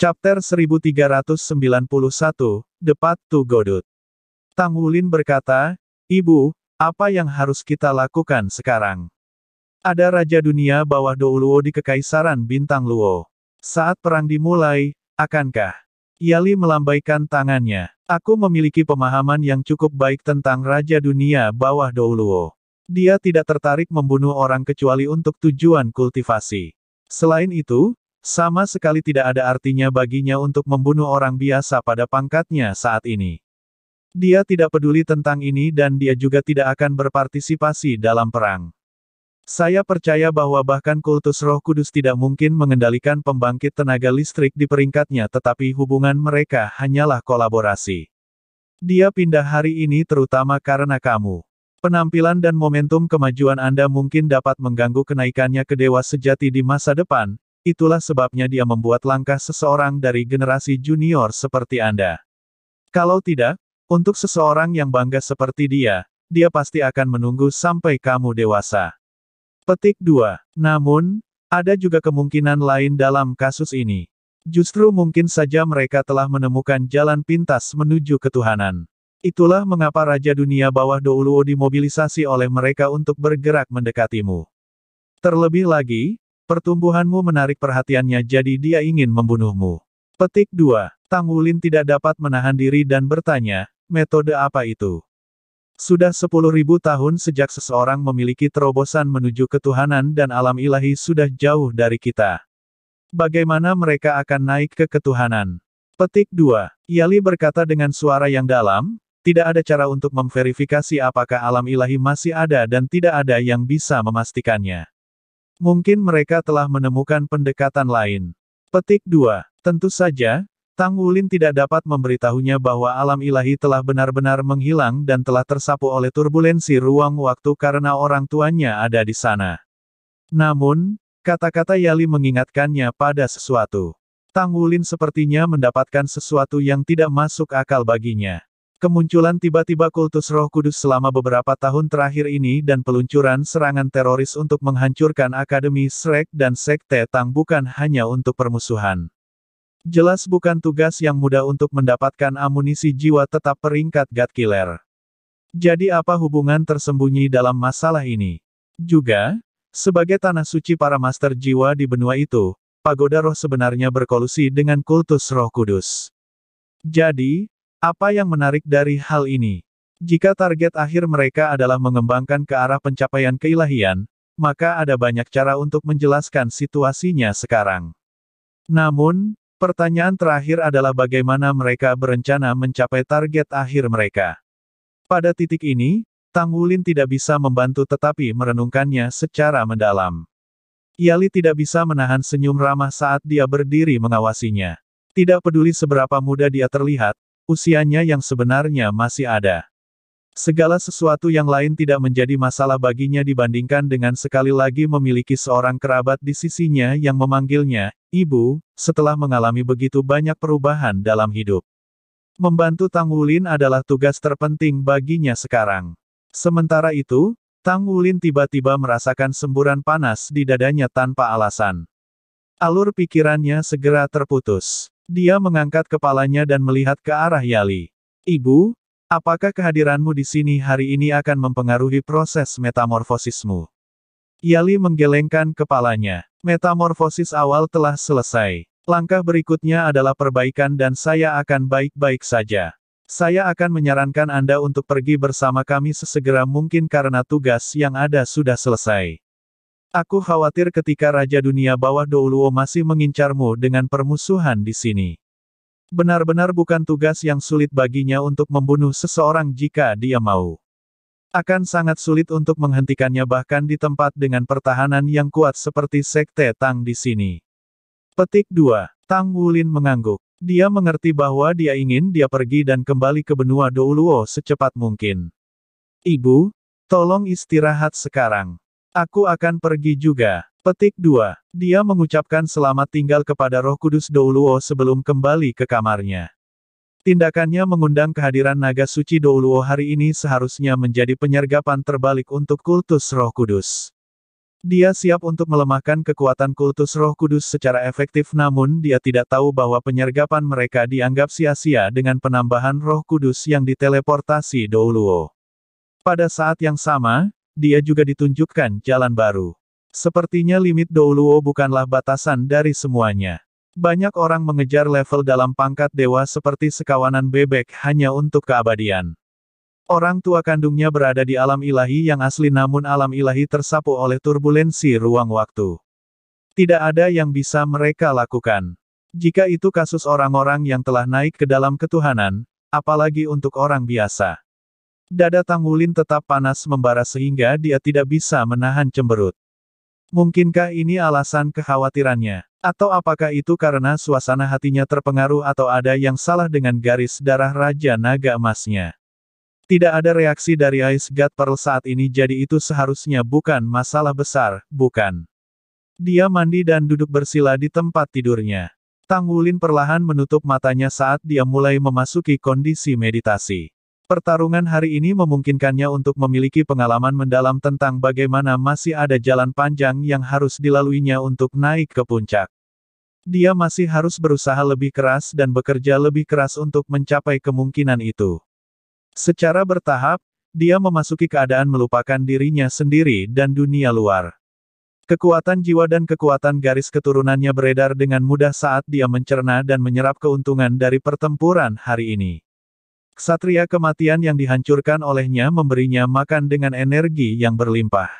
Chapter 1391, Depat Tu Godut. Tang Wulin berkata, Ibu, apa yang harus kita lakukan sekarang? Ada Raja Dunia bawah Douluo di Kekaisaran Bintang Luo. Saat perang dimulai, akankah? Yali melambaikan tangannya. Aku memiliki pemahaman yang cukup baik tentang Raja Dunia bawah Douluo. Dia tidak tertarik membunuh orang kecuali untuk tujuan kultivasi. Selain itu, sama sekali tidak ada artinya baginya untuk membunuh orang biasa pada pangkatnya saat ini. Dia tidak peduli tentang ini dan dia juga tidak akan berpartisipasi dalam perang. Saya percaya bahwa bahkan kultus roh kudus tidak mungkin mengendalikan pembangkit tenaga listrik di peringkatnya tetapi hubungan mereka hanyalah kolaborasi. Dia pindah hari ini terutama karena kamu. Penampilan dan momentum kemajuan Anda mungkin dapat mengganggu kenaikannya ke dewa sejati di masa depan, Itulah sebabnya dia membuat langkah seseorang dari generasi junior seperti Anda. Kalau tidak, untuk seseorang yang bangga seperti dia, dia pasti akan menunggu sampai kamu dewasa. Petik 2. Namun, ada juga kemungkinan lain dalam kasus ini. Justru mungkin saja mereka telah menemukan jalan pintas menuju ketuhanan. Itulah mengapa Raja Dunia Bawah Douluo dimobilisasi oleh mereka untuk bergerak mendekatimu. Terlebih lagi, Pertumbuhanmu menarik perhatiannya jadi dia ingin membunuhmu. Petik 2. Tang Wulin tidak dapat menahan diri dan bertanya, metode apa itu? Sudah 10.000 tahun sejak seseorang memiliki terobosan menuju ketuhanan dan alam ilahi sudah jauh dari kita. Bagaimana mereka akan naik ke ketuhanan? Petik 2. Yali berkata dengan suara yang dalam, tidak ada cara untuk memverifikasi apakah alam ilahi masih ada dan tidak ada yang bisa memastikannya. Mungkin mereka telah menemukan pendekatan lain. Petik 2. Tentu saja, Tang Wulin tidak dapat memberitahunya bahwa alam ilahi telah benar-benar menghilang dan telah tersapu oleh turbulensi ruang waktu karena orang tuanya ada di sana. Namun, kata-kata Yali mengingatkannya pada sesuatu. Tang Wulin sepertinya mendapatkan sesuatu yang tidak masuk akal baginya. Kemunculan tiba-tiba kultus roh kudus selama beberapa tahun terakhir ini dan peluncuran serangan teroris untuk menghancurkan Akademi Shrek dan Sekte Tang bukan hanya untuk permusuhan. Jelas bukan tugas yang mudah untuk mendapatkan amunisi jiwa tetap peringkat God Killer. Jadi apa hubungan tersembunyi dalam masalah ini? Juga, sebagai tanah suci para master jiwa di benua itu, pagoda roh sebenarnya berkolusi dengan kultus roh kudus. Jadi, apa yang menarik dari hal ini? Jika target akhir mereka adalah mengembangkan ke arah pencapaian keilahian, maka ada banyak cara untuk menjelaskan situasinya sekarang. Namun, pertanyaan terakhir adalah bagaimana mereka berencana mencapai target akhir mereka. Pada titik ini, Tang Wulin tidak bisa membantu tetapi merenungkannya secara mendalam. Yali tidak bisa menahan senyum ramah saat dia berdiri mengawasinya. Tidak peduli seberapa muda dia terlihat, usianya yang sebenarnya masih ada. Segala sesuatu yang lain tidak menjadi masalah baginya dibandingkan dengan sekali lagi memiliki seorang kerabat di sisinya yang memanggilnya, ibu, setelah mengalami begitu banyak perubahan dalam hidup. Membantu Tang Wulin adalah tugas terpenting baginya sekarang. Sementara itu, Tang Wulin tiba-tiba merasakan semburan panas di dadanya tanpa alasan. Alur pikirannya segera terputus. Dia mengangkat kepalanya dan melihat ke arah Yali. Ibu, apakah kehadiranmu di sini hari ini akan mempengaruhi proses metamorfosismu? Yali menggelengkan kepalanya. Metamorfosis awal telah selesai. Langkah berikutnya adalah perbaikan dan saya akan baik-baik saja. Saya akan menyarankan Anda untuk pergi bersama kami sesegera mungkin karena tugas yang ada sudah selesai. Aku khawatir ketika Raja Dunia Bawah Douluo masih mengincarmu dengan permusuhan di sini. Benar-benar bukan tugas yang sulit baginya untuk membunuh seseorang jika dia mau. Akan sangat sulit untuk menghentikannya bahkan di tempat dengan pertahanan yang kuat seperti Sekte Tang di sini. Petik 2. Tang Wulin mengangguk. Dia mengerti bahwa dia ingin dia pergi dan kembali ke benua Douluo secepat mungkin. Ibu, tolong istirahat sekarang. Aku akan pergi juga. Petik 2. Dia mengucapkan selamat tinggal kepada roh kudus Douluo sebelum kembali ke kamarnya. Tindakannya mengundang kehadiran naga suci Douluo hari ini seharusnya menjadi penyergapan terbalik untuk kultus roh kudus. Dia siap untuk melemahkan kekuatan kultus roh kudus secara efektif namun dia tidak tahu bahwa penyergapan mereka dianggap sia-sia dengan penambahan roh kudus yang diteleportasi Douluo. Pada saat yang sama, dia juga ditunjukkan jalan baru. Sepertinya limit Douluo bukanlah batasan dari semuanya. Banyak orang mengejar level dalam pangkat dewa seperti sekawanan bebek hanya untuk keabadian. Orang tua kandungnya berada di alam ilahi yang asli namun alam ilahi tersapu oleh turbulensi ruang waktu. Tidak ada yang bisa mereka lakukan. Jika itu kasus orang-orang yang telah naik ke dalam ketuhanan, apalagi untuk orang biasa. Dada Tangulin tetap panas membara sehingga dia tidak bisa menahan cemberut. Mungkinkah ini alasan kekhawatirannya? Atau apakah itu karena suasana hatinya terpengaruh atau ada yang salah dengan garis darah Raja Naga Emasnya? Tidak ada reaksi dari Ais God Pearl saat ini jadi itu seharusnya bukan masalah besar, bukan. Dia mandi dan duduk bersila di tempat tidurnya. Tang Wulin perlahan menutup matanya saat dia mulai memasuki kondisi meditasi. Pertarungan hari ini memungkinkannya untuk memiliki pengalaman mendalam tentang bagaimana masih ada jalan panjang yang harus dilaluinya untuk naik ke puncak. Dia masih harus berusaha lebih keras dan bekerja lebih keras untuk mencapai kemungkinan itu. Secara bertahap, dia memasuki keadaan melupakan dirinya sendiri dan dunia luar. Kekuatan jiwa dan kekuatan garis keturunannya beredar dengan mudah saat dia mencerna dan menyerap keuntungan dari pertempuran hari ini. Satria kematian yang dihancurkan olehnya memberinya makan dengan energi yang berlimpah.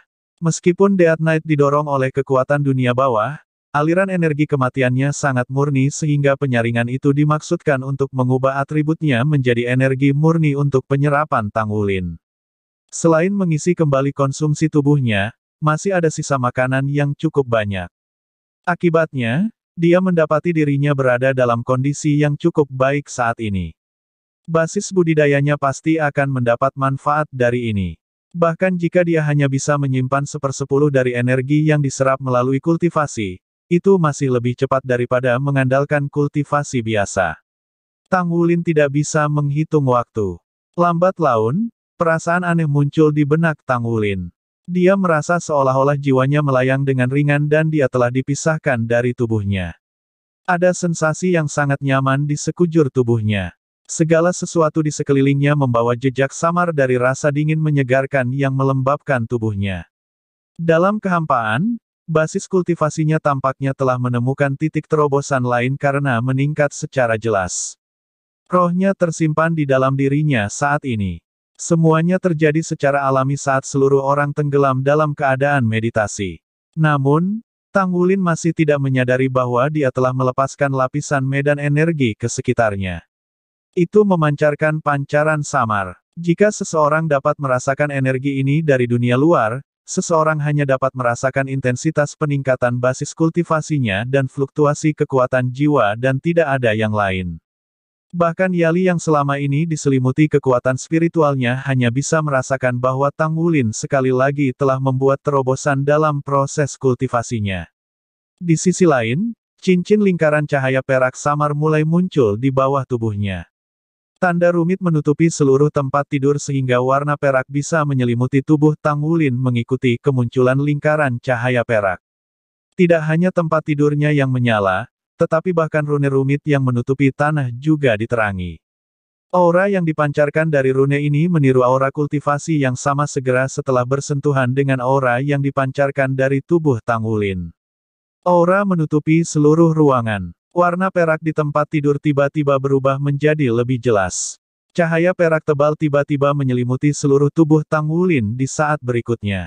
Meskipun Death Knight didorong oleh kekuatan dunia bawah, aliran energi kematiannya sangat murni sehingga penyaringan itu dimaksudkan untuk mengubah atributnya menjadi energi murni untuk penyerapan tangulin. Selain mengisi kembali konsumsi tubuhnya, masih ada sisa makanan yang cukup banyak. Akibatnya, dia mendapati dirinya berada dalam kondisi yang cukup baik saat ini. Basis budidayanya pasti akan mendapat manfaat dari ini. Bahkan jika dia hanya bisa menyimpan sepersepuluh dari energi yang diserap melalui kultivasi, itu masih lebih cepat daripada mengandalkan kultivasi biasa. Tang Wulin tidak bisa menghitung waktu. Lambat laun, perasaan aneh muncul di benak Tang Wulin. Dia merasa seolah-olah jiwanya melayang dengan ringan dan dia telah dipisahkan dari tubuhnya. Ada sensasi yang sangat nyaman di sekujur tubuhnya. Segala sesuatu di sekelilingnya membawa jejak samar dari rasa dingin menyegarkan yang melembabkan tubuhnya. Dalam kehampaan, basis kultivasinya tampaknya telah menemukan titik terobosan lain karena meningkat secara jelas. Rohnya tersimpan di dalam dirinya saat ini. Semuanya terjadi secara alami saat seluruh orang tenggelam dalam keadaan meditasi. Namun, Tang Wulin masih tidak menyadari bahwa dia telah melepaskan lapisan medan energi ke sekitarnya. Itu memancarkan pancaran samar. Jika seseorang dapat merasakan energi ini dari dunia luar, seseorang hanya dapat merasakan intensitas peningkatan basis kultivasinya dan fluktuasi kekuatan jiwa dan tidak ada yang lain. Bahkan Yali yang selama ini diselimuti kekuatan spiritualnya hanya bisa merasakan bahwa Tang Wulin sekali lagi telah membuat terobosan dalam proses kultivasinya. Di sisi lain, cincin lingkaran cahaya perak samar mulai muncul di bawah tubuhnya. Tanda rumit menutupi seluruh tempat tidur sehingga warna perak bisa menyelimuti tubuh Tang Wulin mengikuti kemunculan lingkaran cahaya perak. Tidak hanya tempat tidurnya yang menyala, tetapi bahkan rune rumit yang menutupi tanah juga diterangi. Aura yang dipancarkan dari rune ini meniru aura kultivasi yang sama segera setelah bersentuhan dengan aura yang dipancarkan dari tubuh Tang Wulin. Aura menutupi seluruh ruangan. Warna perak di tempat tidur tiba-tiba berubah menjadi lebih jelas. Cahaya perak tebal tiba-tiba menyelimuti seluruh tubuh Tang Wulin di saat berikutnya.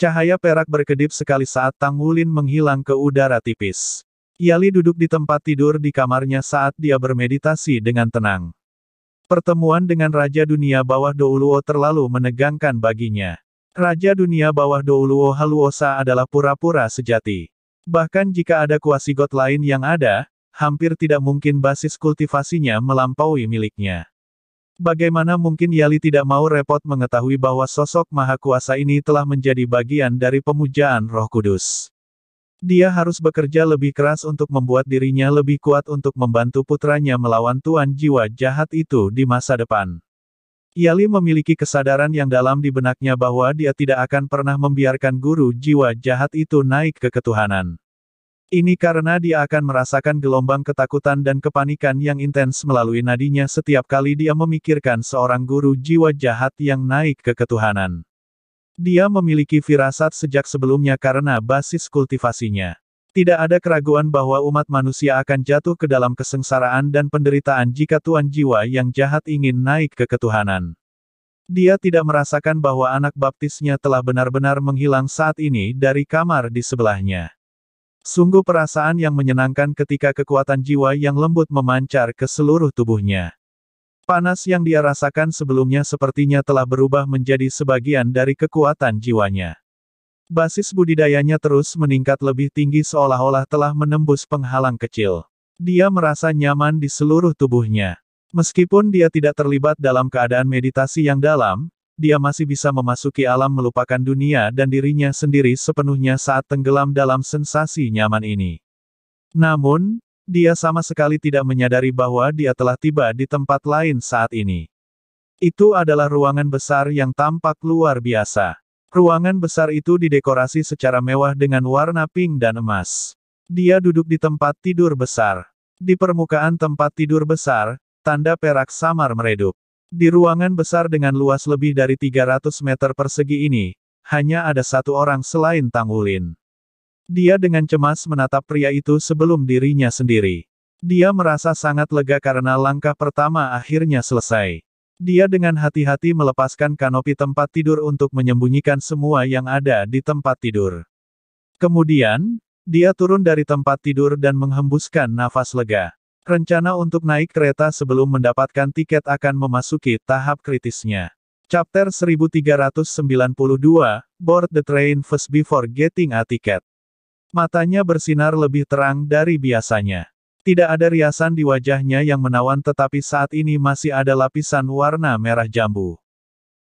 Cahaya perak berkedip sekali saat Tang Wulin menghilang ke udara tipis. Yali duduk di tempat tidur di kamarnya saat dia bermeditasi dengan tenang. Pertemuan dengan Raja Dunia Bawah Douluo terlalu menegangkan baginya. Raja Dunia Bawah Douluo Haluosa adalah pura-pura sejati. Bahkan jika ada kuasi god lain yang ada, hampir tidak mungkin basis kultivasinya melampaui miliknya. Bagaimana mungkin Yali tidak mau repot mengetahui bahwa sosok maha kuasa ini telah menjadi bagian dari pemujaan roh kudus. Dia harus bekerja lebih keras untuk membuat dirinya lebih kuat untuk membantu putranya melawan tuan jiwa jahat itu di masa depan. Yali memiliki kesadaran yang dalam di benaknya bahwa dia tidak akan pernah membiarkan guru jiwa jahat itu naik ke ketuhanan. Ini karena dia akan merasakan gelombang ketakutan dan kepanikan yang intens melalui nadinya setiap kali dia memikirkan seorang guru jiwa jahat yang naik ke ketuhanan. Dia memiliki firasat sejak sebelumnya karena basis kultivasinya. Tidak ada keraguan bahwa umat manusia akan jatuh ke dalam kesengsaraan dan penderitaan jika Tuan Jiwa yang jahat ingin naik ke ketuhanan. Dia tidak merasakan bahwa anak baptisnya telah benar-benar menghilang saat ini dari kamar di sebelahnya. Sungguh perasaan yang menyenangkan ketika kekuatan jiwa yang lembut memancar ke seluruh tubuhnya. Panas yang dia rasakan sebelumnya sepertinya telah berubah menjadi sebagian dari kekuatan jiwanya. Basis budidayanya terus meningkat lebih tinggi seolah-olah telah menembus penghalang kecil. Dia merasa nyaman di seluruh tubuhnya. Meskipun dia tidak terlibat dalam keadaan meditasi yang dalam, dia masih bisa memasuki alam melupakan dunia dan dirinya sendiri sepenuhnya saat tenggelam dalam sensasi nyaman ini. Namun, dia sama sekali tidak menyadari bahwa dia telah tiba di tempat lain saat ini. Itu adalah ruangan besar yang tampak luar biasa. Ruangan besar itu didekorasi secara mewah dengan warna pink dan emas. Dia duduk di tempat tidur besar. Di permukaan tempat tidur besar, tanda perak samar meredup. Di ruangan besar dengan luas lebih dari 300 meter persegi ini, hanya ada satu orang selain Tang Wulin. Dia dengan cemas menatap pria itu sebelum dirinya sendiri. Dia merasa sangat lega karena langkah pertama akhirnya selesai. Dia dengan hati-hati melepaskan kanopi tempat tidur untuk menyembunyikan semua yang ada di tempat tidur. Kemudian, dia turun dari tempat tidur dan menghembuskan nafas lega. Rencana untuk naik kereta sebelum mendapatkan tiket akan memasuki tahap kritisnya. Chapter 1392, Board the Train First Before Getting a Ticket. Matanya bersinar lebih terang dari biasanya. Tidak ada riasan di wajahnya yang menawan tetapi saat ini masih ada lapisan warna merah jambu.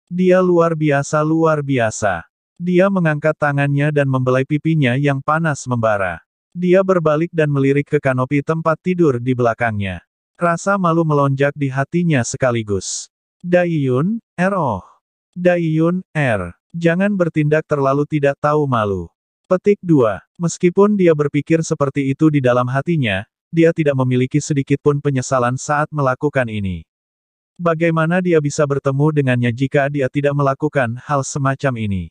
Dia luar biasa luar biasa. Dia mengangkat tangannya dan membelai pipinya yang panas membara. Dia berbalik dan melirik ke kanopi tempat tidur di belakangnya. Rasa malu melonjak di hatinya sekaligus. Daiyun, er Oh. Daiyun, R. Er. Jangan bertindak terlalu tidak tahu malu. Petik 2. Meskipun dia berpikir seperti itu di dalam hatinya, dia tidak memiliki sedikit pun penyesalan saat melakukan ini. Bagaimana dia bisa bertemu dengannya jika dia tidak melakukan hal semacam ini?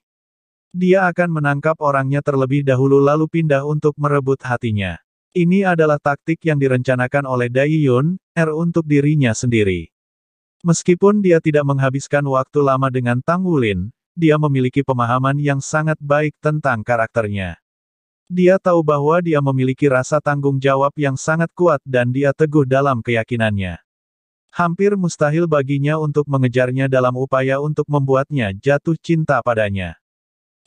Dia akan menangkap orangnya terlebih dahulu lalu pindah untuk merebut hatinya. Ini adalah taktik yang direncanakan oleh Dai Yun, R er, untuk dirinya sendiri. Meskipun dia tidak menghabiskan waktu lama dengan Tang Wulin, dia memiliki pemahaman yang sangat baik tentang karakternya. Dia tahu bahwa dia memiliki rasa tanggung jawab yang sangat kuat dan dia teguh dalam keyakinannya. Hampir mustahil baginya untuk mengejarnya dalam upaya untuk membuatnya jatuh cinta padanya.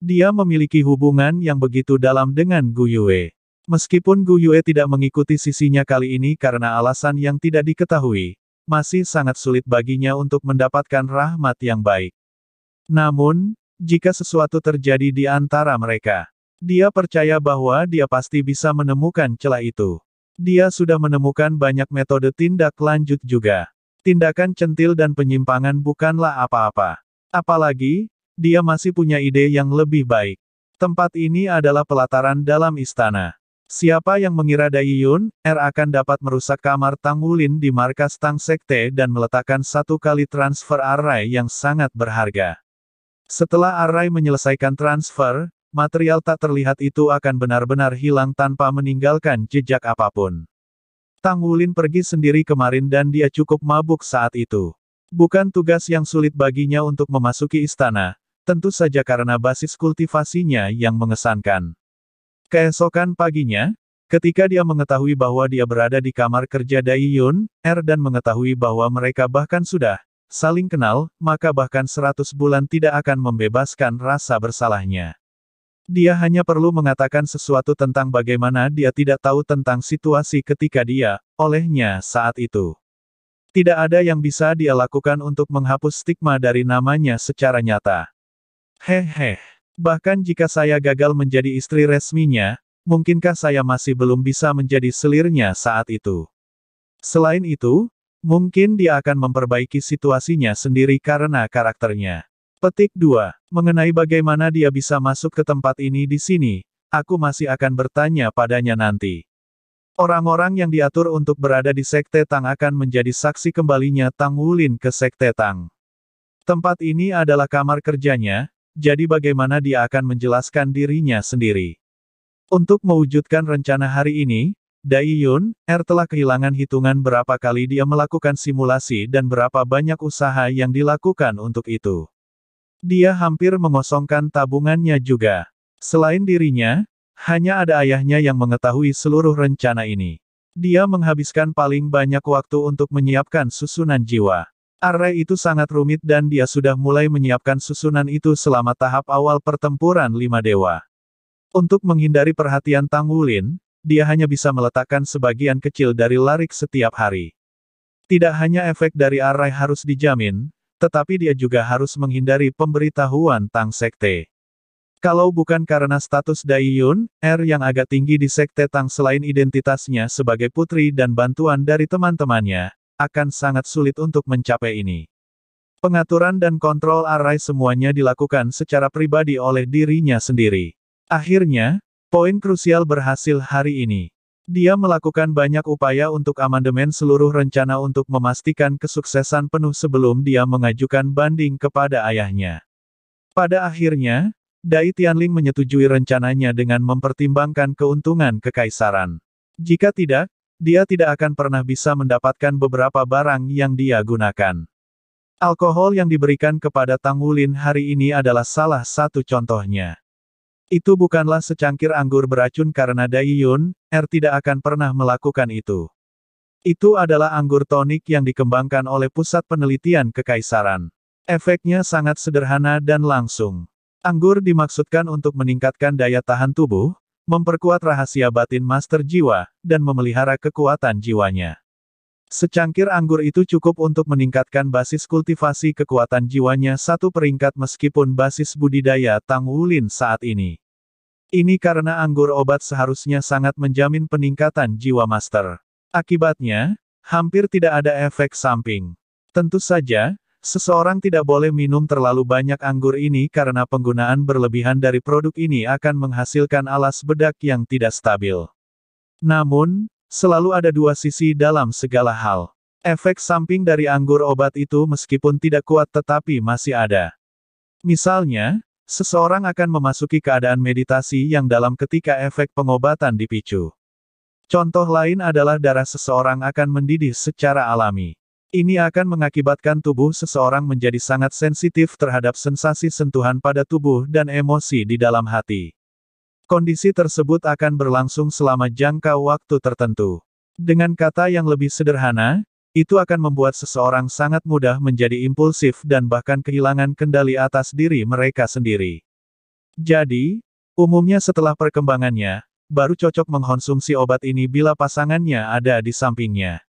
Dia memiliki hubungan yang begitu dalam dengan Gu Yue. Meskipun Gu Yue tidak mengikuti sisinya kali ini karena alasan yang tidak diketahui, masih sangat sulit baginya untuk mendapatkan rahmat yang baik. Namun, jika sesuatu terjadi di antara mereka, dia percaya bahwa dia pasti bisa menemukan celah itu. Dia sudah menemukan banyak metode tindak lanjut juga. Tindakan centil dan penyimpangan bukanlah apa-apa. Apalagi, dia masih punya ide yang lebih baik. Tempat ini adalah pelataran dalam istana. Siapa yang mengira Daiyun, R er akan dapat merusak kamar Tang Wulin di markas Tang Sekte dan meletakkan satu kali transfer Array yang sangat berharga. Setelah Array menyelesaikan transfer, material tak terlihat itu akan benar-benar hilang tanpa meninggalkan jejak apapun. Tang Wulin pergi sendiri kemarin dan dia cukup mabuk saat itu. Bukan tugas yang sulit baginya untuk memasuki istana, tentu saja karena basis kultivasinya yang mengesankan. Keesokan paginya, ketika dia mengetahui bahwa dia berada di kamar kerja Dai Yun, Er dan mengetahui bahwa mereka bahkan sudah saling kenal, maka bahkan 100 bulan tidak akan membebaskan rasa bersalahnya. Dia hanya perlu mengatakan sesuatu tentang bagaimana dia tidak tahu tentang situasi ketika dia, olehnya saat itu. Tidak ada yang bisa dia lakukan untuk menghapus stigma dari namanya secara nyata. Hehe. Bahkan jika saya gagal menjadi istri resminya, mungkinkah saya masih belum bisa menjadi selirnya saat itu? Selain itu, mungkin dia akan memperbaiki situasinya sendiri karena karakternya. Petik 2. Mengenai bagaimana dia bisa masuk ke tempat ini di sini, aku masih akan bertanya padanya nanti. Orang-orang yang diatur untuk berada di Sekte Tang akan menjadi saksi kembalinya Tang Wulin ke Sekte Tang. Tempat ini adalah kamar kerjanya, jadi bagaimana dia akan menjelaskan dirinya sendiri. Untuk mewujudkan rencana hari ini, Dai Yun, Er telah kehilangan hitungan berapa kali dia melakukan simulasi dan berapa banyak usaha yang dilakukan untuk itu. Dia hampir mengosongkan tabungannya juga. Selain dirinya, hanya ada ayahnya yang mengetahui seluruh rencana ini. Dia menghabiskan paling banyak waktu untuk menyiapkan susunan jiwa. Array itu sangat rumit dan dia sudah mulai menyiapkan susunan itu selama tahap awal pertempuran lima dewa. Untuk menghindari perhatian Tang Wulin, dia hanya bisa meletakkan sebagian kecil dari larik setiap hari. Tidak hanya efek dari Array harus dijamin, tetapi dia juga harus menghindari pemberitahuan Tang Sekte. Kalau bukan karena status Daiyun, R er yang agak tinggi di Sekte Tang selain identitasnya sebagai putri dan bantuan dari teman-temannya, akan sangat sulit untuk mencapai ini. Pengaturan dan kontrol arai semuanya dilakukan secara pribadi oleh dirinya sendiri. Akhirnya, poin krusial berhasil hari ini. Dia melakukan banyak upaya untuk amandemen seluruh rencana untuk memastikan kesuksesan penuh sebelum dia mengajukan banding kepada ayahnya. Pada akhirnya, Dai Tianling menyetujui rencananya dengan mempertimbangkan keuntungan kekaisaran. Jika tidak, dia tidak akan pernah bisa mendapatkan beberapa barang yang dia gunakan. Alkohol yang diberikan kepada Tang Wulin hari ini adalah salah satu contohnya. Itu bukanlah secangkir anggur beracun karena Daiyun, Er tidak akan pernah melakukan itu. Itu adalah anggur tonik yang dikembangkan oleh Pusat Penelitian Kekaisaran. Efeknya sangat sederhana dan langsung. Anggur dimaksudkan untuk meningkatkan daya tahan tubuh, memperkuat rahasia batin master jiwa, dan memelihara kekuatan jiwanya. Secangkir anggur itu cukup untuk meningkatkan basis kultivasi kekuatan jiwanya satu peringkat meskipun basis budidaya Tang Wulin saat ini. Ini karena anggur obat seharusnya sangat menjamin peningkatan jiwa master. Akibatnya, hampir tidak ada efek samping. Tentu saja, seseorang tidak boleh minum terlalu banyak anggur ini karena penggunaan berlebihan dari produk ini akan menghasilkan alas bedak yang tidak stabil. Namun, selalu ada dua sisi dalam segala hal. Efek samping dari anggur obat itu meskipun tidak kuat tetapi masih ada. Misalnya, Seseorang akan memasuki keadaan meditasi yang dalam ketika efek pengobatan dipicu. Contoh lain adalah darah seseorang akan mendidih secara alami. Ini akan mengakibatkan tubuh seseorang menjadi sangat sensitif terhadap sensasi sentuhan pada tubuh dan emosi di dalam hati. Kondisi tersebut akan berlangsung selama jangka waktu tertentu. Dengan kata yang lebih sederhana, itu akan membuat seseorang sangat mudah menjadi impulsif dan bahkan kehilangan kendali atas diri mereka sendiri. Jadi, umumnya setelah perkembangannya, baru cocok mengkonsumsi obat ini bila pasangannya ada di sampingnya.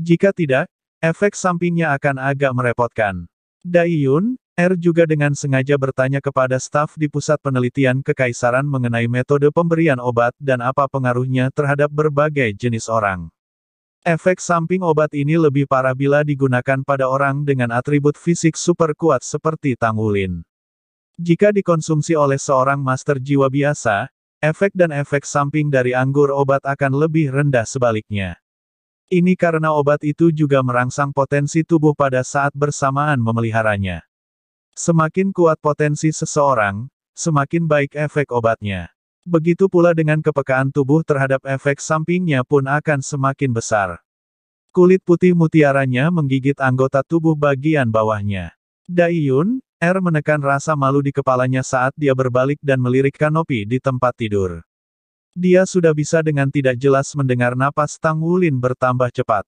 Jika tidak, efek sampingnya akan agak merepotkan. Daiyun, R er juga dengan sengaja bertanya kepada staf di Pusat Penelitian Kekaisaran mengenai metode pemberian obat dan apa pengaruhnya terhadap berbagai jenis orang. Efek samping obat ini lebih parah bila digunakan pada orang dengan atribut fisik super kuat seperti tangulin. Jika dikonsumsi oleh seorang master jiwa biasa, efek dan efek samping dari anggur obat akan lebih rendah sebaliknya. Ini karena obat itu juga merangsang potensi tubuh pada saat bersamaan memeliharanya. Semakin kuat potensi seseorang, semakin baik efek obatnya. Begitu pula dengan kepekaan tubuh terhadap efek sampingnya pun akan semakin besar. Kulit putih mutiaranya menggigit anggota tubuh bagian bawahnya. Daiyun, R er menekan rasa malu di kepalanya saat dia berbalik dan melirik kanopi di tempat tidur. Dia sudah bisa dengan tidak jelas mendengar napas Tang Wulin bertambah cepat.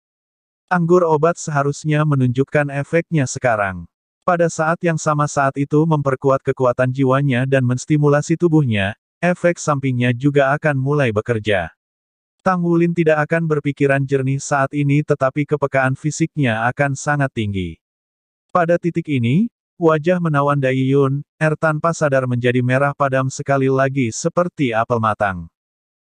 Anggur obat seharusnya menunjukkan efeknya sekarang. Pada saat yang sama saat itu memperkuat kekuatan jiwanya dan menstimulasi tubuhnya, efek sampingnya juga akan mulai bekerja. Tang Wulin tidak akan berpikiran jernih saat ini tetapi kepekaan fisiknya akan sangat tinggi. Pada titik ini, wajah menawan Dai Yun, Er tanpa sadar menjadi merah padam sekali lagi seperti apel matang.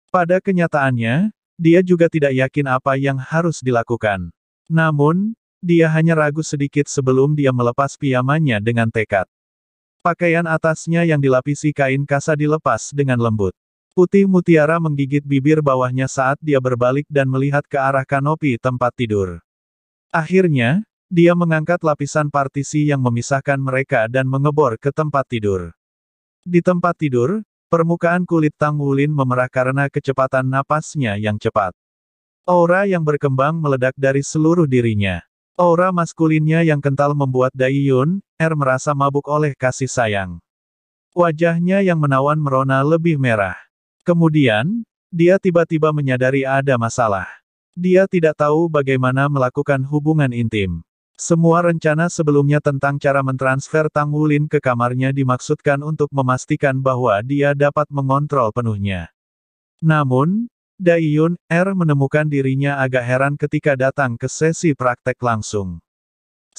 Pada kenyataannya, dia juga tidak yakin apa yang harus dilakukan. Namun, dia hanya ragu sedikit sebelum dia melepas piamannya dengan tekad. Pakaian atasnya yang dilapisi kain kasa dilepas dengan lembut. Putih mutiara menggigit bibir bawahnya saat dia berbalik dan melihat ke arah kanopi tempat tidur. Akhirnya, dia mengangkat lapisan partisi yang memisahkan mereka dan mengebor ke tempat tidur. Di tempat tidur, permukaan kulit Tang Wulin memerah karena kecepatan napasnya yang cepat. Aura yang berkembang meledak dari seluruh dirinya. Aura maskulinnya yang kental membuat Dai Yun, Er merasa mabuk oleh kasih sayang. Wajahnya yang menawan merona lebih merah. Kemudian, dia tiba-tiba menyadari ada masalah. Dia tidak tahu bagaimana melakukan hubungan intim. Semua rencana sebelumnya tentang cara mentransfer Tang Wulin ke kamarnya dimaksudkan untuk memastikan bahwa dia dapat mengontrol penuhnya. Namun, Daiyun, R er menemukan dirinya agak heran ketika datang ke sesi praktek langsung.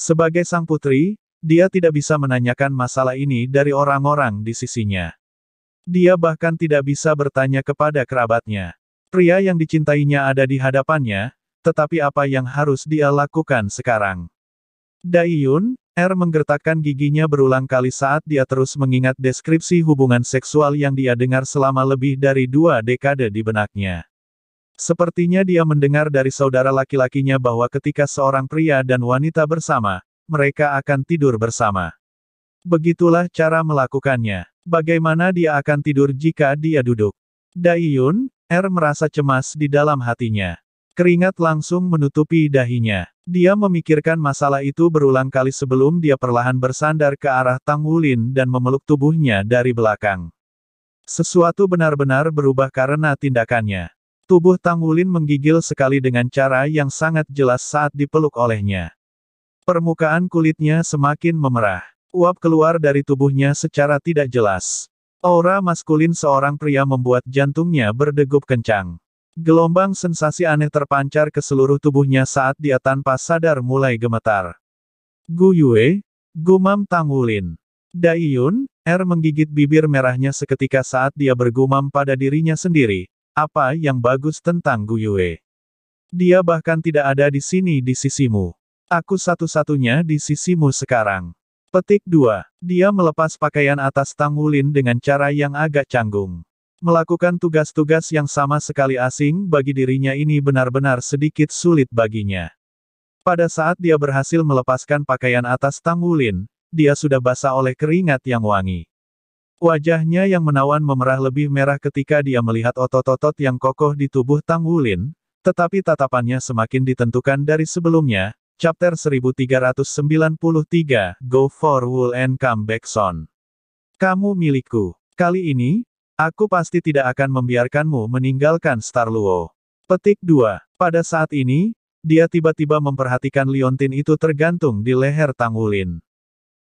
Sebagai sang putri, dia tidak bisa menanyakan masalah ini dari orang-orang di sisinya. Dia bahkan tidak bisa bertanya kepada kerabatnya. Pria yang dicintainya ada di hadapannya, tetapi apa yang harus dia lakukan sekarang? Daiyun, R er menggertakkan giginya berulang kali saat dia terus mengingat deskripsi hubungan seksual yang dia dengar selama lebih dari dua dekade di benaknya. Sepertinya dia mendengar dari saudara laki-lakinya bahwa ketika seorang pria dan wanita bersama, mereka akan tidur bersama. Begitulah cara melakukannya. Bagaimana dia akan tidur jika dia duduk? Daiyun, er merasa cemas di dalam hatinya. Keringat langsung menutupi dahinya. Dia memikirkan masalah itu berulang kali sebelum dia perlahan bersandar ke arah Tang Wulin dan memeluk tubuhnya dari belakang. Sesuatu benar-benar berubah karena tindakannya. Tubuh Tang Wulin menggigil sekali dengan cara yang sangat jelas saat dipeluk olehnya. Permukaan kulitnya semakin memerah. Uap keluar dari tubuhnya secara tidak jelas. Aura maskulin seorang pria membuat jantungnya berdegup kencang. Gelombang sensasi aneh terpancar ke seluruh tubuhnya saat dia tanpa sadar mulai gemetar. Gu Yue, gumam Tang Wulin. Dai Yun, Er menggigit bibir merahnya seketika saat dia bergumam pada dirinya sendiri, apa yang bagus tentang Gu Yue? Dia bahkan tidak ada di sini di sisimu. Aku satu-satunya di sisimu sekarang. Petik 2. Dia melepas pakaian atas Tang Wulin dengan cara yang agak canggung. Melakukan tugas-tugas yang sama sekali asing bagi dirinya ini benar-benar sedikit sulit baginya. Pada saat dia berhasil melepaskan pakaian atas Tang Wulin, dia sudah basah oleh keringat yang wangi. Wajahnya yang menawan memerah lebih merah ketika dia melihat otot-otot yang kokoh di tubuh Tang Wulin, tetapi tatapannya semakin ditentukan dari sebelumnya. Chapter 1393, Go for Wool and Come Back Son. Kamu milikku. Kali ini, aku pasti tidak akan membiarkanmu meninggalkan Star Luo. Petik 2. Pada saat ini, dia tiba-tiba memperhatikan liontin itu tergantung di leher Tang Wulin.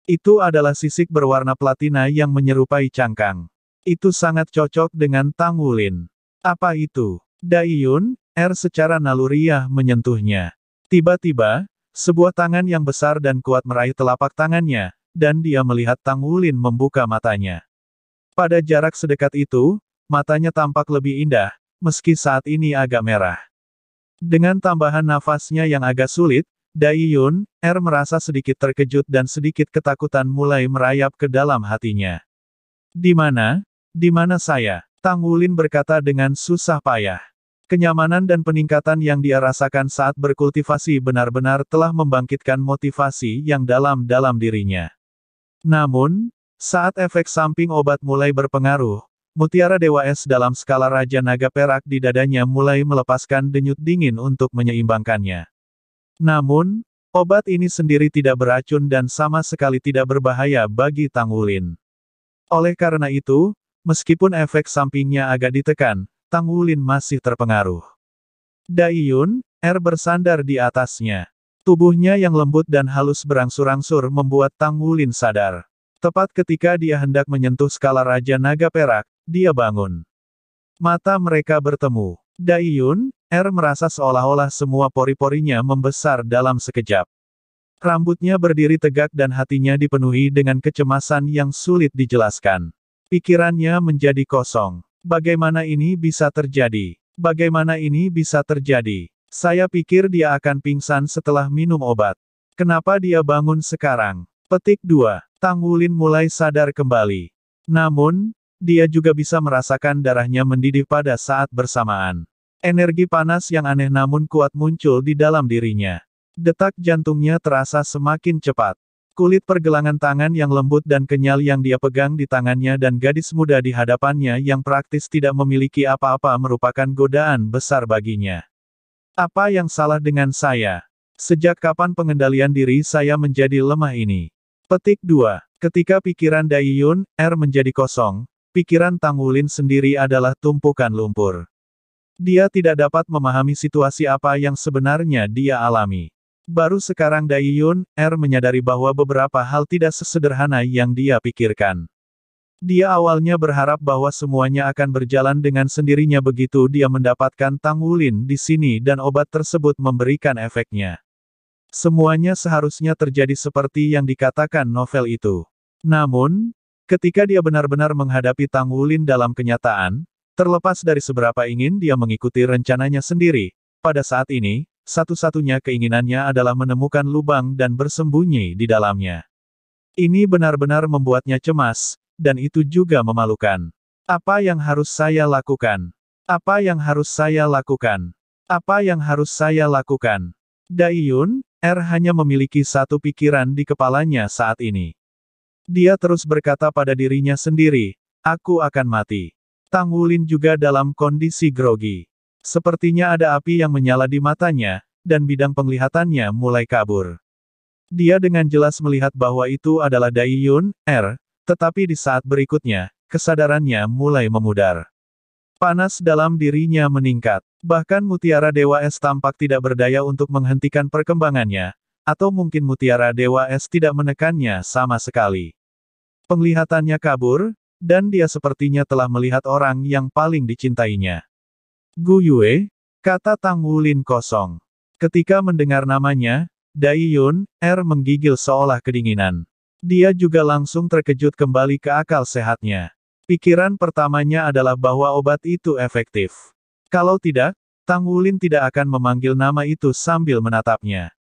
Itu adalah sisik berwarna platina yang menyerupai cangkang. Itu sangat cocok dengan Tang Wulin. Apa itu? Daiyun, R er secara naluriah menyentuhnya. Tiba-tiba, sebuah tangan yang besar dan kuat meraih telapak tangannya, dan dia melihat Tang Wulin membuka matanya. Pada jarak sedekat itu, matanya tampak lebih indah, meski saat ini agak merah. Dengan tambahan nafasnya yang agak sulit, Dai Yun, Er merasa sedikit terkejut dan sedikit ketakutan mulai merayap ke dalam hatinya. Di mana? Di mana saya? Tang Wulin berkata dengan susah payah. Kenyamanan dan peningkatan yang dia rasakan saat berkultivasi benar-benar telah membangkitkan motivasi yang dalam dalam dirinya. Namun, saat efek samping obat mulai berpengaruh, mutiara Dewa Es dalam skala Raja Naga Perak di dadanya mulai melepaskan denyut dingin untuk menyeimbangkannya. Namun, obat ini sendiri tidak beracun dan sama sekali tidak berbahaya bagi Tang Wulin. Oleh karena itu, meskipun efek sampingnya agak ditekan, Tang Wulin masih terpengaruh. Daiyun, Er bersandar di atasnya. Tubuhnya yang lembut dan halus berangsur-angsur membuat Tang Wulin sadar. Tepat ketika dia hendak menyentuh skala Raja Naga Perak, dia bangun. Mata mereka bertemu. Daiyun, Er merasa seolah-olah semua pori-porinya membesar dalam sekejap. Rambutnya berdiri tegak dan hatinya dipenuhi dengan kecemasan yang sulit dijelaskan. Pikirannya menjadi kosong. Bagaimana ini bisa terjadi? Bagaimana ini bisa terjadi? Saya pikir dia akan pingsan setelah minum obat. Kenapa dia bangun sekarang? Petik 2. Tang Wulin mulai sadar kembali. Namun, dia juga bisa merasakan darahnya mendidih pada saat bersamaan. Energi panas yang aneh namun kuat muncul di dalam dirinya. Detak jantungnya terasa semakin cepat. Kulit pergelangan tangan yang lembut dan kenyal yang dia pegang di tangannya dan gadis muda di hadapannya yang praktis tidak memiliki apa-apa merupakan godaan besar baginya. Apa yang salah dengan saya? Sejak kapan pengendalian diri saya menjadi lemah ini? Petik 2. Ketika pikiran Daiyun, R er menjadi kosong, pikiran Tang Wulin sendiri adalah tumpukan lumpur. Dia tidak dapat memahami situasi apa yang sebenarnya dia alami. Baru sekarang Dai Yun, Er menyadari bahwa beberapa hal tidak sesederhana yang dia pikirkan. Dia awalnya berharap bahwa semuanya akan berjalan dengan sendirinya begitu dia mendapatkan Tang Wulin di sini dan obat tersebut memberikan efeknya. Semuanya seharusnya terjadi seperti yang dikatakan novel itu. Namun, ketika dia benar-benar menghadapi Tang Wulin dalam kenyataan, Terlepas dari seberapa ingin dia mengikuti rencananya sendiri, pada saat ini, satu-satunya keinginannya adalah menemukan lubang dan bersembunyi di dalamnya. Ini benar-benar membuatnya cemas, dan itu juga memalukan. Apa yang harus saya lakukan? Apa yang harus saya lakukan? Apa yang harus saya lakukan? Yun, Er hanya memiliki satu pikiran di kepalanya saat ini. Dia terus berkata pada dirinya sendiri, aku akan mati. Tang Wulin juga dalam kondisi grogi. Sepertinya ada api yang menyala di matanya, dan bidang penglihatannya mulai kabur. Dia dengan jelas melihat bahwa itu adalah Dai Yun, R, er, tetapi di saat berikutnya, kesadarannya mulai memudar. Panas dalam dirinya meningkat, bahkan mutiara Dewa Es tampak tidak berdaya untuk menghentikan perkembangannya, atau mungkin mutiara Dewa Es tidak menekannya sama sekali. Penglihatannya kabur, dan dia sepertinya telah melihat orang yang paling dicintainya. Gu Yue, kata Tang Wulin kosong. Ketika mendengar namanya, Dai Yun, Er menggigil seolah kedinginan. Dia juga langsung terkejut kembali ke akal sehatnya. Pikiran pertamanya adalah bahwa obat itu efektif. Kalau tidak, Tang Wulin tidak akan memanggil nama itu sambil menatapnya.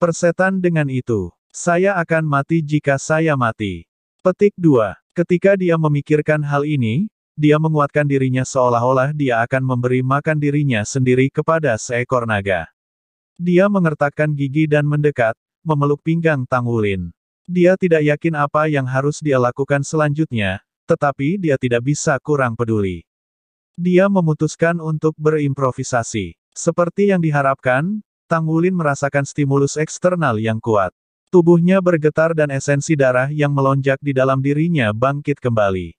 Persetan dengan itu, saya akan mati jika saya mati. Petik 2. Ketika dia memikirkan hal ini, dia menguatkan dirinya seolah-olah dia akan memberi makan dirinya sendiri kepada seekor naga. Dia mengertakkan gigi dan mendekat, memeluk pinggang Tang Wulin. Dia tidak yakin apa yang harus dia lakukan selanjutnya, tetapi dia tidak bisa kurang peduli. Dia memutuskan untuk berimprovisasi. Seperti yang diharapkan, Tang Wulin merasakan stimulus eksternal yang kuat. Tubuhnya bergetar dan esensi darah yang melonjak di dalam dirinya bangkit kembali.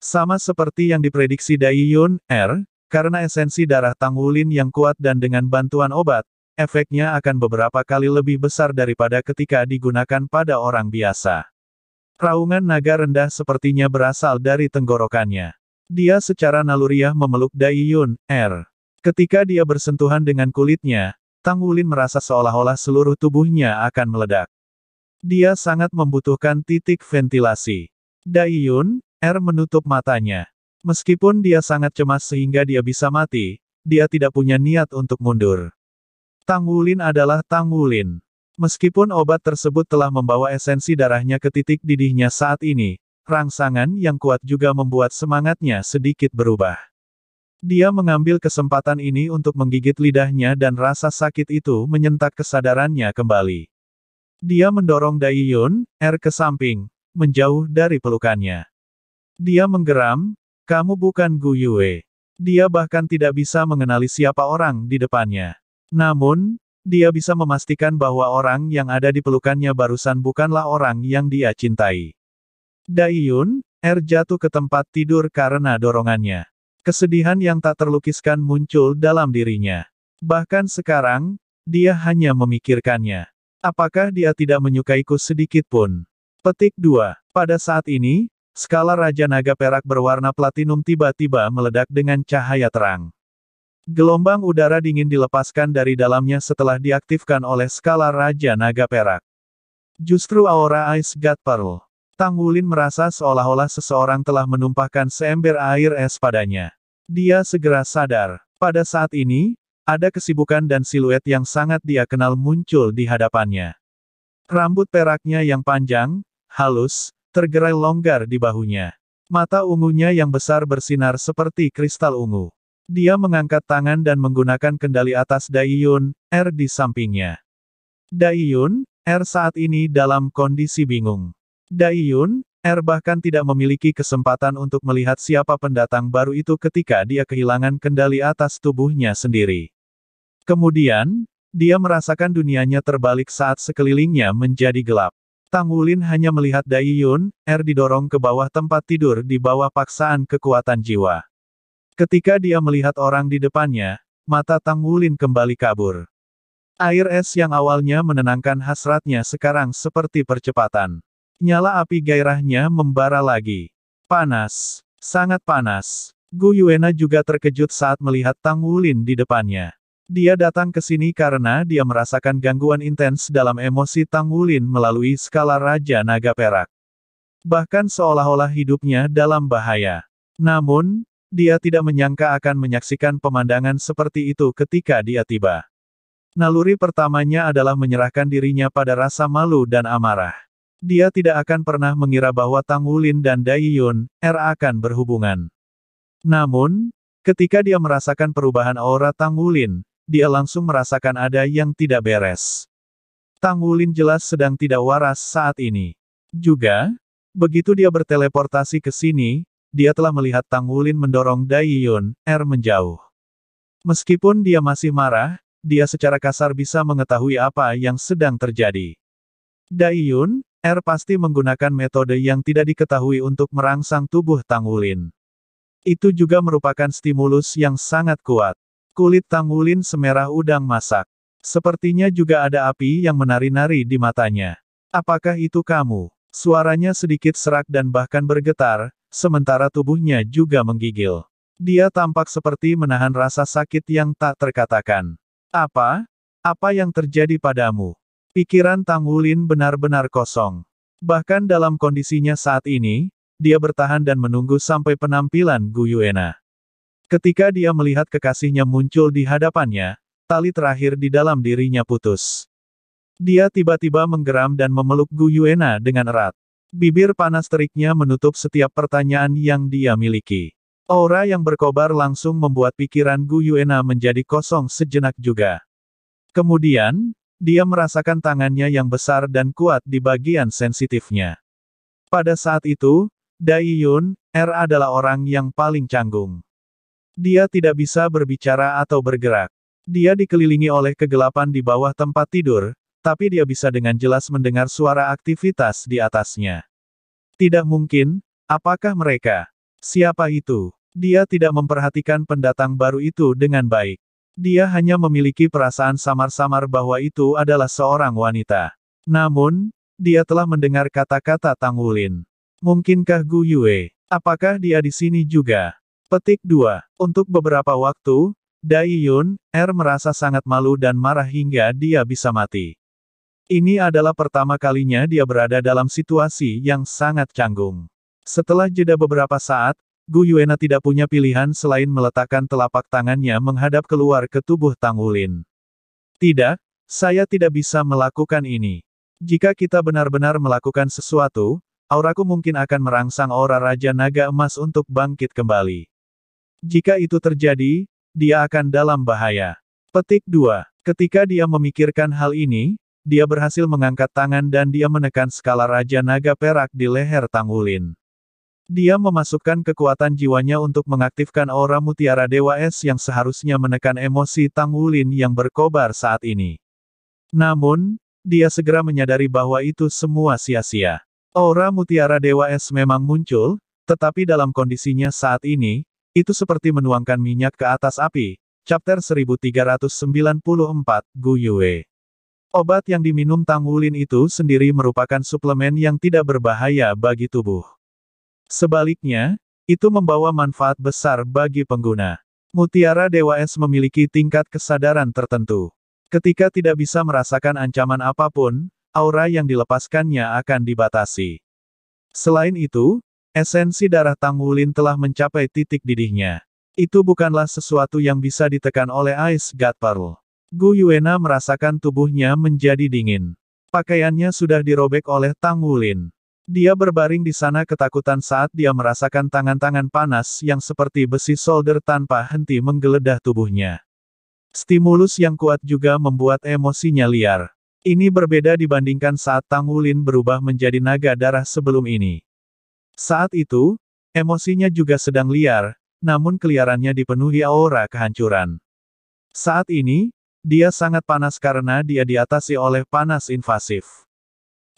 Sama seperti yang diprediksi Dai Yun, R, er, karena esensi darah Tang Wulin yang kuat dan dengan bantuan obat, efeknya akan beberapa kali lebih besar daripada ketika digunakan pada orang biasa. Raungan naga rendah sepertinya berasal dari tenggorokannya. Dia secara naluriah memeluk Dai Yun, R. Er. Ketika dia bersentuhan dengan kulitnya, Tang Wulin merasa seolah-olah seluruh tubuhnya akan meledak. Dia sangat membutuhkan titik ventilasi. Yun, R er menutup matanya. Meskipun dia sangat cemas sehingga dia bisa mati, dia tidak punya niat untuk mundur. Tang Wulin adalah Tang Wulin. Meskipun obat tersebut telah membawa esensi darahnya ke titik didihnya saat ini, rangsangan yang kuat juga membuat semangatnya sedikit berubah. Dia mengambil kesempatan ini untuk menggigit lidahnya dan rasa sakit itu menyentak kesadarannya kembali. Dia mendorong Daiyun, R er, ke samping, menjauh dari pelukannya. Dia menggeram, kamu bukan Gu Yue. Dia bahkan tidak bisa mengenali siapa orang di depannya. Namun, dia bisa memastikan bahwa orang yang ada di pelukannya barusan bukanlah orang yang dia cintai. Daiyun, R er jatuh ke tempat tidur karena dorongannya. Kesedihan yang tak terlukiskan muncul dalam dirinya. Bahkan sekarang, dia hanya memikirkannya. Apakah dia tidak menyukaiku sedikit pun? Petik 2. Pada saat ini, skala Raja Naga Perak berwarna platinum tiba-tiba meledak dengan cahaya terang. Gelombang udara dingin dilepaskan dari dalamnya setelah diaktifkan oleh skala Raja Naga Perak. Justru aura Ice God Pearl. Tang Wulin merasa seolah-olah seseorang telah menumpahkan seember air es padanya. Dia segera sadar. Pada saat ini, ada kesibukan dan siluet yang sangat dia kenal muncul di hadapannya. Rambut peraknya yang panjang, halus, tergerai longgar di bahunya. Mata ungunya yang besar bersinar seperti kristal ungu. Dia mengangkat tangan dan menggunakan kendali atas Daiyun, R er di sampingnya. Daiyun, R er saat ini dalam kondisi bingung. Daiyun, R er bahkan tidak memiliki kesempatan untuk melihat siapa pendatang baru itu ketika dia kehilangan kendali atas tubuhnya sendiri. Kemudian, dia merasakan dunianya terbalik saat sekelilingnya menjadi gelap. Tang Wulin hanya melihat Dai Yun, Er didorong ke bawah tempat tidur di bawah paksaan kekuatan jiwa. Ketika dia melihat orang di depannya, mata Tang Wulin kembali kabur. Air es yang awalnya menenangkan hasratnya sekarang seperti percepatan. Nyala api gairahnya membara lagi. Panas. Sangat panas. Gu Yuena juga terkejut saat melihat Tang Wulin di depannya. Dia datang ke sini karena dia merasakan gangguan intens dalam emosi Tang Wulin melalui skala Raja Naga Perak. Bahkan seolah-olah hidupnya dalam bahaya. Namun, dia tidak menyangka akan menyaksikan pemandangan seperti itu ketika dia tiba. Naluri pertamanya adalah menyerahkan dirinya pada rasa malu dan amarah. Dia tidak akan pernah mengira bahwa Tang Wulin dan Dai Yun, R er, akan berhubungan. Namun, ketika dia merasakan perubahan aura Tang Wulin, dia langsung merasakan ada yang tidak beres. Tang Wulin jelas sedang tidak waras saat ini. Juga, begitu dia berteleportasi ke sini, dia telah melihat Tang Wulin mendorong Dai Yun, Er menjauh. Meskipun dia masih marah, dia secara kasar bisa mengetahui apa yang sedang terjadi. Dai Yun, Er pasti menggunakan metode yang tidak diketahui untuk merangsang tubuh Tang Wulin. Itu juga merupakan stimulus yang sangat kuat. Kulit Tangulin semerah udang masak. Sepertinya juga ada api yang menari-nari di matanya. Apakah itu kamu? Suaranya sedikit serak dan bahkan bergetar, sementara tubuhnya juga menggigil. Dia tampak seperti menahan rasa sakit yang tak terkatakan. Apa? Apa yang terjadi padamu? Pikiran Tangulin benar-benar kosong. Bahkan dalam kondisinya saat ini, dia bertahan dan menunggu sampai penampilan Guyuena. Ketika dia melihat kekasihnya muncul di hadapannya, tali terakhir di dalam dirinya putus. Dia tiba-tiba menggeram dan memeluk Gu Yuena dengan erat. Bibir panas teriknya menutup setiap pertanyaan yang dia miliki. Aura yang berkobar langsung membuat pikiran Gu Yuena menjadi kosong sejenak juga. Kemudian, dia merasakan tangannya yang besar dan kuat di bagian sensitifnya. Pada saat itu, Dai Yun, R er adalah orang yang paling canggung. Dia tidak bisa berbicara atau bergerak. Dia dikelilingi oleh kegelapan di bawah tempat tidur, tapi dia bisa dengan jelas mendengar suara aktivitas di atasnya. Tidak mungkin, apakah mereka? Siapa itu? Dia tidak memperhatikan pendatang baru itu dengan baik. Dia hanya memiliki perasaan samar-samar bahwa itu adalah seorang wanita. Namun, dia telah mendengar kata-kata Tang Wulin. Mungkinkah Gu Yue? Apakah dia di sini juga? Petik 2. Untuk beberapa waktu, Dai Yun, Er merasa sangat malu dan marah hingga dia bisa mati. Ini adalah pertama kalinya dia berada dalam situasi yang sangat canggung. Setelah jeda beberapa saat, Gu Yuena tidak punya pilihan selain meletakkan telapak tangannya menghadap keluar ke tubuh Tang Wulin. Tidak, saya tidak bisa melakukan ini. Jika kita benar-benar melakukan sesuatu, auraku mungkin akan merangsang aura Raja Naga Emas untuk bangkit kembali. Jika itu terjadi, dia akan dalam bahaya. Petik 2. Ketika dia memikirkan hal ini, dia berhasil mengangkat tangan dan dia menekan skala Raja Naga Perak di leher Tang Wulin. Dia memasukkan kekuatan jiwanya untuk mengaktifkan aura mutiara Dewa Es yang seharusnya menekan emosi Tang Wulin yang berkobar saat ini. Namun, dia segera menyadari bahwa itu semua sia-sia. Aura mutiara Dewa Es memang muncul, tetapi dalam kondisinya saat ini, itu seperti menuangkan minyak ke atas api. Chapter 1394, Gu Yue. Obat yang diminum Tang Wulin itu sendiri merupakan suplemen yang tidak berbahaya bagi tubuh. Sebaliknya, itu membawa manfaat besar bagi pengguna. Mutiara Dewa Es memiliki tingkat kesadaran tertentu. Ketika tidak bisa merasakan ancaman apapun, aura yang dilepaskannya akan dibatasi. Selain itu, Esensi darah Tang Wulin telah mencapai titik didihnya. Itu bukanlah sesuatu yang bisa ditekan oleh Ice God Pearl. Gu Yuena merasakan tubuhnya menjadi dingin. Pakaiannya sudah dirobek oleh Tang Wulin. Dia berbaring di sana ketakutan saat dia merasakan tangan-tangan panas yang seperti besi solder tanpa henti menggeledah tubuhnya. Stimulus yang kuat juga membuat emosinya liar. Ini berbeda dibandingkan saat Tang Wulin berubah menjadi naga darah sebelum ini. Saat itu, emosinya juga sedang liar, namun keliarannya dipenuhi aura kehancuran. Saat ini, dia sangat panas karena dia diatasi oleh panas invasif.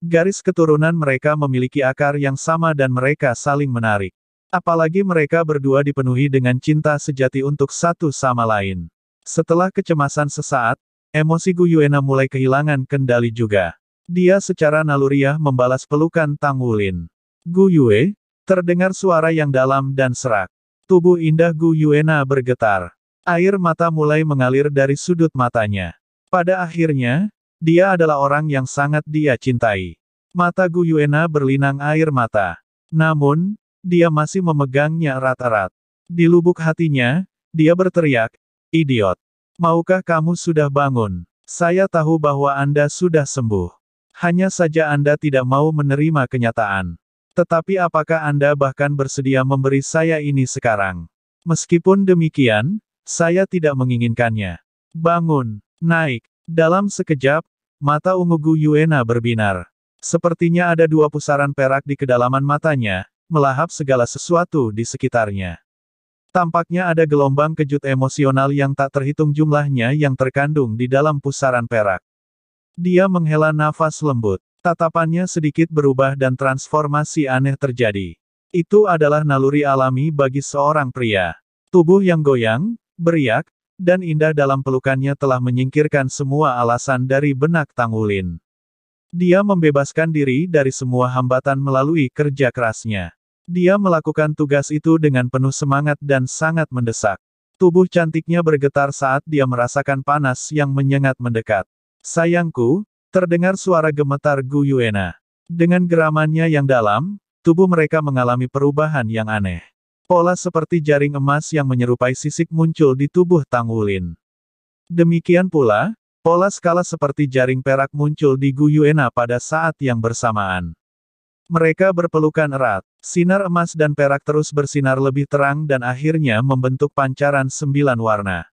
Garis keturunan mereka memiliki akar yang sama dan mereka saling menarik. Apalagi mereka berdua dipenuhi dengan cinta sejati untuk satu sama lain. Setelah kecemasan sesaat, emosi Gu Yuena mulai kehilangan kendali juga. Dia secara naluriah membalas pelukan Tang Wulin. Gu Yue, terdengar suara yang dalam dan serak. Tubuh indah Gu Yuena bergetar. Air mata mulai mengalir dari sudut matanya. Pada akhirnya, dia adalah orang yang sangat dia cintai. Mata Gu Yuena berlinang air mata. Namun, dia masih memegangnya erat-erat. Di lubuk hatinya, dia berteriak, Idiot! Maukah kamu sudah bangun? Saya tahu bahwa Anda sudah sembuh. Hanya saja Anda tidak mau menerima kenyataan. Tetapi apakah Anda bahkan bersedia memberi saya ini sekarang? Meskipun demikian, saya tidak menginginkannya. Bangun, naik. Dalam sekejap, mata ungu Gu Yuena berbinar. Sepertinya ada dua pusaran perak di kedalaman matanya, melahap segala sesuatu di sekitarnya. Tampaknya ada gelombang kejut emosional yang tak terhitung jumlahnya yang terkandung di dalam pusaran perak. Dia menghela nafas lembut. Tatapannya sedikit berubah dan transformasi aneh terjadi. Itu adalah naluri alami bagi seorang pria. Tubuh yang goyang, beriak, dan indah dalam pelukannya telah menyingkirkan semua alasan dari benak Tangulin. Dia membebaskan diri dari semua hambatan melalui kerja kerasnya. Dia melakukan tugas itu dengan penuh semangat dan sangat mendesak. Tubuh cantiknya bergetar saat dia merasakan panas yang menyengat mendekat. Sayangku, Terdengar suara gemetar Guyuena. Dengan geramannya yang dalam, tubuh mereka mengalami perubahan yang aneh. Pola seperti jaring emas yang menyerupai sisik muncul di tubuh Tang Wulin. Demikian pula, pola skala seperti jaring perak muncul di Guyuena pada saat yang bersamaan. Mereka berpelukan erat, sinar emas dan perak terus bersinar lebih terang dan akhirnya membentuk pancaran sembilan warna.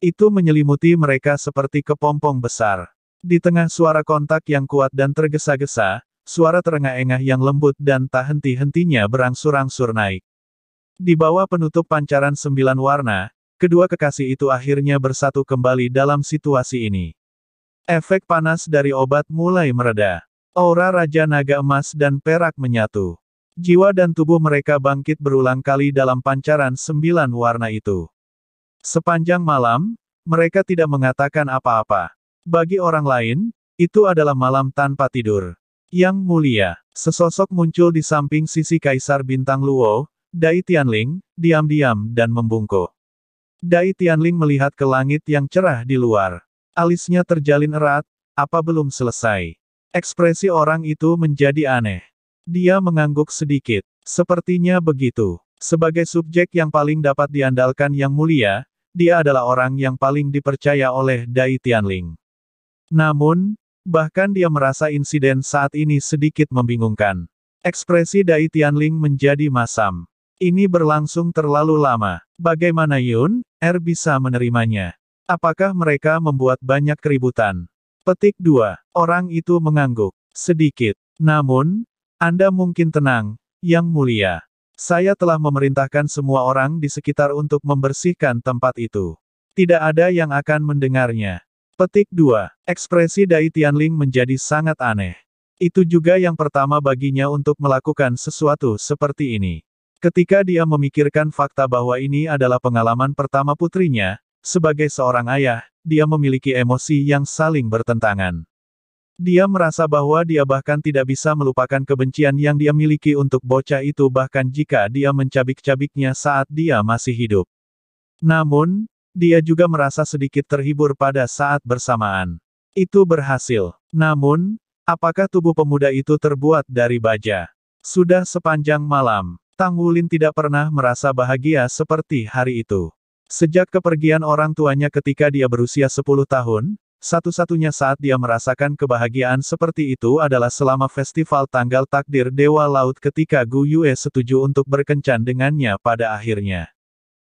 Itu menyelimuti mereka seperti kepompong besar. Di tengah suara kontak yang kuat dan tergesa-gesa, suara terengah-engah yang lembut dan tak henti-hentinya berangsur-angsur naik. Di bawah penutup pancaran sembilan warna, kedua kekasih itu akhirnya bersatu kembali dalam situasi ini. Efek panas dari obat mulai mereda. Aura Raja Naga Emas dan Perak menyatu. Jiwa dan tubuh mereka bangkit berulang kali dalam pancaran sembilan warna itu. Sepanjang malam, mereka tidak mengatakan apa-apa. Bagi orang lain, itu adalah malam tanpa tidur. Yang mulia, sesosok muncul di samping sisi Kaisar Bintang Luo, Dai Tianling, diam-diam dan membungkuk. Dai Tianling melihat ke langit yang cerah di luar. Alisnya terjalin erat, apa belum selesai. Ekspresi orang itu menjadi aneh. Dia mengangguk sedikit. Sepertinya begitu. Sebagai subjek yang paling dapat diandalkan yang mulia, dia adalah orang yang paling dipercaya oleh Dai Tianling. Namun, bahkan dia merasa insiden saat ini sedikit membingungkan. Ekspresi Dai Tianling menjadi masam. Ini berlangsung terlalu lama. Bagaimana Yun, Er bisa menerimanya? Apakah mereka membuat banyak keributan? Petik 2. Orang itu mengangguk. Sedikit. Namun, Anda mungkin tenang, Yang Mulia. Saya telah memerintahkan semua orang di sekitar untuk membersihkan tempat itu. Tidak ada yang akan mendengarnya. Petik 2. Ekspresi Dai Tianling menjadi sangat aneh. Itu juga yang pertama baginya untuk melakukan sesuatu seperti ini. Ketika dia memikirkan fakta bahwa ini adalah pengalaman pertama putrinya, sebagai seorang ayah, dia memiliki emosi yang saling bertentangan. Dia merasa bahwa dia bahkan tidak bisa melupakan kebencian yang dia miliki untuk bocah itu bahkan jika dia mencabik-cabiknya saat dia masih hidup. Namun, dia juga merasa sedikit terhibur pada saat bersamaan. Itu berhasil. Namun, apakah tubuh pemuda itu terbuat dari baja? Sudah sepanjang malam, Tang Wulin tidak pernah merasa bahagia seperti hari itu. Sejak kepergian orang tuanya ketika dia berusia 10 tahun, satu-satunya saat dia merasakan kebahagiaan seperti itu adalah selama festival tanggal takdir Dewa Laut ketika Gu Yue setuju untuk berkencan dengannya pada akhirnya.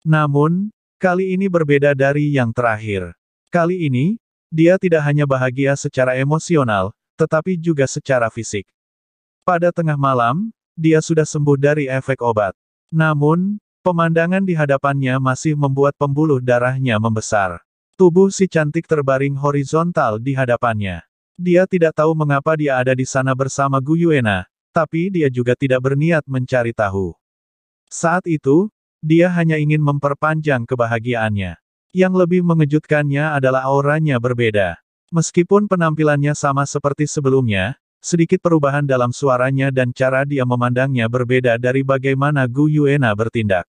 Namun, Kali ini berbeda dari yang terakhir. Kali ini, dia tidak hanya bahagia secara emosional, tetapi juga secara fisik. Pada tengah malam, dia sudah sembuh dari efek obat. Namun, pemandangan di hadapannya masih membuat pembuluh darahnya membesar. Tubuh si cantik terbaring horizontal di hadapannya. Dia tidak tahu mengapa dia ada di sana bersama Guyuena, tapi dia juga tidak berniat mencari tahu. Saat itu, dia hanya ingin memperpanjang kebahagiaannya. Yang lebih mengejutkannya adalah auranya berbeda. Meskipun penampilannya sama seperti sebelumnya, sedikit perubahan dalam suaranya dan cara dia memandangnya berbeda dari bagaimana Gu Yuena bertindak.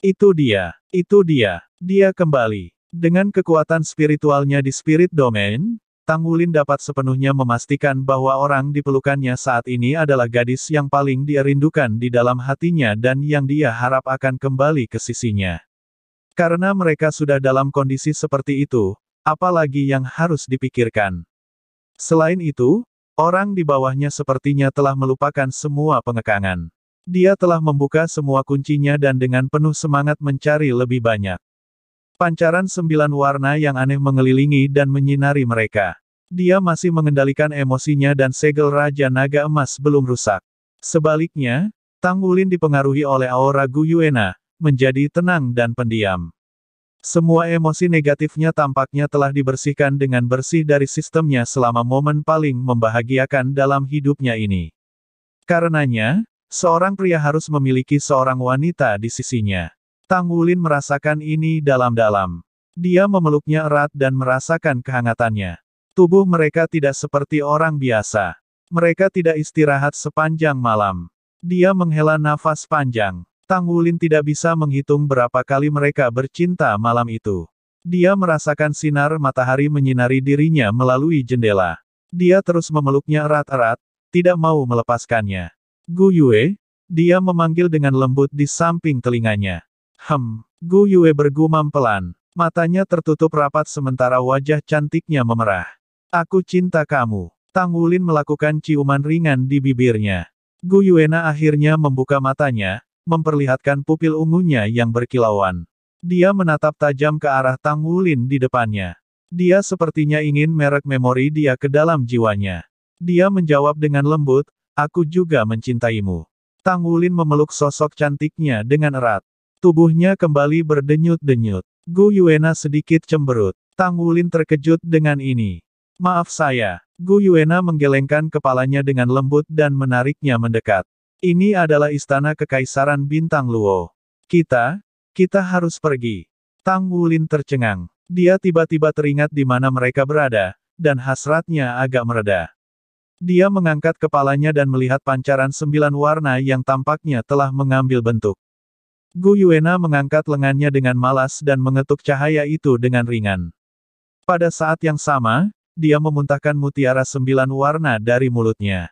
Itu dia, itu dia, dia kembali. Dengan kekuatan spiritualnya di spirit domain, Tang Wulin dapat sepenuhnya memastikan bahwa orang di pelukannya saat ini adalah gadis yang paling dia rindukan di dalam hatinya dan yang dia harap akan kembali ke sisinya. Karena mereka sudah dalam kondisi seperti itu, apalagi yang harus dipikirkan. Selain itu, orang di bawahnya sepertinya telah melupakan semua pengekangan. Dia telah membuka semua kuncinya dan dengan penuh semangat mencari lebih banyak. Pancaran sembilan warna yang aneh mengelilingi dan menyinari mereka. Dia masih mengendalikan emosinya dan segel Raja Naga Emas belum rusak. Sebaliknya, Tang Wulin dipengaruhi oleh aura Guyuena, menjadi tenang dan pendiam. Semua emosi negatifnya tampaknya telah dibersihkan dengan bersih dari sistemnya selama momen paling membahagiakan dalam hidupnya ini. Karenanya, seorang pria harus memiliki seorang wanita di sisinya. Tang Wulin merasakan ini dalam-dalam. Dia memeluknya erat dan merasakan kehangatannya. Tubuh mereka tidak seperti orang biasa. Mereka tidak istirahat sepanjang malam. Dia menghela nafas panjang. Tang Wulin tidak bisa menghitung berapa kali mereka bercinta malam itu. Dia merasakan sinar matahari menyinari dirinya melalui jendela. Dia terus memeluknya erat-erat, tidak mau melepaskannya. Gu Yue, dia memanggil dengan lembut di samping telinganya. Hem, Gu Yue bergumam pelan. Matanya tertutup rapat sementara wajah cantiknya memerah. Aku cinta kamu. Tang Wulin melakukan ciuman ringan di bibirnya. Gu Yuena akhirnya membuka matanya, memperlihatkan pupil ungunya yang berkilauan. Dia menatap tajam ke arah Tang Wulin di depannya. Dia sepertinya ingin merek memori dia ke dalam jiwanya. Dia menjawab dengan lembut, aku juga mencintaimu. Tang Wulin memeluk sosok cantiknya dengan erat. Tubuhnya kembali berdenyut-denyut. Gu Yuena sedikit cemberut. Tang Wulin terkejut dengan ini. Maaf saya. Gu Yuena menggelengkan kepalanya dengan lembut dan menariknya mendekat. Ini adalah istana kekaisaran Bintang Luo. Kita, kita harus pergi. Tang Wulin tercengang. Dia tiba-tiba teringat di mana mereka berada, dan hasratnya agak mereda. Dia mengangkat kepalanya dan melihat pancaran sembilan warna yang tampaknya telah mengambil bentuk. Gu Yuena mengangkat lengannya dengan malas dan mengetuk cahaya itu dengan ringan. Pada saat yang sama, dia memuntahkan mutiara sembilan warna dari mulutnya.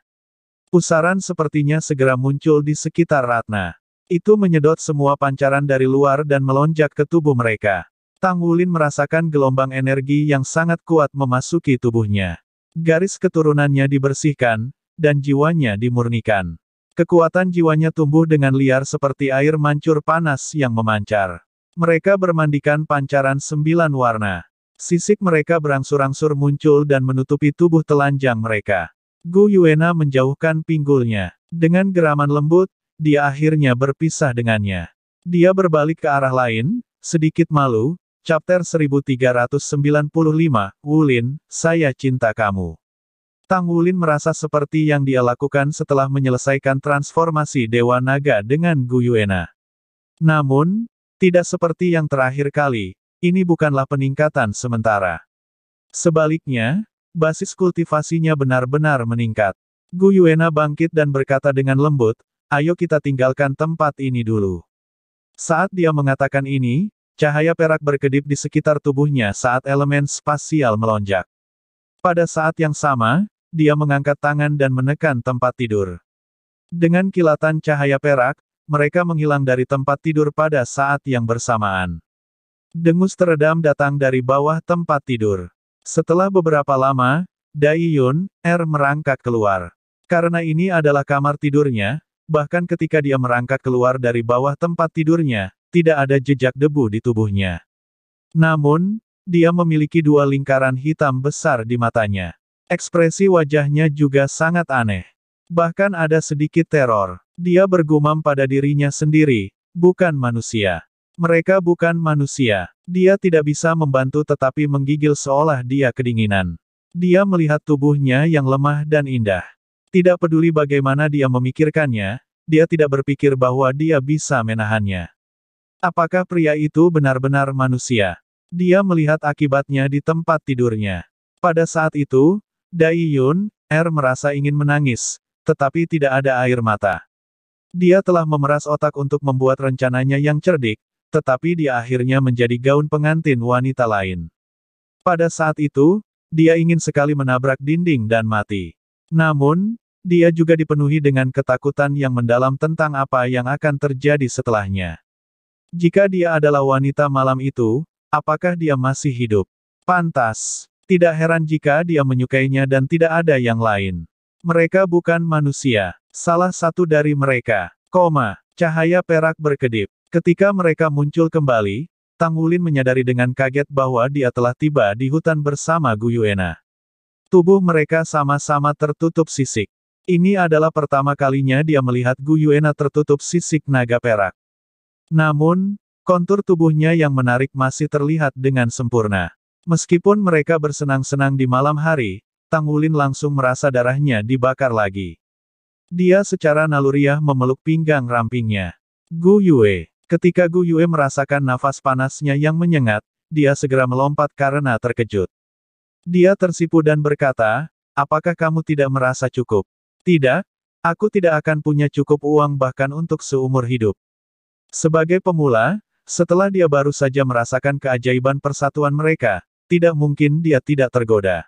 Pusaran sepertinya segera muncul di sekitar Ratna. Itu menyedot semua pancaran dari luar dan melonjak ke tubuh mereka. Tang Wulin merasakan gelombang energi yang sangat kuat memasuki tubuhnya. Garis keturunannya dibersihkan, dan jiwanya dimurnikan. Kekuatan jiwanya tumbuh dengan liar seperti air mancur panas yang memancar. Mereka bermandikan pancaran sembilan warna. Sisik mereka berangsur-angsur muncul dan menutupi tubuh telanjang mereka. Gu Yuena menjauhkan pinggulnya. Dengan geraman lembut, dia akhirnya berpisah dengannya. Dia berbalik ke arah lain, sedikit malu, Chapter 1395, Wulin, saya cinta kamu. Tang Wulin merasa seperti yang dia lakukan setelah menyelesaikan transformasi Dewa Naga dengan Yuena. Namun, tidak seperti yang terakhir kali, ini bukanlah peningkatan sementara. Sebaliknya, basis kultivasinya benar-benar meningkat. Yuena bangkit dan berkata dengan lembut, ayo kita tinggalkan tempat ini dulu. Saat dia mengatakan ini, cahaya perak berkedip di sekitar tubuhnya saat elemen spasial melonjak. Pada saat yang sama, dia mengangkat tangan dan menekan tempat tidur. Dengan kilatan cahaya perak, mereka menghilang dari tempat tidur pada saat yang bersamaan. Dengus teredam datang dari bawah tempat tidur. Setelah beberapa lama, Dai Yun, R er merangkak keluar. Karena ini adalah kamar tidurnya, bahkan ketika dia merangkak keluar dari bawah tempat tidurnya, tidak ada jejak debu di tubuhnya. Namun, dia memiliki dua lingkaran hitam besar di matanya. Ekspresi wajahnya juga sangat aneh. Bahkan ada sedikit teror. Dia bergumam pada dirinya sendiri, bukan manusia. Mereka bukan manusia. Dia tidak bisa membantu tetapi menggigil seolah dia kedinginan. Dia melihat tubuhnya yang lemah dan indah. Tidak peduli bagaimana dia memikirkannya, dia tidak berpikir bahwa dia bisa menahannya. Apakah pria itu benar-benar manusia? Dia melihat akibatnya di tempat tidurnya. Pada saat itu, Dai Yun, Er merasa ingin menangis, tetapi tidak ada air mata. Dia telah memeras otak untuk membuat rencananya yang cerdik, tetapi dia akhirnya menjadi gaun pengantin wanita lain. Pada saat itu, dia ingin sekali menabrak dinding dan mati. Namun, dia juga dipenuhi dengan ketakutan yang mendalam tentang apa yang akan terjadi setelahnya. Jika dia adalah wanita malam itu, apakah dia masih hidup? Pantas. Tidak heran jika dia menyukainya dan tidak ada yang lain. Mereka bukan manusia. Salah satu dari mereka. Koma. Cahaya perak berkedip. Ketika mereka muncul kembali, Tang Wulin menyadari dengan kaget bahwa dia telah tiba di hutan bersama Guyuena. Tubuh mereka sama-sama tertutup sisik. Ini adalah pertama kalinya dia melihat Guyuena tertutup sisik naga perak. Namun, kontur tubuhnya yang menarik masih terlihat dengan sempurna. Meskipun mereka bersenang-senang di malam hari, Tang Wulin langsung merasa darahnya dibakar lagi. Dia secara naluriah memeluk pinggang rampingnya. Gu Yue. Ketika Gu Yue merasakan nafas panasnya yang menyengat, dia segera melompat karena terkejut. Dia tersipu dan berkata, apakah kamu tidak merasa cukup? Tidak, aku tidak akan punya cukup uang bahkan untuk seumur hidup. Sebagai pemula, setelah dia baru saja merasakan keajaiban persatuan mereka, tidak mungkin dia tidak tergoda.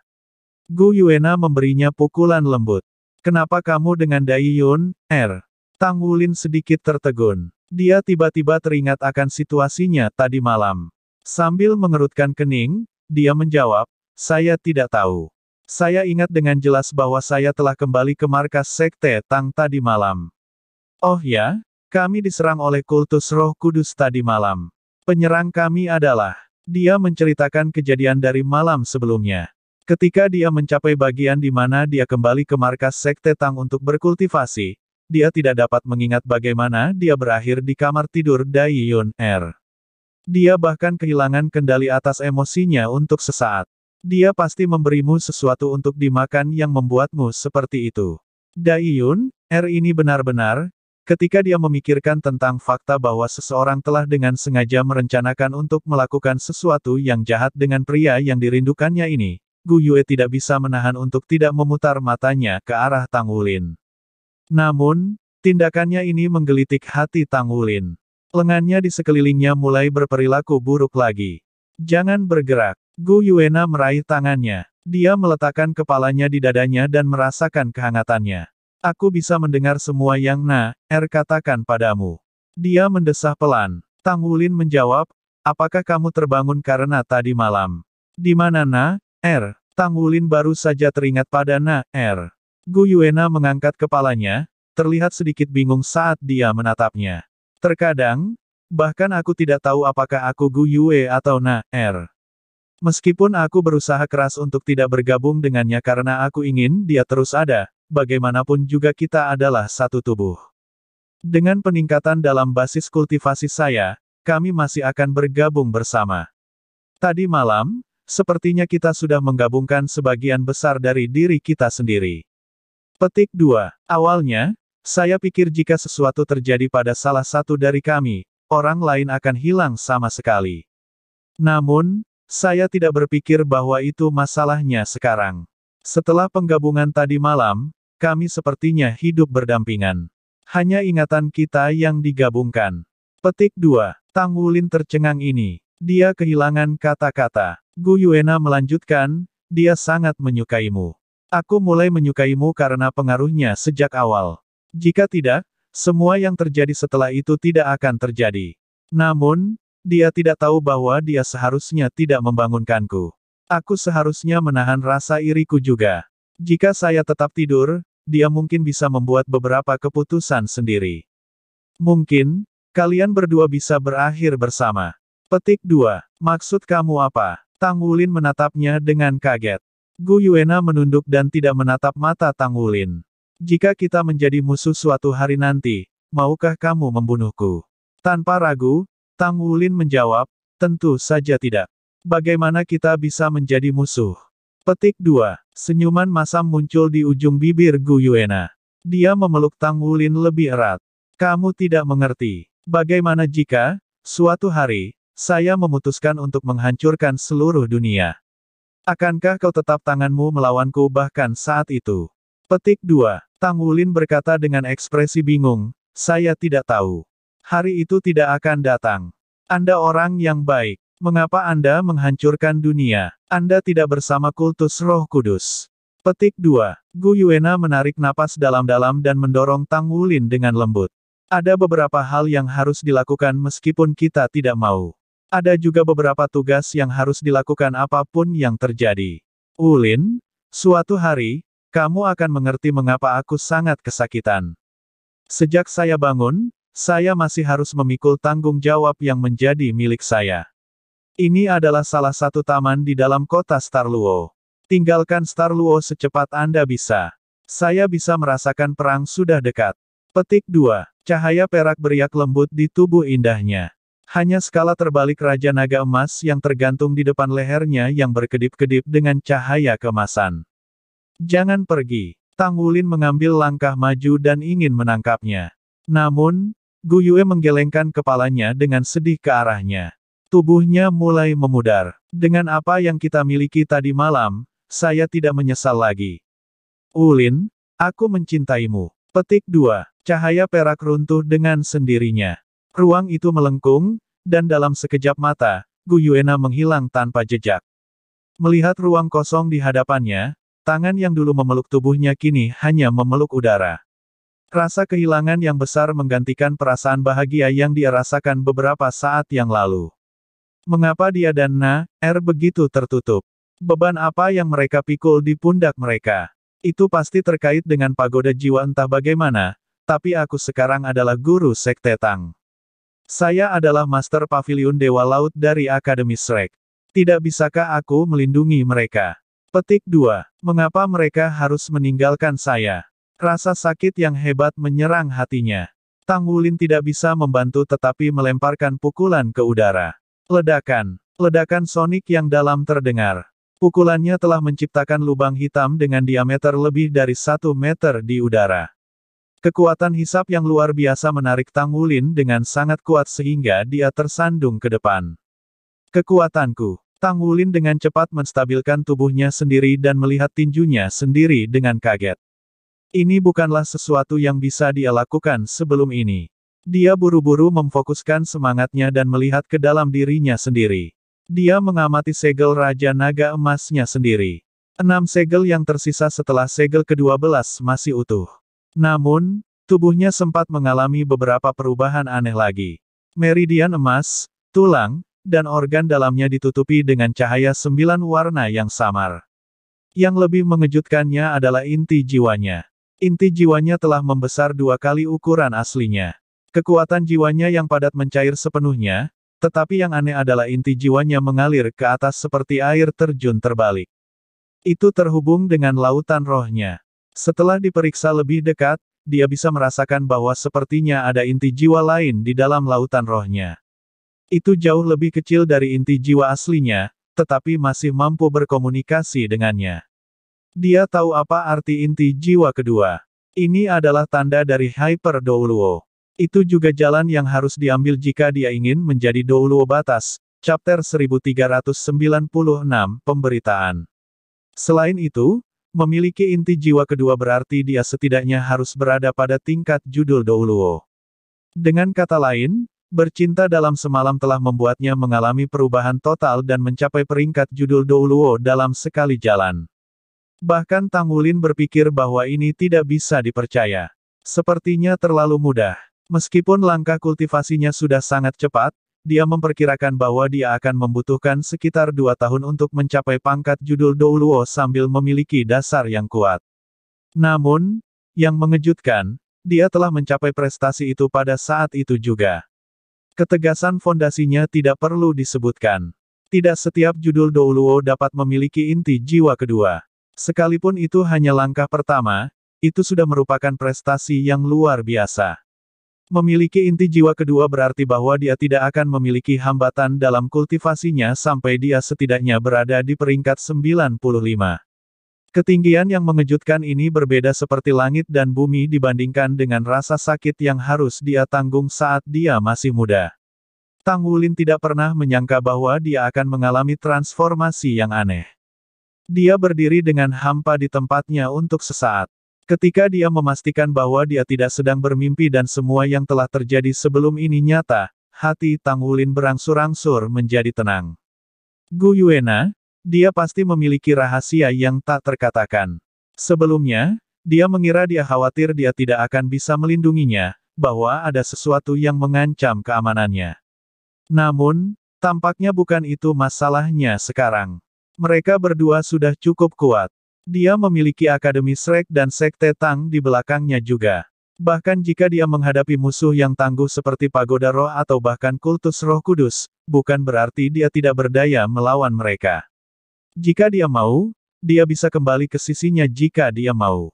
Gu Yuena memberinya pukulan lembut. Kenapa kamu dengan Dai Yun, Er? Tang Wulin sedikit tertegun. Dia tiba-tiba teringat akan situasinya tadi malam. Sambil mengerutkan kening, dia menjawab, saya tidak tahu. Saya ingat dengan jelas bahwa saya telah kembali ke markas Sekte Tang tadi malam. Oh ya, kami diserang oleh kultus roh kudus tadi malam. Penyerang kami adalah dia menceritakan kejadian dari malam sebelumnya. Ketika dia mencapai bagian di mana dia kembali ke markas Sekte Tang untuk berkultivasi, dia tidak dapat mengingat bagaimana dia berakhir di kamar tidur Dai Yun Er. Dia bahkan kehilangan kendali atas emosinya untuk sesaat. Dia pasti memberimu sesuatu untuk dimakan yang membuatmu seperti itu. Dai Yun, R er ini benar-benar, Ketika dia memikirkan tentang fakta bahwa seseorang telah dengan sengaja merencanakan untuk melakukan sesuatu yang jahat dengan pria yang dirindukannya ini, Gu Yue tidak bisa menahan untuk tidak memutar matanya ke arah Tang Wulin. Namun, tindakannya ini menggelitik hati Tang Wulin. Lengannya di sekelilingnya mulai berperilaku buruk lagi. Jangan bergerak. Gu Yuena meraih tangannya. Dia meletakkan kepalanya di dadanya dan merasakan kehangatannya. Aku bisa mendengar semua yang Na, Er katakan padamu. Dia mendesah pelan. Tang Wulin menjawab, apakah kamu terbangun karena tadi malam? Di mana Na, Er? Tang Wulin baru saja teringat pada Na, Er. Gu Yuena mengangkat kepalanya, terlihat sedikit bingung saat dia menatapnya. Terkadang, bahkan aku tidak tahu apakah aku Gu Yue atau Na, Er. Meskipun aku berusaha keras untuk tidak bergabung dengannya karena aku ingin dia terus ada, bagaimanapun juga kita adalah satu tubuh. Dengan peningkatan dalam basis kultivasi saya, kami masih akan bergabung bersama. Tadi malam, sepertinya kita sudah menggabungkan sebagian besar dari diri kita sendiri. Petik 2. Awalnya, saya pikir jika sesuatu terjadi pada salah satu dari kami, orang lain akan hilang sama sekali. Namun, saya tidak berpikir bahwa itu masalahnya sekarang. Setelah penggabungan tadi malam, kami sepertinya hidup berdampingan. Hanya ingatan kita yang digabungkan. Petik 2. Tang Wulin tercengang ini. Dia kehilangan kata-kata. Gu Yuena melanjutkan, dia sangat menyukaimu. Aku mulai menyukaimu karena pengaruhnya sejak awal. Jika tidak, semua yang terjadi setelah itu tidak akan terjadi. Namun, dia tidak tahu bahwa dia seharusnya tidak membangunkanku. Aku seharusnya menahan rasa iriku juga. Jika saya tetap tidur, dia mungkin bisa membuat beberapa keputusan sendiri. Mungkin, kalian berdua bisa berakhir bersama. Petik 2. Maksud kamu apa? Tang Wulin menatapnya dengan kaget. Gu Yuena menunduk dan tidak menatap mata Tang Wulin. Jika kita menjadi musuh suatu hari nanti, maukah kamu membunuhku? Tanpa ragu, Tang Wulin menjawab, tentu saja tidak. Bagaimana kita bisa menjadi musuh? Petik 2. Senyuman masam muncul di ujung bibir Gu Yuena. Dia memeluk Tang Wulin lebih erat. Kamu tidak mengerti. Bagaimana jika, suatu hari, saya memutuskan untuk menghancurkan seluruh dunia? Akankah kau tetap tanganmu melawanku bahkan saat itu? Petik 2. Tang Wulin berkata dengan ekspresi bingung, saya tidak tahu. Hari itu tidak akan datang. Anda orang yang baik. Mengapa Anda menghancurkan dunia? Anda tidak bersama kultus roh kudus. Petik 2. Gu Yuena menarik napas dalam-dalam dan mendorong Tang Wulin dengan lembut. Ada beberapa hal yang harus dilakukan meskipun kita tidak mau. Ada juga beberapa tugas yang harus dilakukan apapun yang terjadi. Wulin, suatu hari, kamu akan mengerti mengapa aku sangat kesakitan. Sejak saya bangun, saya masih harus memikul tanggung jawab yang menjadi milik saya. Ini adalah salah satu taman di dalam kota Starluo. Tinggalkan Starluo secepat Anda bisa. Saya bisa merasakan perang sudah dekat. Petik 2. Cahaya perak beriak lembut di tubuh indahnya. Hanya skala terbalik Raja Naga Emas yang tergantung di depan lehernya yang berkedip-kedip dengan cahaya kemasan. Jangan pergi. Tang Wulin mengambil langkah maju dan ingin menangkapnya. Namun, Yue menggelengkan kepalanya dengan sedih ke arahnya. Tubuhnya mulai memudar. Dengan apa yang kita miliki tadi malam, saya tidak menyesal lagi. Ulin, aku mencintaimu. Petik 2. Cahaya perak runtuh dengan sendirinya. Ruang itu melengkung, dan dalam sekejap mata, Gu Yuena menghilang tanpa jejak. Melihat ruang kosong di hadapannya, tangan yang dulu memeluk tubuhnya kini hanya memeluk udara. Rasa kehilangan yang besar menggantikan perasaan bahagia yang dia rasakan beberapa saat yang lalu. Mengapa dia dan Na, R er begitu tertutup? Beban apa yang mereka pikul di pundak mereka? Itu pasti terkait dengan pagoda jiwa entah bagaimana, tapi aku sekarang adalah guru sekte Tang. Saya adalah Master Pavilion Dewa Laut dari Akademi Shrek. Tidak bisakah aku melindungi mereka? Petik 2. Mengapa mereka harus meninggalkan saya? Rasa sakit yang hebat menyerang hatinya. Tang Wulin tidak bisa membantu tetapi melemparkan pukulan ke udara. Ledakan. Ledakan sonik yang dalam terdengar. Pukulannya telah menciptakan lubang hitam dengan diameter lebih dari satu meter di udara. Kekuatan hisap yang luar biasa menarik Tang Wulin dengan sangat kuat sehingga dia tersandung ke depan. Kekuatanku. Tang Wulin dengan cepat menstabilkan tubuhnya sendiri dan melihat tinjunya sendiri dengan kaget. Ini bukanlah sesuatu yang bisa dia lakukan sebelum ini. Dia buru-buru memfokuskan semangatnya dan melihat ke dalam dirinya sendiri. Dia mengamati segel Raja Naga emasnya sendiri. Enam segel yang tersisa setelah segel ke-12 masih utuh. Namun, tubuhnya sempat mengalami beberapa perubahan aneh lagi. Meridian emas, tulang, dan organ dalamnya ditutupi dengan cahaya sembilan warna yang samar. Yang lebih mengejutkannya adalah inti jiwanya. Inti jiwanya telah membesar dua kali ukuran aslinya. Kekuatan jiwanya yang padat mencair sepenuhnya, tetapi yang aneh adalah inti jiwanya mengalir ke atas seperti air terjun terbalik. Itu terhubung dengan lautan rohnya. Setelah diperiksa lebih dekat, dia bisa merasakan bahwa sepertinya ada inti jiwa lain di dalam lautan rohnya. Itu jauh lebih kecil dari inti jiwa aslinya, tetapi masih mampu berkomunikasi dengannya. Dia tahu apa arti inti jiwa kedua. Ini adalah tanda dari Hyper Douluo. Itu juga jalan yang harus diambil jika dia ingin menjadi Douluo Batas, Chapter 1396, Pemberitaan. Selain itu, memiliki inti jiwa kedua berarti dia setidaknya harus berada pada tingkat judul Douluo. Dengan kata lain, bercinta dalam semalam telah membuatnya mengalami perubahan total dan mencapai peringkat judul Douluo dalam sekali jalan. Bahkan Tang Wulin berpikir bahwa ini tidak bisa dipercaya. Sepertinya terlalu mudah. Meskipun langkah kultivasinya sudah sangat cepat, dia memperkirakan bahwa dia akan membutuhkan sekitar dua tahun untuk mencapai pangkat judul Douluo sambil memiliki dasar yang kuat. Namun, yang mengejutkan, dia telah mencapai prestasi itu pada saat itu juga. Ketegasan fondasinya tidak perlu disebutkan. Tidak setiap judul Douluo dapat memiliki inti jiwa kedua. Sekalipun itu hanya langkah pertama, itu sudah merupakan prestasi yang luar biasa. Memiliki inti jiwa kedua berarti bahwa dia tidak akan memiliki hambatan dalam kultivasinya sampai dia setidaknya berada di peringkat 95. Ketinggian yang mengejutkan ini berbeda seperti langit dan bumi dibandingkan dengan rasa sakit yang harus dia tanggung saat dia masih muda. Tang Wulin tidak pernah menyangka bahwa dia akan mengalami transformasi yang aneh. Dia berdiri dengan hampa di tempatnya untuk sesaat. Ketika dia memastikan bahwa dia tidak sedang bermimpi dan semua yang telah terjadi sebelum ini nyata, hati Tang Wulin berangsur-angsur menjadi tenang. Gu Yuena, dia pasti memiliki rahasia yang tak terkatakan. Sebelumnya, dia mengira dia khawatir dia tidak akan bisa melindunginya, bahwa ada sesuatu yang mengancam keamanannya. Namun, tampaknya bukan itu masalahnya sekarang. Mereka berdua sudah cukup kuat. Dia memiliki Akademi Shrek dan Sekte Tang di belakangnya juga. Bahkan jika dia menghadapi musuh yang tangguh seperti pagoda roh atau bahkan kultus roh kudus, bukan berarti dia tidak berdaya melawan mereka. Jika dia mau, dia bisa kembali ke sisinya jika dia mau.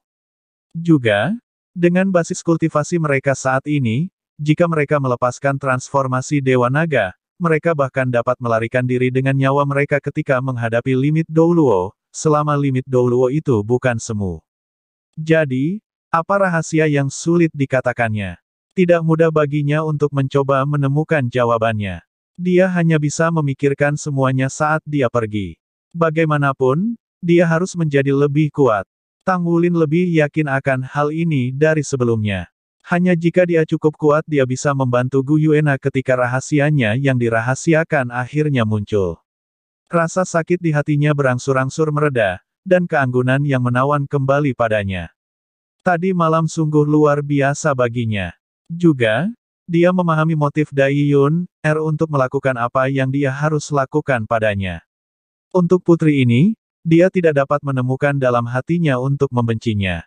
Juga, dengan basis kultivasi mereka saat ini, jika mereka melepaskan transformasi Dewa Naga, mereka bahkan dapat melarikan diri dengan nyawa mereka ketika menghadapi limit Douluo, selama limit Douluo itu bukan semu. Jadi, apa rahasia yang sulit dikatakannya? Tidak mudah baginya untuk mencoba menemukan jawabannya. Dia hanya bisa memikirkan semuanya saat dia pergi. Bagaimanapun, dia harus menjadi lebih kuat. Tang Wulin lebih yakin akan hal ini dari sebelumnya. Hanya jika dia cukup kuat dia bisa membantu Gu Yuena ketika rahasianya yang dirahasiakan akhirnya muncul. Rasa sakit di hatinya berangsur-angsur mereda, dan keanggunan yang menawan kembali padanya. Tadi malam sungguh luar biasa baginya. Juga, dia memahami motif Dai Yun, R er, untuk melakukan apa yang dia harus lakukan padanya. Untuk putri ini, dia tidak dapat menemukan dalam hatinya untuk membencinya.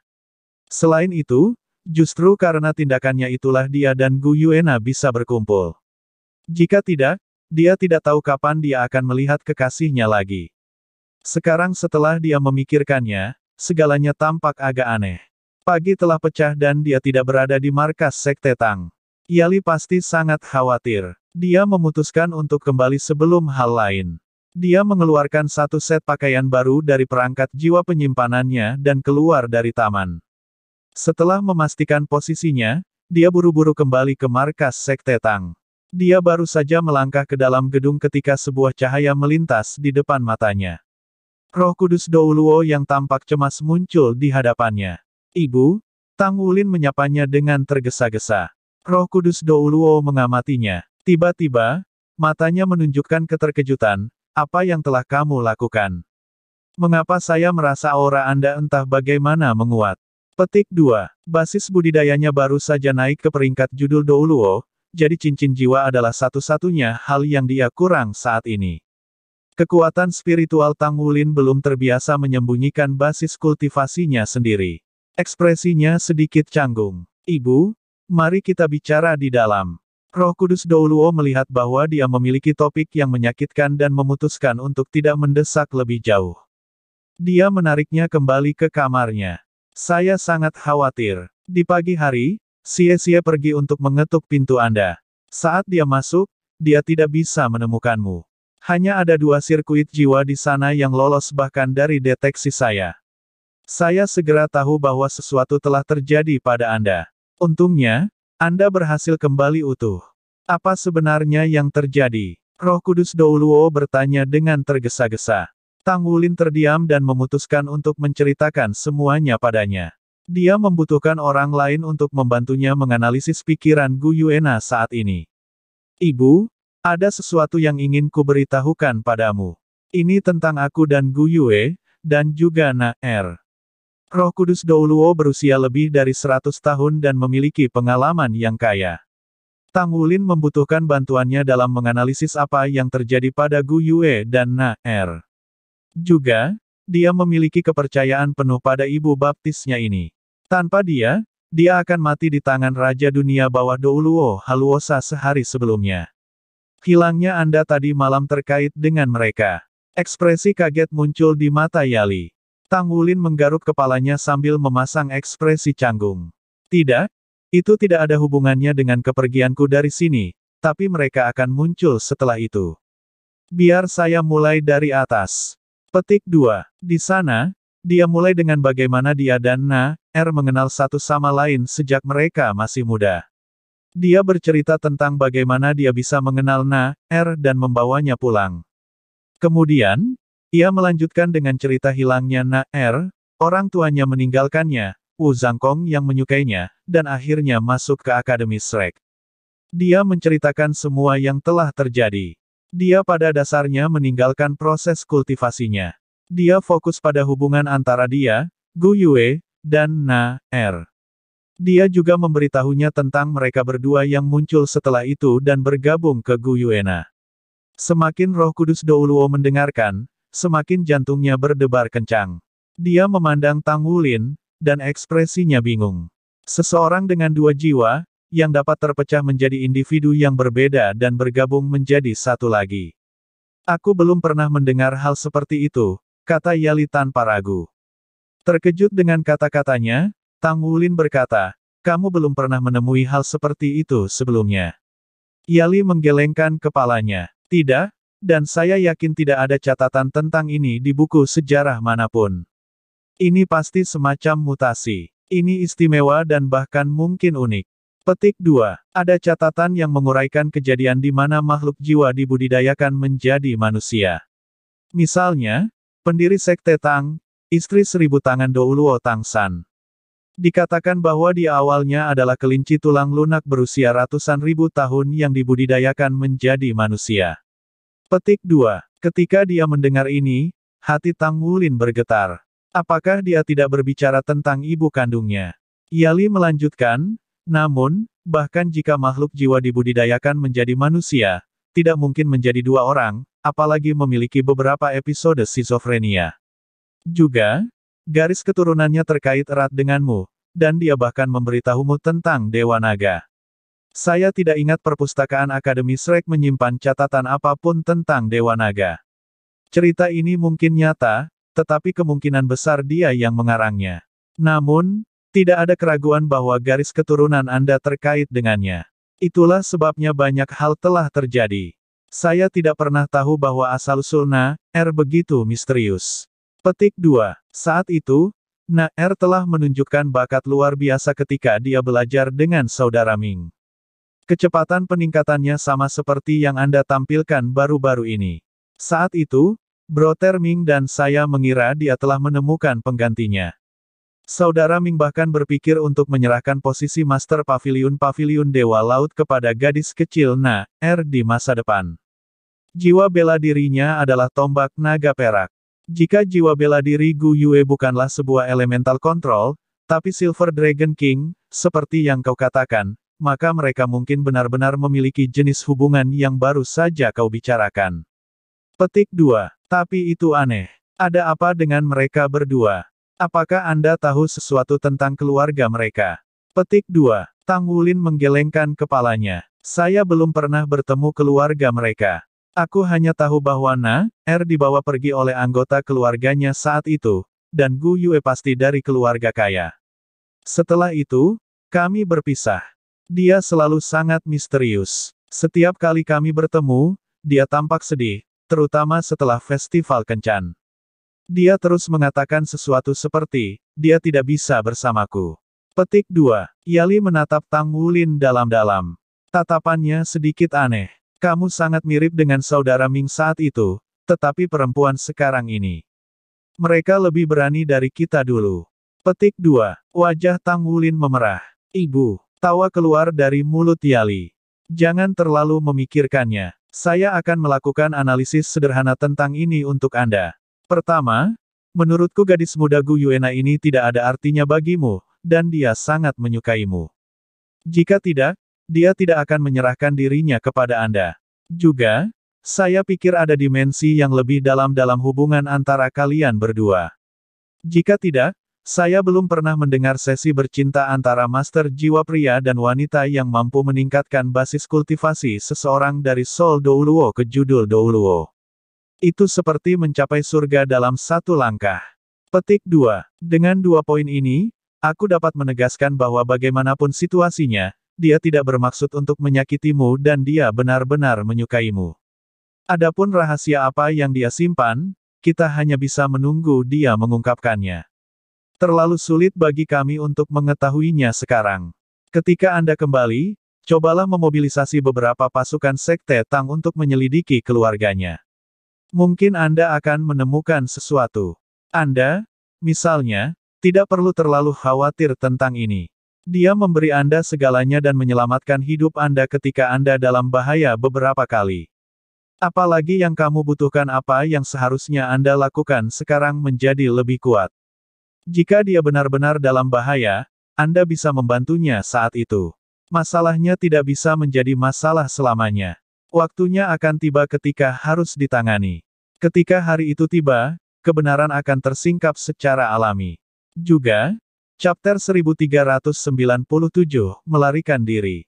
Selain itu, justru karena tindakannya itulah dia dan Gu Yuena bisa berkumpul. Jika tidak, dia tidak tahu kapan dia akan melihat kekasihnya lagi. Sekarang setelah dia memikirkannya, segalanya tampak agak aneh. Pagi telah pecah dan dia tidak berada di markas Sekte Tang. Yali pasti sangat khawatir. Dia memutuskan untuk kembali sebelum hal lain. Dia mengeluarkan satu set pakaian baru dari perangkat jiwa penyimpanannya dan keluar dari taman. Setelah memastikan posisinya, dia buru-buru kembali ke markas Sekte Tang. Dia baru saja melangkah ke dalam gedung ketika sebuah cahaya melintas di depan matanya. Roh Kudus Douluo yang tampak cemas muncul di hadapannya. Ibu, Tang Wulin menyapanya dengan tergesa-gesa. Roh Kudus Douluo mengamatinya. Tiba-tiba, matanya menunjukkan keterkejutan, apa yang telah kamu lakukan? Mengapa saya merasa aura Anda entah bagaimana menguat? Petik 2. Basis budidayanya baru saja naik ke peringkat judul Douluo, jadi cincin jiwa adalah satu-satunya hal yang dia kurang saat ini. Kekuatan spiritual Tang Wulin belum terbiasa menyembunyikan basis kultivasinya sendiri. Ekspresinya sedikit canggung. Ibu, mari kita bicara di dalam. Roh Kudus Douluo melihat bahwa dia memiliki topik yang menyakitkan dan memutuskan untuk tidak mendesak lebih jauh. Dia menariknya kembali ke kamarnya. Saya sangat khawatir. Di pagi hari, Sia-sia pergi untuk mengetuk pintu Anda. Saat dia masuk, dia tidak bisa menemukanmu. Hanya ada dua sirkuit jiwa di sana yang lolos bahkan dari deteksi saya. Saya segera tahu bahwa sesuatu telah terjadi pada Anda. Untungnya, Anda berhasil kembali utuh. Apa sebenarnya yang terjadi? Roh Kudus Douluo bertanya dengan tergesa-gesa. Tang Wulin terdiam dan memutuskan untuk menceritakan semuanya padanya. Dia membutuhkan orang lain untuk membantunya menganalisis pikiran Gu Yuena saat ini. Ibu, ada sesuatu yang ingin kuberitahukan padamu. Ini tentang aku dan Gu Yue, dan juga Na Er. Roh Kudus Douluo berusia lebih dari 100 tahun dan memiliki pengalaman yang kaya. Tang Wulin membutuhkan bantuannya dalam menganalisis apa yang terjadi pada Gu Yue dan Na Er. Juga, dia memiliki kepercayaan penuh pada ibu baptisnya ini. Tanpa dia, dia akan mati di tangan Raja Dunia bawah Douluo Haluosa sehari sebelumnya. Hilangnya Anda tadi malam terkait dengan mereka. Ekspresi kaget muncul di mata Yali. Tang Wulin menggaruk kepalanya sambil memasang ekspresi canggung. Tidak, itu tidak ada hubungannya dengan kepergianku dari sini, tapi mereka akan muncul setelah itu. Biar saya mulai dari atas. Petik 2. Di sana, dia mulai dengan bagaimana dia dan Na, R er mengenal satu sama lain sejak mereka masih muda. Dia bercerita tentang bagaimana dia bisa mengenal Na, R er dan membawanya pulang. Kemudian, ia melanjutkan dengan cerita hilangnya Na, R, er, orang tuanya meninggalkannya, Wu Zangkong yang menyukainya, dan akhirnya masuk ke Akademi Shrek. Dia menceritakan semua yang telah terjadi. Dia pada dasarnya meninggalkan proses kultivasinya. Dia fokus pada hubungan antara dia, Gu Yue, dan Na Er. Dia juga memberitahunya tentang mereka berdua yang muncul setelah itu dan bergabung ke Gu Yuena. Semakin roh kudus Douluo mendengarkan, semakin jantungnya berdebar kencang. Dia memandang Tang Wulin, dan ekspresinya bingung. Seseorang dengan dua jiwa, yang dapat terpecah menjadi individu yang berbeda dan bergabung menjadi satu lagi. Aku belum pernah mendengar hal seperti itu, kata Yali tanpa ragu. Terkejut dengan kata-katanya, Tang Wulin berkata, kamu belum pernah menemui hal seperti itu sebelumnya. Yali menggelengkan kepalanya. Tidak, dan saya yakin tidak ada catatan tentang ini di buku sejarah manapun. Ini pasti semacam mutasi. Ini istimewa dan bahkan mungkin unik. Petik 2. Ada catatan yang menguraikan kejadian di mana makhluk jiwa dibudidayakan menjadi manusia. Misalnya, pendiri Sekte Tang, istri seribu tangan Douluo Tang San. Dikatakan bahwa di awalnya adalah kelinci tulang lunak berusia ratusan ribu tahun yang dibudidayakan menjadi manusia. Petik 2. Ketika dia mendengar ini, hati Tang Wulin bergetar. Apakah dia tidak berbicara tentang ibu kandungnya? Yali melanjutkan, namun, bahkan jika makhluk jiwa dibudidayakan menjadi manusia, tidak mungkin menjadi dua orang, apalagi memiliki beberapa episode schizofrenia. Juga, garis keturunannya terkait erat denganmu, dan dia bahkan memberitahumu tentang Dewa Naga. Saya tidak ingat perpustakaan Akademi Shrek menyimpan catatan apapun tentang Dewa Naga. Cerita ini mungkin nyata, tetapi kemungkinan besar dia yang mengarangnya. Namun, tidak ada keraguan bahwa garis keturunan Anda terkait dengannya. Itulah sebabnya banyak hal telah terjadi. Saya tidak pernah tahu bahwa asal-usul Na, R er begitu misterius. Petik 2. Saat itu, Na, R er telah menunjukkan bakat luar biasa ketika dia belajar dengan saudara Ming. Kecepatan peningkatannya sama seperti yang Anda tampilkan baru-baru ini. Saat itu, Bro Ming dan saya mengira dia telah menemukan penggantinya. Saudara Ming bahkan berpikir untuk menyerahkan posisi Master Pavilion Pavilion Dewa Laut kepada gadis kecil Na, R er, di masa depan. Jiwa bela dirinya adalah tombak naga perak. Jika jiwa bela diri Gu Yue bukanlah sebuah elemental control, tapi Silver Dragon King, seperti yang kau katakan, maka mereka mungkin benar-benar memiliki jenis hubungan yang baru saja kau bicarakan. Petik 2. Tapi itu aneh. Ada apa dengan mereka berdua? Apakah Anda tahu sesuatu tentang keluarga mereka? Petik 2. Tang Wulin menggelengkan kepalanya. Saya belum pernah bertemu keluarga mereka. Aku hanya tahu bahwa Na, Er dibawa pergi oleh anggota keluarganya saat itu, dan Gu Yue pasti dari keluarga kaya. Setelah itu, kami berpisah. Dia selalu sangat misterius. Setiap kali kami bertemu, dia tampak sedih, terutama setelah festival kencan. Dia terus mengatakan sesuatu seperti, dia tidak bisa bersamaku. Petik 2. Yali menatap Tang Wulin dalam-dalam. Tatapannya sedikit aneh. Kamu sangat mirip dengan saudara Ming saat itu, tetapi perempuan sekarang ini. Mereka lebih berani dari kita dulu. Petik 2. Wajah Tang Wulin memerah. Ibu, tawa keluar dari mulut Yali. Jangan terlalu memikirkannya. Saya akan melakukan analisis sederhana tentang ini untuk Anda. Pertama, menurutku gadis muda Yuena ini tidak ada artinya bagimu, dan dia sangat menyukaimu. Jika tidak, dia tidak akan menyerahkan dirinya kepada Anda. Juga, saya pikir ada dimensi yang lebih dalam dalam hubungan antara kalian berdua. Jika tidak, saya belum pernah mendengar sesi bercinta antara master jiwa pria dan wanita yang mampu meningkatkan basis kultivasi seseorang dari Sol Douluo ke judul Douluo. Itu seperti mencapai surga dalam satu langkah. Petik 2. Dengan dua poin ini, aku dapat menegaskan bahwa bagaimanapun situasinya, dia tidak bermaksud untuk menyakitimu dan dia benar-benar menyukaimu. Adapun rahasia apa yang dia simpan, kita hanya bisa menunggu dia mengungkapkannya. Terlalu sulit bagi kami untuk mengetahuinya sekarang. Ketika Anda kembali, cobalah memobilisasi beberapa pasukan sekte Tang untuk menyelidiki keluarganya mungkin Anda akan menemukan sesuatu. Anda, misalnya, tidak perlu terlalu khawatir tentang ini. Dia memberi Anda segalanya dan menyelamatkan hidup Anda ketika Anda dalam bahaya beberapa kali. Apalagi yang kamu butuhkan apa yang seharusnya Anda lakukan sekarang menjadi lebih kuat. Jika dia benar-benar dalam bahaya, Anda bisa membantunya saat itu. Masalahnya tidak bisa menjadi masalah selamanya. Waktunya akan tiba ketika harus ditangani. Ketika hari itu tiba, kebenaran akan tersingkap secara alami. Juga, Chapter 1397 melarikan diri.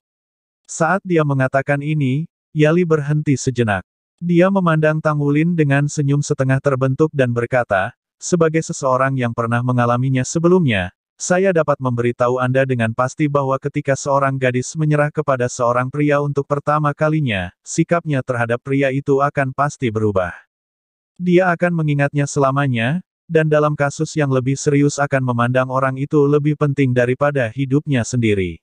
Saat dia mengatakan ini, Yali berhenti sejenak. Dia memandang Tang Wulin dengan senyum setengah terbentuk dan berkata, sebagai seseorang yang pernah mengalaminya sebelumnya, saya dapat memberitahu Anda dengan pasti bahwa ketika seorang gadis menyerah kepada seorang pria untuk pertama kalinya, sikapnya terhadap pria itu akan pasti berubah. Dia akan mengingatnya selamanya, dan dalam kasus yang lebih serius akan memandang orang itu lebih penting daripada hidupnya sendiri.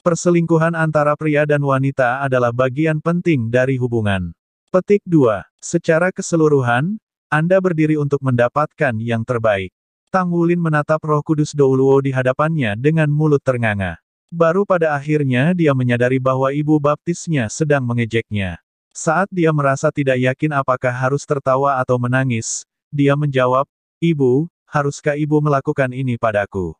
Perselingkuhan antara pria dan wanita adalah bagian penting dari hubungan. Petik 2. Secara keseluruhan, Anda berdiri untuk mendapatkan yang terbaik. Tang Wulin menatap roh kudus Douluo di hadapannya dengan mulut ternganga. Baru pada akhirnya dia menyadari bahwa ibu baptisnya sedang mengejeknya. Saat dia merasa tidak yakin apakah harus tertawa atau menangis, dia menjawab, Ibu, haruskah ibu melakukan ini padaku?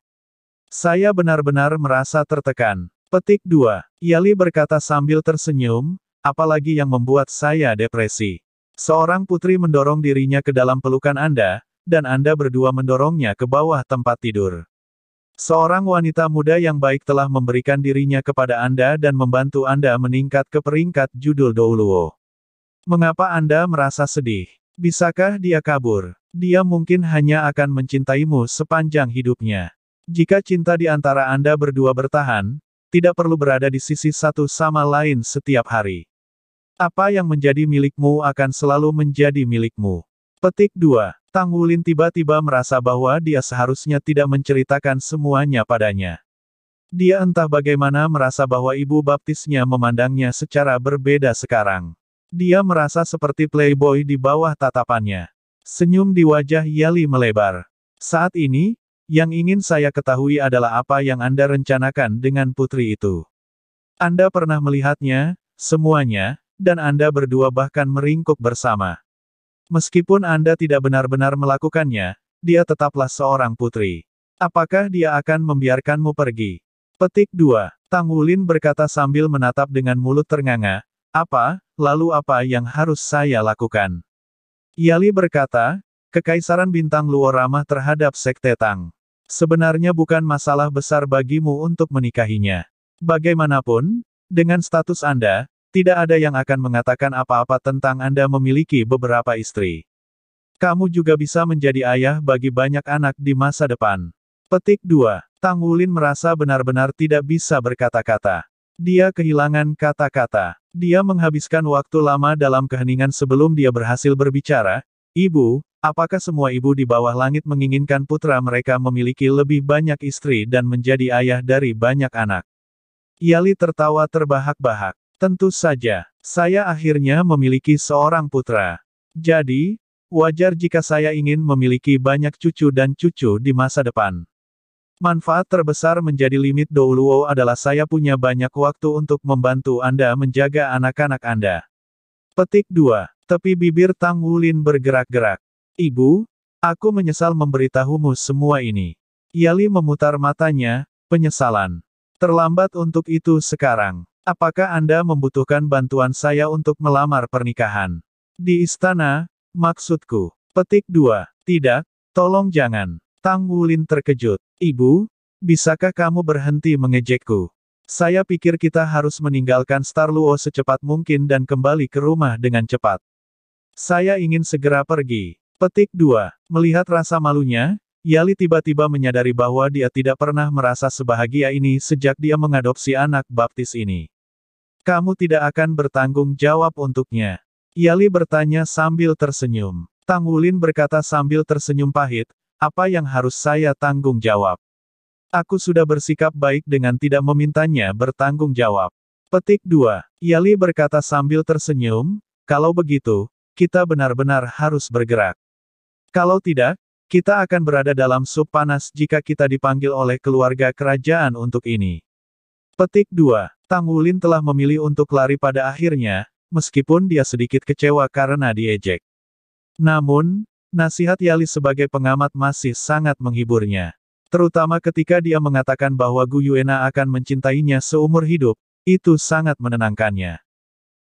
Saya benar-benar merasa tertekan. Petik 2. Yali berkata sambil tersenyum, apalagi yang membuat saya depresi. Seorang putri mendorong dirinya ke dalam pelukan Anda, dan Anda berdua mendorongnya ke bawah tempat tidur. Seorang wanita muda yang baik telah memberikan dirinya kepada Anda dan membantu Anda meningkat ke peringkat judul Douluo. Mengapa Anda merasa sedih? Bisakah dia kabur? Dia mungkin hanya akan mencintaimu sepanjang hidupnya. Jika cinta di antara Anda berdua bertahan, tidak perlu berada di sisi satu sama lain setiap hari. Apa yang menjadi milikmu akan selalu menjadi milikmu. Petik 2. Tang Wulin tiba-tiba merasa bahwa dia seharusnya tidak menceritakan semuanya padanya. Dia entah bagaimana merasa bahwa ibu baptisnya memandangnya secara berbeda sekarang. Dia merasa seperti playboy di bawah tatapannya. Senyum di wajah Yali melebar. Saat ini, yang ingin saya ketahui adalah apa yang Anda rencanakan dengan putri itu. Anda pernah melihatnya, semuanya, dan Anda berdua bahkan meringkuk bersama. Meskipun Anda tidak benar-benar melakukannya, dia tetaplah seorang putri. Apakah dia akan membiarkanmu pergi? Petik 2. Tang Wulin berkata sambil menatap dengan mulut ternganga, apa, lalu apa yang harus saya lakukan? Yali berkata, kekaisaran bintang Luo ramah terhadap sekte Tang. Sebenarnya bukan masalah besar bagimu untuk menikahinya. Bagaimanapun, dengan status Anda, tidak ada yang akan mengatakan apa-apa tentang Anda memiliki beberapa istri. Kamu juga bisa menjadi ayah bagi banyak anak di masa depan. Petik 2. Tang Wulin merasa benar-benar tidak bisa berkata-kata. Dia kehilangan kata-kata. Dia menghabiskan waktu lama dalam keheningan sebelum dia berhasil berbicara, Ibu, apakah semua ibu di bawah langit menginginkan putra mereka memiliki lebih banyak istri dan menjadi ayah dari banyak anak? Yali tertawa terbahak-bahak. Tentu saja, saya akhirnya memiliki seorang putra. Jadi, wajar jika saya ingin memiliki banyak cucu dan cucu di masa depan. Manfaat terbesar menjadi limit Douluo adalah saya punya banyak waktu untuk membantu Anda menjaga anak-anak Anda. Petik 2. Tepi bibir Tang Wulin bergerak-gerak. Ibu, aku menyesal memberitahumu semua ini. Yali memutar matanya, penyesalan. Terlambat untuk itu sekarang. Apakah Anda membutuhkan bantuan saya untuk melamar pernikahan? Di istana, maksudku. Petik 2. Tidak, tolong jangan. Tang Wulin terkejut. Ibu, bisakah kamu berhenti mengejekku? Saya pikir kita harus meninggalkan Star Luo secepat mungkin dan kembali ke rumah dengan cepat. Saya ingin segera pergi. Petik 2. Melihat rasa malunya, Yali tiba-tiba menyadari bahwa dia tidak pernah merasa sebahagia ini sejak dia mengadopsi anak baptis ini. Kamu tidak akan bertanggung jawab untuknya. Yali bertanya sambil tersenyum. Tang Wulin berkata sambil tersenyum pahit, apa yang harus saya tanggung jawab? Aku sudah bersikap baik dengan tidak memintanya bertanggung jawab. Petik 2. Yali berkata sambil tersenyum, kalau begitu, kita benar-benar harus bergerak. Kalau tidak, kita akan berada dalam sup panas jika kita dipanggil oleh keluarga kerajaan untuk ini. Petik 2. Tang Wulin telah memilih untuk lari pada akhirnya, meskipun dia sedikit kecewa karena diejek. Namun, nasihat Yali sebagai pengamat masih sangat menghiburnya. Terutama ketika dia mengatakan bahwa Gu Yuena akan mencintainya seumur hidup, itu sangat menenangkannya.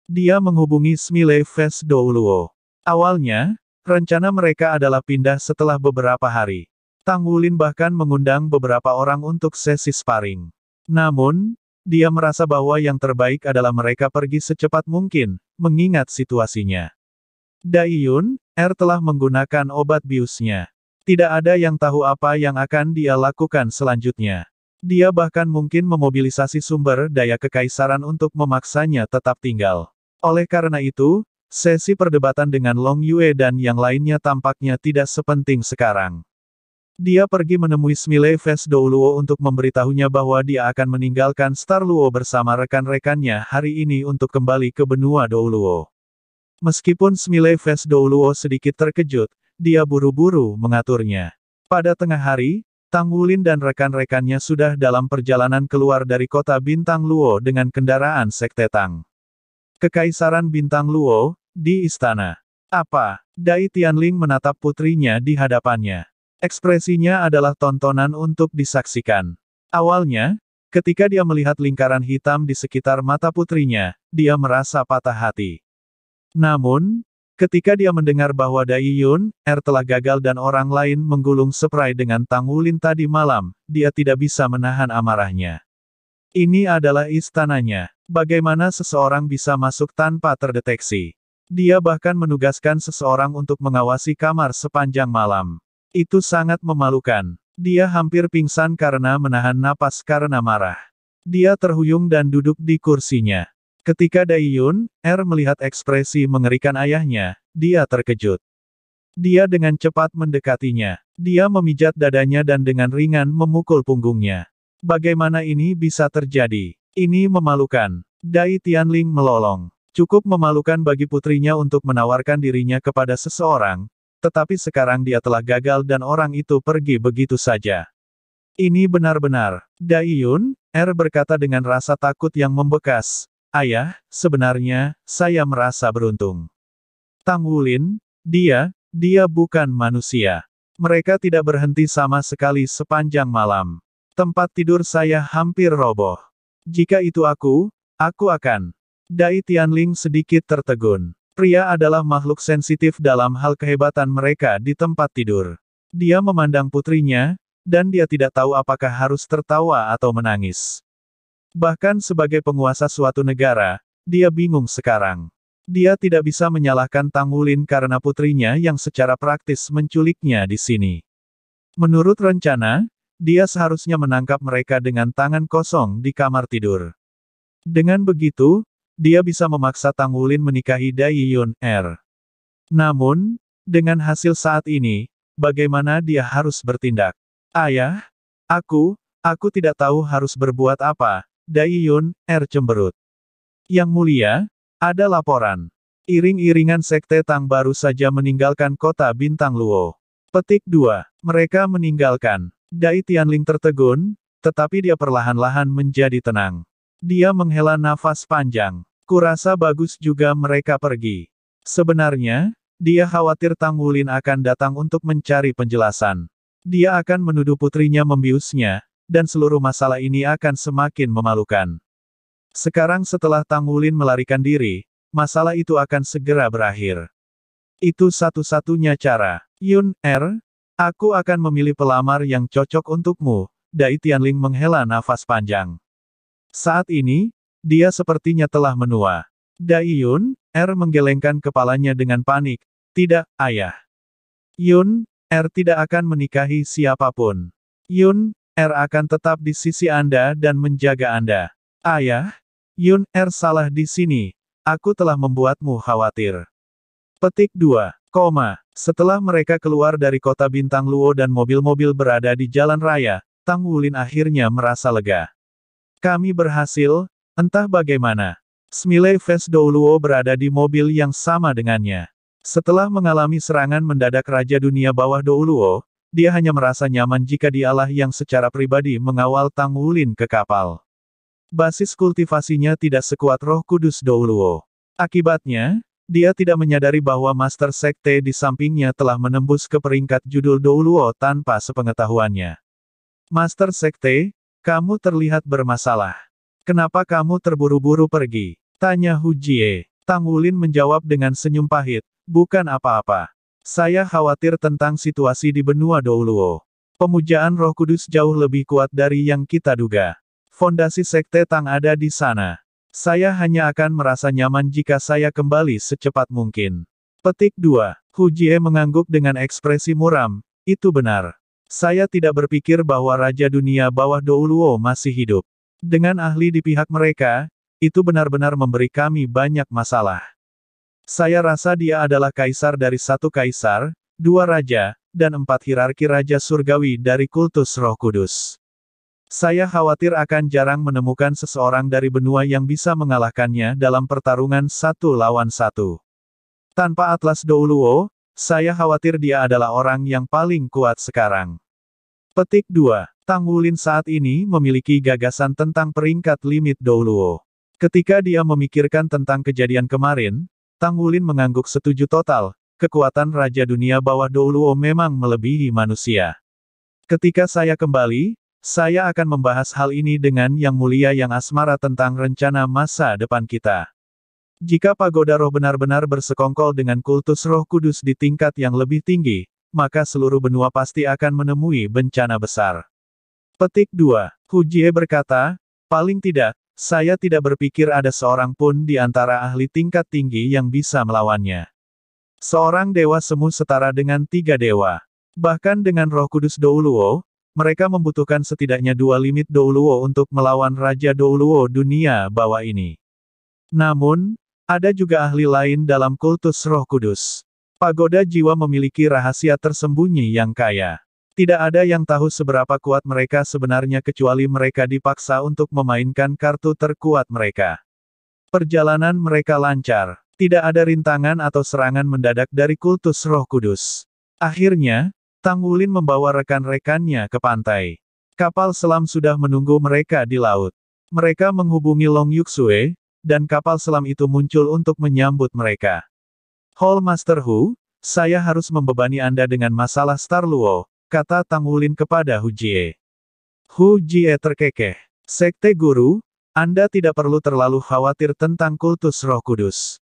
Dia menghubungi Smile Fes Douluo. Awalnya, rencana mereka adalah pindah setelah beberapa hari. Tang Wulin bahkan mengundang beberapa orang untuk sesi sparring. Namun, dia merasa bahwa yang terbaik adalah mereka pergi secepat mungkin, mengingat situasinya. Daiyun, Er telah menggunakan obat biusnya. Tidak ada yang tahu apa yang akan dia lakukan selanjutnya. Dia bahkan mungkin memobilisasi sumber daya kekaisaran untuk memaksanya tetap tinggal. Oleh karena itu, sesi perdebatan dengan Long Yue dan yang lainnya tampaknya tidak sepenting sekarang. Dia pergi menemui Smile Douluo untuk memberitahunya bahwa dia akan meninggalkan Star Luo bersama rekan-rekannya hari ini untuk kembali ke benua Douluo. Meskipun Smile Douluo sedikit terkejut, dia buru-buru mengaturnya. Pada tengah hari, Tang Wulin dan rekan-rekannya sudah dalam perjalanan keluar dari kota Bintang Luo dengan kendaraan Sekte Tang. Kekaisaran Bintang Luo, di istana. Apa? Dai Tianling menatap putrinya di hadapannya. Ekspresinya adalah tontonan untuk disaksikan. Awalnya, ketika dia melihat lingkaran hitam di sekitar mata putrinya, dia merasa patah hati. Namun, ketika dia mendengar bahwa Dai Yun, Er telah gagal dan orang lain menggulung seprai dengan Tang Wulin tadi malam, dia tidak bisa menahan amarahnya. Ini adalah istananya. Bagaimana seseorang bisa masuk tanpa terdeteksi? Dia bahkan menugaskan seseorang untuk mengawasi kamar sepanjang malam. Itu sangat memalukan. Dia hampir pingsan karena menahan napas karena marah. Dia terhuyung dan duduk di kursinya. Ketika Yun, R er melihat ekspresi mengerikan ayahnya, dia terkejut. Dia dengan cepat mendekatinya. Dia memijat dadanya dan dengan ringan memukul punggungnya. Bagaimana ini bisa terjadi? Ini memalukan. Dai Tianling melolong. Cukup memalukan bagi putrinya untuk menawarkan dirinya kepada seseorang, tetapi sekarang dia telah gagal dan orang itu pergi begitu saja. Ini benar-benar. Dai Yun, Er berkata dengan rasa takut yang membekas. Ayah, sebenarnya, saya merasa beruntung. Tang Wulin, dia, dia bukan manusia. Mereka tidak berhenti sama sekali sepanjang malam. Tempat tidur saya hampir roboh. Jika itu aku, aku akan. Dai Tianling sedikit tertegun. Pria adalah makhluk sensitif dalam hal kehebatan mereka di tempat tidur. Dia memandang putrinya, dan dia tidak tahu apakah harus tertawa atau menangis. Bahkan sebagai penguasa suatu negara, dia bingung sekarang. Dia tidak bisa menyalahkan Tang Wulin karena putrinya yang secara praktis menculiknya di sini. Menurut rencana, dia seharusnya menangkap mereka dengan tangan kosong di kamar tidur. Dengan begitu, dia bisa memaksa Tang Wulin menikahi Dai Yun Er. Namun, dengan hasil saat ini, bagaimana dia harus bertindak? Ayah, aku, aku tidak tahu harus berbuat apa, Dai Yun Er cemberut. Yang mulia, ada laporan. Iring-iringan sekte Tang baru saja meninggalkan kota Bintang Luo. Petik 2. Mereka meninggalkan. Dai Tianling tertegun, tetapi dia perlahan-lahan menjadi tenang. Dia menghela nafas panjang. Kurasa bagus juga mereka pergi. Sebenarnya, dia khawatir Tang Wulin akan datang untuk mencari penjelasan. Dia akan menuduh putrinya membiusnya, dan seluruh masalah ini akan semakin memalukan. Sekarang setelah Tang Wulin melarikan diri, masalah itu akan segera berakhir. Itu satu-satunya cara. Yun Er, aku akan memilih pelamar yang cocok untukmu, Dai Tianling menghela nafas panjang. Saat ini, dia sepertinya telah menua. Yun Er menggelengkan kepalanya dengan panik. Tidak, ayah. Yun, Er tidak akan menikahi siapapun. Yun, Er akan tetap di sisi Anda dan menjaga Anda. Ayah, Yun Er salah di sini. Aku telah membuatmu khawatir. Petik 2, koma. Setelah mereka keluar dari kota Bintang Luo dan mobil-mobil berada di jalan raya, Tang Wulin akhirnya merasa lega. Kami berhasil, Entah bagaimana, Smiley Fes Douluo berada di mobil yang sama dengannya. Setelah mengalami serangan mendadak Raja Dunia Bawah Douluo, dia hanya merasa nyaman jika dialah yang secara pribadi mengawal Tang Wulin ke kapal. Basis kultivasinya tidak sekuat roh kudus Douluo. Akibatnya, dia tidak menyadari bahwa Master Sekte di sampingnya telah menembus ke peringkat judul Douluo tanpa sepengetahuannya. Master Sekte, kamu terlihat bermasalah. Kenapa kamu terburu-buru pergi? Tanya Hu Jie. Tang Wulin menjawab dengan senyum pahit, bukan apa-apa. Saya khawatir tentang situasi di benua Douluo. Pemujaan roh kudus jauh lebih kuat dari yang kita duga. Fondasi sekte Tang ada di sana. Saya hanya akan merasa nyaman jika saya kembali secepat mungkin. Petik 2. Hu Jie mengangguk dengan ekspresi muram, itu benar. Saya tidak berpikir bahwa Raja Dunia Bawah Douluo masih hidup. Dengan ahli di pihak mereka, itu benar-benar memberi kami banyak masalah. Saya rasa dia adalah kaisar dari satu kaisar, dua raja, dan empat hierarki raja surgawi dari kultus roh kudus. Saya khawatir akan jarang menemukan seseorang dari benua yang bisa mengalahkannya dalam pertarungan satu lawan satu. Tanpa Atlas Douluo, saya khawatir dia adalah orang yang paling kuat sekarang. Petik 2. Tang Wulin saat ini memiliki gagasan tentang peringkat limit Douluo. Ketika dia memikirkan tentang kejadian kemarin, Tang Wulin mengangguk setuju total, kekuatan Raja Dunia bawah Douluo memang melebihi manusia. Ketika saya kembali, saya akan membahas hal ini dengan Yang Mulia Yang Asmara tentang rencana masa depan kita. Jika pagoda roh benar-benar bersekongkol dengan kultus roh kudus di tingkat yang lebih tinggi, maka seluruh benua pasti akan menemui bencana besar. Petik 2. Jie berkata, paling tidak, saya tidak berpikir ada seorang pun di antara ahli tingkat tinggi yang bisa melawannya. Seorang dewa semu setara dengan tiga dewa. Bahkan dengan roh kudus Douluo, mereka membutuhkan setidaknya dua limit Douluo untuk melawan Raja Douluo dunia bawah ini. Namun, ada juga ahli lain dalam kultus roh kudus. Pagoda jiwa memiliki rahasia tersembunyi yang kaya. Tidak ada yang tahu seberapa kuat mereka sebenarnya kecuali mereka dipaksa untuk memainkan kartu terkuat mereka. Perjalanan mereka lancar. Tidak ada rintangan atau serangan mendadak dari kultus roh kudus. Akhirnya, Tang Wulin membawa rekan-rekannya ke pantai. Kapal selam sudah menunggu mereka di laut. Mereka menghubungi Long Yuxue, dan kapal selam itu muncul untuk menyambut mereka. Hall Master Hu, saya harus membebani Anda dengan masalah Star Luo, kata Tang Wulin kepada Hu Jie. Hu Jie terkekeh. Sekte Guru, Anda tidak perlu terlalu khawatir tentang kultus roh kudus.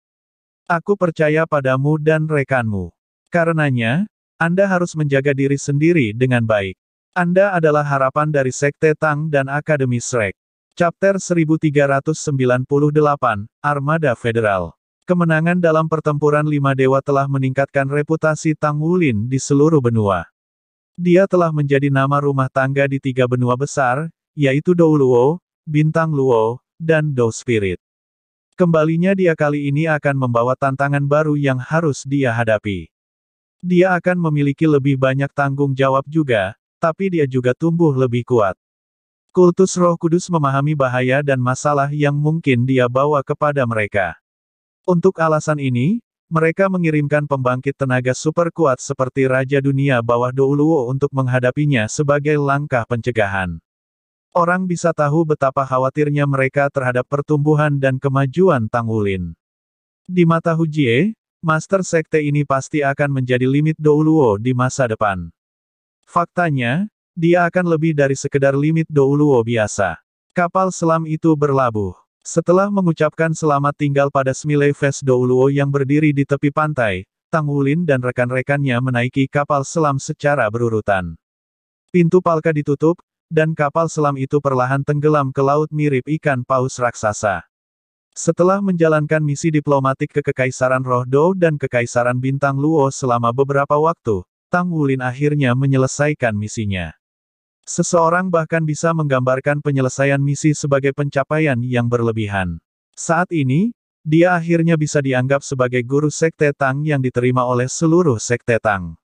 Aku percaya padamu dan rekanmu. Karenanya, Anda harus menjaga diri sendiri dengan baik. Anda adalah harapan dari Sekte Tang dan Akademi Srek. Chapter 1398, Armada Federal. Kemenangan dalam pertempuran lima dewa telah meningkatkan reputasi Tang Wulin di seluruh benua. Dia telah menjadi nama rumah tangga di tiga benua besar, yaitu Dou Luo, Bintang Luo, dan Dou Spirit. Kembalinya dia kali ini akan membawa tantangan baru yang harus dia hadapi. Dia akan memiliki lebih banyak tanggung jawab juga, tapi dia juga tumbuh lebih kuat. Kultus Roh Kudus memahami bahaya dan masalah yang mungkin dia bawa kepada mereka. Untuk alasan ini, mereka mengirimkan pembangkit tenaga super kuat seperti Raja Dunia bawah Douluo untuk menghadapinya sebagai langkah pencegahan. Orang bisa tahu betapa khawatirnya mereka terhadap pertumbuhan dan kemajuan Tang Wulin. Di mata Hujie, Master Sekte ini pasti akan menjadi limit Douluo di masa depan. Faktanya, dia akan lebih dari sekedar limit Douluo biasa. Kapal selam itu berlabuh. Setelah mengucapkan selamat tinggal pada Smile Ves Douluo yang berdiri di tepi pantai, Tang Wulin dan rekan-rekannya menaiki kapal selam secara berurutan. Pintu palka ditutup, dan kapal selam itu perlahan tenggelam ke laut mirip ikan paus raksasa. Setelah menjalankan misi diplomatik ke Kekaisaran Roh Dou dan Kekaisaran Bintang Luo selama beberapa waktu, Tang Wulin akhirnya menyelesaikan misinya. Seseorang bahkan bisa menggambarkan penyelesaian misi sebagai pencapaian yang berlebihan. Saat ini, dia akhirnya bisa dianggap sebagai guru sekte Tang yang diterima oleh seluruh sekte Tang.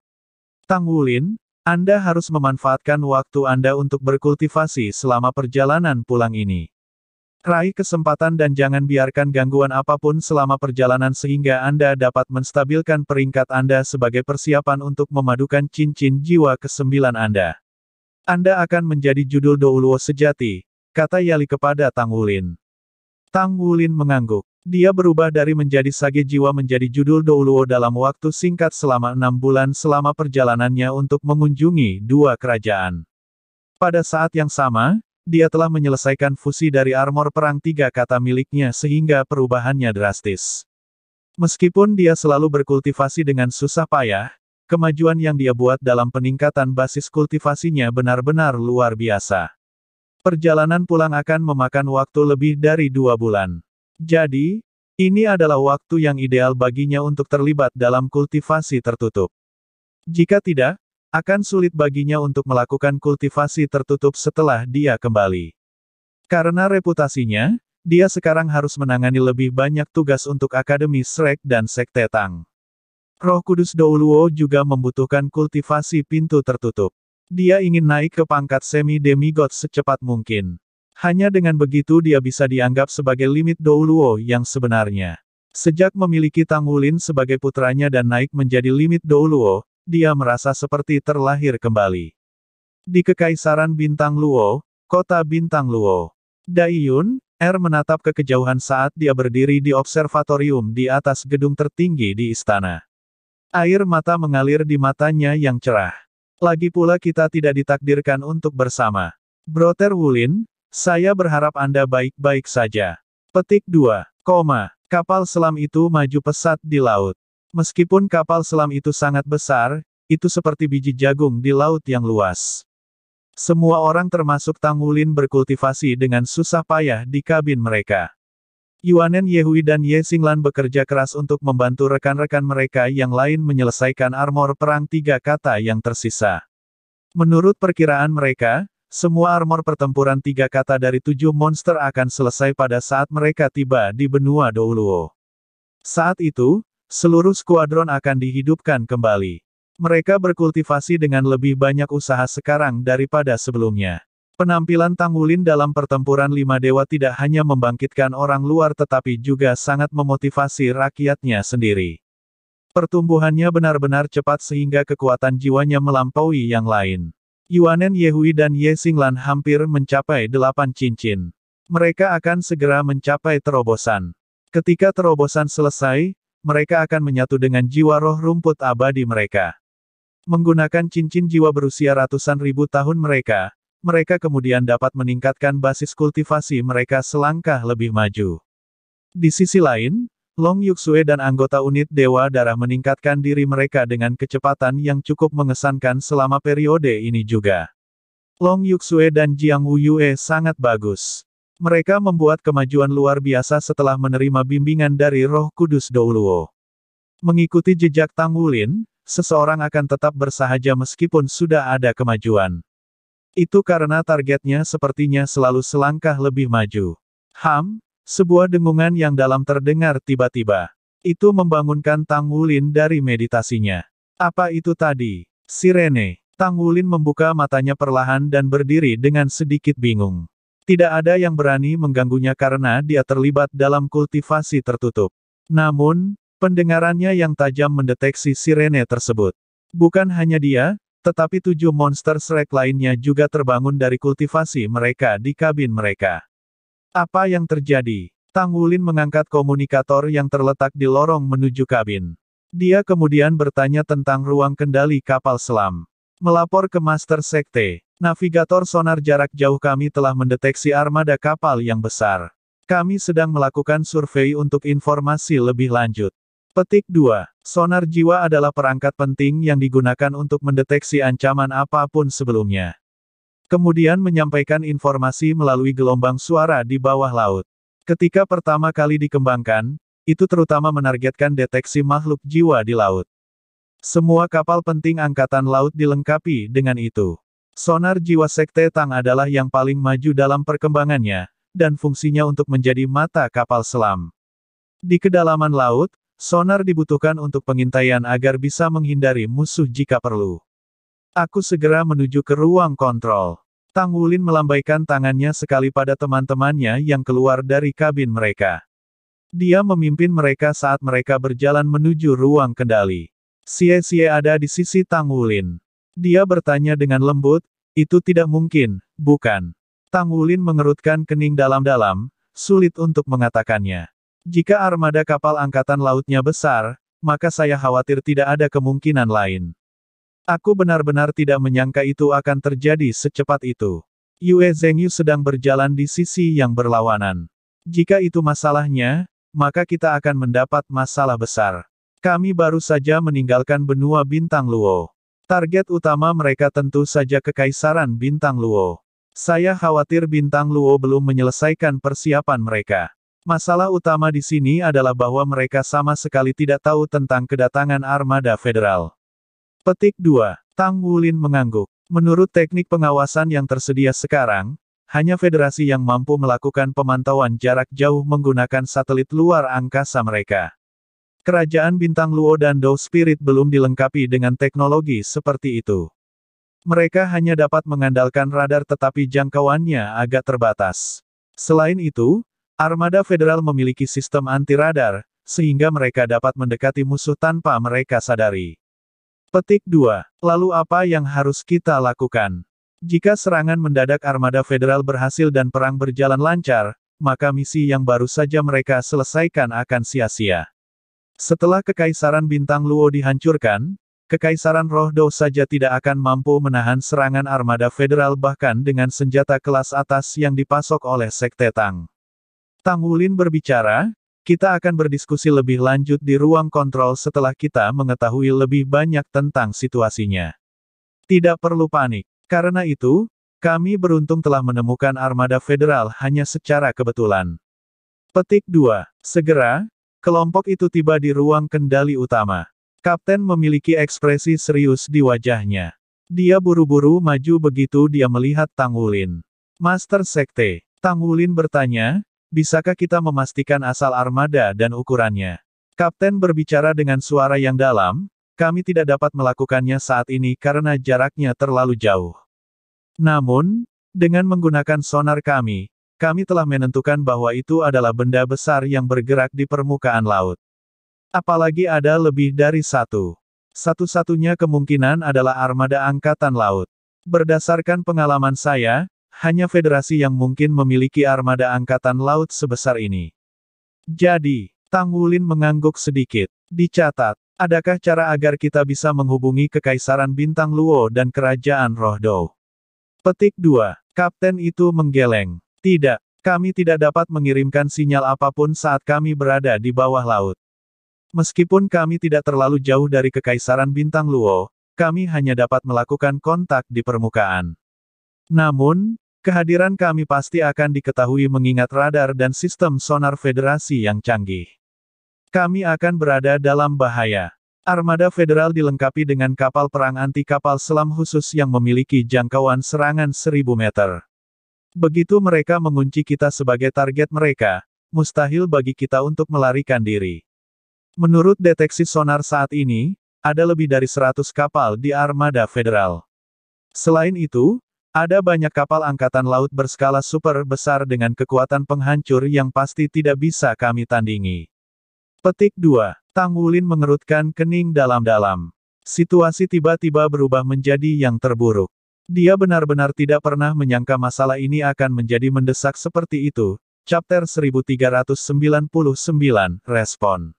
Tang Wulin, Anda harus memanfaatkan waktu Anda untuk berkultivasi selama perjalanan pulang ini. Raih kesempatan dan jangan biarkan gangguan apapun selama perjalanan sehingga Anda dapat menstabilkan peringkat Anda sebagai persiapan untuk memadukan cincin jiwa kesembilan Anda. Anda akan menjadi judul Douluo sejati, kata Yali kepada Tang Wulin. Tang Wulin mengangguk. Dia berubah dari menjadi sage jiwa menjadi judul Douluo dalam waktu singkat selama enam bulan selama perjalanannya untuk mengunjungi dua kerajaan. Pada saat yang sama, dia telah menyelesaikan fusi dari armor perang tiga kata miliknya sehingga perubahannya drastis. Meskipun dia selalu berkultivasi dengan susah payah, Kemajuan yang dia buat dalam peningkatan basis kultivasinya benar-benar luar biasa. Perjalanan pulang akan memakan waktu lebih dari dua bulan. Jadi, ini adalah waktu yang ideal baginya untuk terlibat dalam kultivasi tertutup. Jika tidak, akan sulit baginya untuk melakukan kultivasi tertutup setelah dia kembali. Karena reputasinya, dia sekarang harus menangani lebih banyak tugas untuk Akademi Shrek dan Sekte Tang. Roh Kudus Douluo juga membutuhkan kultivasi pintu tertutup. Dia ingin naik ke pangkat semi-demigod secepat mungkin. Hanya dengan begitu dia bisa dianggap sebagai limit Douluo yang sebenarnya. Sejak memiliki Tang Wulin sebagai putranya dan naik menjadi limit Douluo, dia merasa seperti terlahir kembali. Di Kekaisaran Bintang Luo, Kota Bintang Luo, Daiyun, Er menatap ke kejauhan saat dia berdiri di observatorium di atas gedung tertinggi di istana. Air mata mengalir di matanya yang cerah. Lagi pula kita tidak ditakdirkan untuk bersama. Brother Wulin, saya berharap Anda baik-baik saja. Petik 2, koma, kapal selam itu maju pesat di laut. Meskipun kapal selam itu sangat besar, itu seperti biji jagung di laut yang luas. Semua orang termasuk Tang Wulin berkultivasi dengan susah payah di kabin mereka. Yuanen Yehui dan Ye Xinglan bekerja keras untuk membantu rekan-rekan mereka yang lain menyelesaikan armor perang tiga kata yang tersisa. Menurut perkiraan mereka, semua armor pertempuran tiga kata dari tujuh monster akan selesai pada saat mereka tiba di benua Douluo. Saat itu, seluruh skuadron akan dihidupkan kembali. Mereka berkultivasi dengan lebih banyak usaha sekarang daripada sebelumnya. Penampilan Tang Wulin dalam pertempuran Lima Dewa tidak hanya membangkitkan orang luar tetapi juga sangat memotivasi rakyatnya sendiri. Pertumbuhannya benar-benar cepat sehingga kekuatan jiwanya melampaui yang lain. Yuanen Yehui dan Ye Xinglan hampir mencapai delapan cincin. Mereka akan segera mencapai terobosan. Ketika terobosan selesai, mereka akan menyatu dengan jiwa roh rumput abadi mereka. Menggunakan cincin jiwa berusia ratusan ribu tahun mereka, mereka kemudian dapat meningkatkan basis kultivasi mereka selangkah lebih maju. Di sisi lain, Long Yuxue dan anggota unit Dewa Darah meningkatkan diri mereka dengan kecepatan yang cukup mengesankan selama periode ini juga. Long Yuxue dan Jiang Wuyue sangat bagus. Mereka membuat kemajuan luar biasa setelah menerima bimbingan dari roh kudus Douluo. Mengikuti jejak Tang Wulin, seseorang akan tetap bersahaja meskipun sudah ada kemajuan. Itu karena targetnya sepertinya selalu selangkah lebih maju. Ham, sebuah dengungan yang dalam terdengar tiba-tiba. Itu membangunkan Tang Wulin dari meditasinya. Apa itu tadi? Sirene. Tang Wulin membuka matanya perlahan dan berdiri dengan sedikit bingung. Tidak ada yang berani mengganggunya karena dia terlibat dalam kultivasi tertutup. Namun, pendengarannya yang tajam mendeteksi sirene tersebut. Bukan hanya dia, tetapi tujuh monster Shrek lainnya juga terbangun dari kultivasi mereka di kabin mereka. Apa yang terjadi? Tang Wulin mengangkat komunikator yang terletak di lorong menuju kabin. Dia kemudian bertanya tentang ruang kendali kapal selam. Melapor ke Master Sekte. Navigator sonar jarak jauh kami telah mendeteksi armada kapal yang besar. Kami sedang melakukan survei untuk informasi lebih lanjut. Petik 2. Sonar jiwa adalah perangkat penting yang digunakan untuk mendeteksi ancaman apapun sebelumnya. Kemudian menyampaikan informasi melalui gelombang suara di bawah laut. Ketika pertama kali dikembangkan, itu terutama menargetkan deteksi makhluk jiwa di laut. Semua kapal penting angkatan laut dilengkapi dengan itu. Sonar jiwa Sekte Tang adalah yang paling maju dalam perkembangannya, dan fungsinya untuk menjadi mata kapal selam. Di kedalaman laut, Sonar dibutuhkan untuk pengintaian agar bisa menghindari musuh jika perlu. Aku segera menuju ke ruang kontrol. Tang Wulin melambaikan tangannya sekali pada teman-temannya yang keluar dari kabin mereka. Dia memimpin mereka saat mereka berjalan menuju ruang kendali. Xie-Xie ada di sisi Tang Wulin. Dia bertanya dengan lembut, itu tidak mungkin, bukan? Tang Wulin mengerutkan kening dalam-dalam, sulit untuk mengatakannya. Jika armada kapal angkatan lautnya besar, maka saya khawatir tidak ada kemungkinan lain. Aku benar-benar tidak menyangka itu akan terjadi secepat itu. Yue Zengyu sedang berjalan di sisi yang berlawanan. Jika itu masalahnya, maka kita akan mendapat masalah besar. Kami baru saja meninggalkan benua Bintang Luo. Target utama mereka tentu saja Kekaisaran Bintang Luo. Saya khawatir Bintang Luo belum menyelesaikan persiapan mereka. Masalah utama di sini adalah bahwa mereka sama sekali tidak tahu tentang kedatangan armada federal. Petik 2. Tang Wulin mengangguk. Menurut teknik pengawasan yang tersedia sekarang, hanya federasi yang mampu melakukan pemantauan jarak jauh menggunakan satelit luar angkasa mereka. Kerajaan Bintang Luo dan Dao Spirit belum dilengkapi dengan teknologi seperti itu. Mereka hanya dapat mengandalkan radar tetapi jangkauannya agak terbatas. Selain itu, Armada Federal memiliki sistem anti-radar, sehingga mereka dapat mendekati musuh tanpa mereka sadari. Petik 2. Lalu apa yang harus kita lakukan? Jika serangan mendadak Armada Federal berhasil dan perang berjalan lancar, maka misi yang baru saja mereka selesaikan akan sia-sia. Setelah Kekaisaran Bintang Luo dihancurkan, Kekaisaran Roh Dou saja tidak akan mampu menahan serangan armada federal bahkan dengan senjata kelas atas yang dipasok oleh Sekte Tang. Tang Wulin berbicara, kita akan berdiskusi lebih lanjut di ruang kontrol setelah kita mengetahui lebih banyak tentang situasinya. Tidak perlu panik. Karena itu, kami beruntung telah menemukan armada federal hanya secara kebetulan. Petik 2. Segera, kelompok itu tiba di ruang kendali utama. Kapten memiliki ekspresi serius di wajahnya. Dia buru-buru maju begitu dia melihat Tang Wulin. Master Sekte, Tang Wulin bertanya, Bisakah kita memastikan asal armada dan ukurannya? Kapten berbicara dengan suara yang dalam, kami tidak dapat melakukannya saat ini karena jaraknya terlalu jauh. Namun, dengan menggunakan sonar kami, kami telah menentukan bahwa itu adalah benda besar yang bergerak di permukaan laut. Apalagi ada lebih dari satu. Satu-satunya kemungkinan adalah armada angkatan laut. Berdasarkan pengalaman saya, hanya federasi yang mungkin memiliki armada angkatan laut sebesar ini. Jadi, Tang Wulin mengangguk sedikit. Dicatat, adakah cara agar kita bisa menghubungi Kekaisaran Bintang Luo dan Kerajaan Rohdo? Petik 2. Kapten itu menggeleng. Tidak, kami tidak dapat mengirimkan sinyal apapun saat kami berada di bawah laut. Meskipun kami tidak terlalu jauh dari Kekaisaran Bintang Luo, kami hanya dapat melakukan kontak di permukaan. Namun, Kehadiran kami pasti akan diketahui mengingat radar dan sistem sonar federasi yang canggih. Kami akan berada dalam bahaya. Armada Federal dilengkapi dengan kapal perang anti-kapal selam khusus yang memiliki jangkauan serangan 1000 meter. Begitu mereka mengunci kita sebagai target mereka, mustahil bagi kita untuk melarikan diri. Menurut deteksi sonar saat ini, ada lebih dari 100 kapal di Armada Federal. Selain itu, ada banyak kapal angkatan laut berskala super besar dengan kekuatan penghancur yang pasti tidak bisa kami tandingi. Petik 2. Tang Wulin mengerutkan kening dalam-dalam. Situasi tiba-tiba berubah menjadi yang terburuk. Dia benar-benar tidak pernah menyangka masalah ini akan menjadi mendesak seperti itu. Chapter 1399, Respon.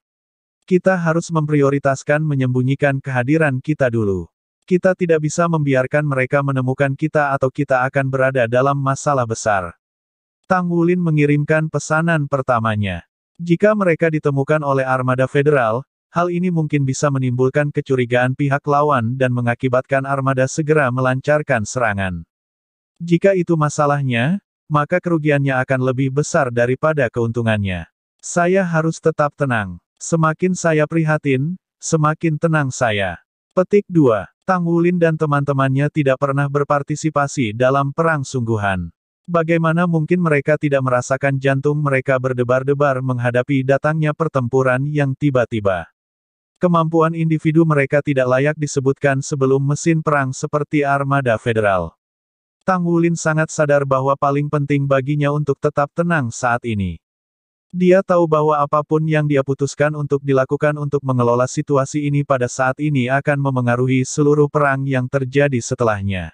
Kita harus memprioritaskan menyembunyikan kehadiran kita dulu. Kita tidak bisa membiarkan mereka menemukan kita atau kita akan berada dalam masalah besar. Tang Wulin mengirimkan pesanan pertamanya. Jika mereka ditemukan oleh armada federal, hal ini mungkin bisa menimbulkan kecurigaan pihak lawan dan mengakibatkan armada segera melancarkan serangan. Jika itu masalahnya, maka kerugiannya akan lebih besar daripada keuntungannya. Saya harus tetap tenang. Semakin saya prihatin, semakin tenang saya. Petik 2. Tang Wulin dan teman-temannya tidak pernah berpartisipasi dalam perang sungguhan. Bagaimana mungkin mereka tidak merasakan jantung mereka berdebar-debar menghadapi datangnya pertempuran yang tiba-tiba? Kemampuan individu mereka tidak layak disebutkan sebelum mesin perang seperti armada federal. Tang Wulin sangat sadar bahwa paling penting baginya untuk tetap tenang saat ini. Dia tahu bahwa apapun yang dia putuskan untuk dilakukan untuk mengelola situasi ini pada saat ini akan memengaruhi seluruh perang yang terjadi setelahnya.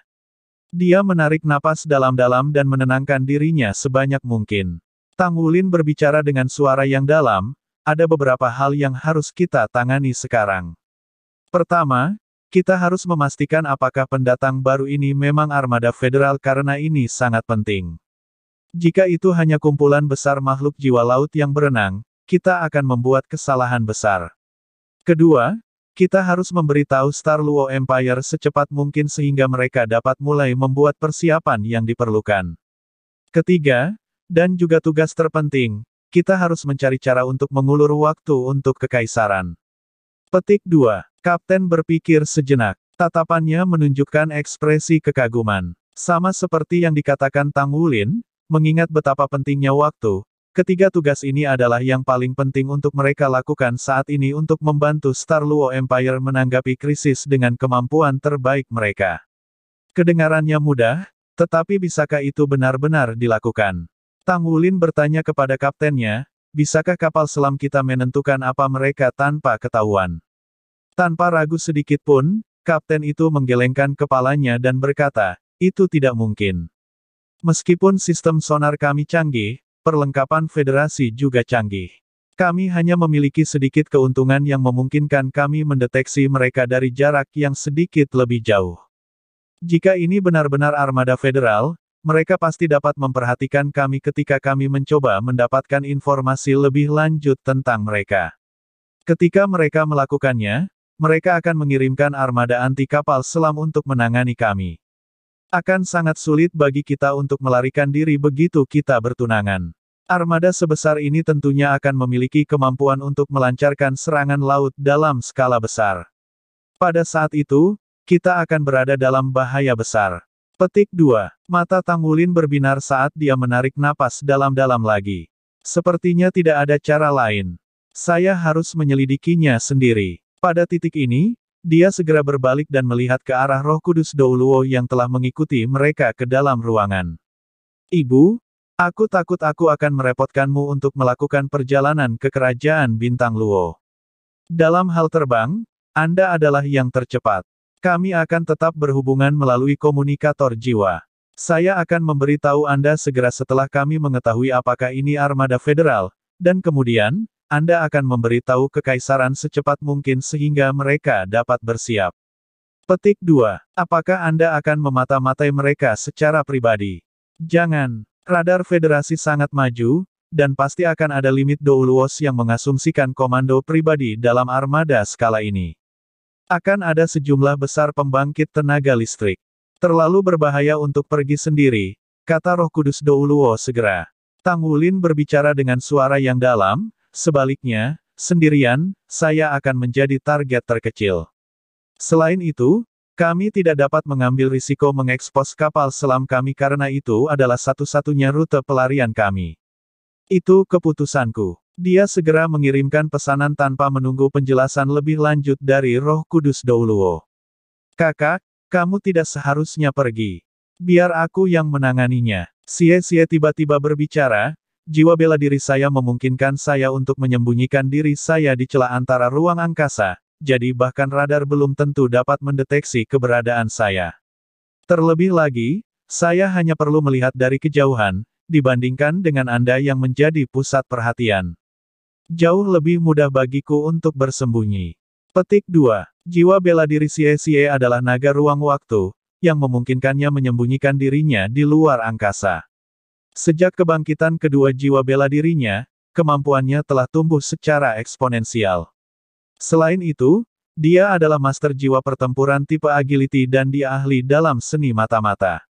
Dia menarik napas dalam-dalam dan menenangkan dirinya sebanyak mungkin. Tang Wulin berbicara dengan suara yang dalam, ada beberapa hal yang harus kita tangani sekarang. Pertama, kita harus memastikan apakah pendatang baru ini memang armada federal karena ini sangat penting. Jika itu hanya kumpulan besar makhluk jiwa laut yang berenang, kita akan membuat kesalahan besar. Kedua, kita harus memberitahu Star Luo Empire secepat mungkin sehingga mereka dapat mulai membuat persiapan yang diperlukan. Ketiga, dan juga tugas terpenting, kita harus mencari cara untuk mengulur waktu untuk kekaisaran. Petik 2. Kapten berpikir sejenak. Tatapannya menunjukkan ekspresi kekaguman. Sama seperti yang dikatakan Tang Wulin, Mengingat betapa pentingnya waktu, ketiga tugas ini adalah yang paling penting untuk mereka lakukan saat ini untuk membantu Star Luo Empire menanggapi krisis dengan kemampuan terbaik mereka. Kedengarannya mudah, tetapi bisakah itu benar-benar dilakukan? Tang Wulin bertanya kepada kaptennya, bisakah kapal selam kita menentukan apa mereka tanpa ketahuan? Tanpa ragu sedikit pun, kapten itu menggelengkan kepalanya dan berkata, itu tidak mungkin. Meskipun sistem sonar kami canggih, perlengkapan federasi juga canggih. Kami hanya memiliki sedikit keuntungan yang memungkinkan kami mendeteksi mereka dari jarak yang sedikit lebih jauh. Jika ini benar-benar armada federal, mereka pasti dapat memperhatikan kami ketika kami mencoba mendapatkan informasi lebih lanjut tentang mereka. Ketika mereka melakukannya, mereka akan mengirimkan armada anti kapal selam untuk menangani kami. Akan sangat sulit bagi kita untuk melarikan diri begitu kita bertunangan. Armada sebesar ini tentunya akan memiliki kemampuan untuk melancarkan serangan laut dalam skala besar. Pada saat itu, kita akan berada dalam bahaya besar. Petik 2. Mata Wulin berbinar saat dia menarik napas dalam-dalam lagi. Sepertinya tidak ada cara lain. Saya harus menyelidikinya sendiri. Pada titik ini, dia segera berbalik dan melihat ke arah roh kudus Douluo yang telah mengikuti mereka ke dalam ruangan. Ibu, aku takut aku akan merepotkanmu untuk melakukan perjalanan ke kerajaan bintang Luo. Dalam hal terbang, Anda adalah yang tercepat. Kami akan tetap berhubungan melalui komunikator jiwa. Saya akan memberitahu Anda segera setelah kami mengetahui apakah ini armada federal, dan kemudian, anda akan memberitahu kekaisaran secepat mungkin sehingga mereka dapat bersiap. Petik 2. Apakah Anda akan memata-matai mereka secara pribadi? Jangan. Radar federasi sangat maju, dan pasti akan ada limit Douluos yang mengasumsikan komando pribadi dalam armada skala ini. Akan ada sejumlah besar pembangkit tenaga listrik. Terlalu berbahaya untuk pergi sendiri, kata roh kudus Douluo segera. Tang Wulin berbicara dengan suara yang dalam, Sebaliknya, sendirian, saya akan menjadi target terkecil. Selain itu, kami tidak dapat mengambil risiko mengekspos kapal selam kami karena itu adalah satu-satunya rute pelarian kami. Itu keputusanku. Dia segera mengirimkan pesanan tanpa menunggu penjelasan lebih lanjut dari roh kudus Douluo. Kakak, kamu tidak seharusnya pergi. Biar aku yang menanganinya. Sie-sie tiba-tiba berbicara, Jiwa bela diri saya memungkinkan saya untuk menyembunyikan diri saya di celah antara ruang angkasa, jadi bahkan radar belum tentu dapat mendeteksi keberadaan saya. Terlebih lagi, saya hanya perlu melihat dari kejauhan, dibandingkan dengan Anda yang menjadi pusat perhatian. Jauh lebih mudah bagiku untuk bersembunyi. Petik 2. Jiwa bela diri CSE adalah naga ruang waktu, yang memungkinkannya menyembunyikan dirinya di luar angkasa. Sejak kebangkitan kedua jiwa bela dirinya, kemampuannya telah tumbuh secara eksponensial. Selain itu, dia adalah master jiwa pertempuran tipe agility dan dia ahli dalam seni mata-mata.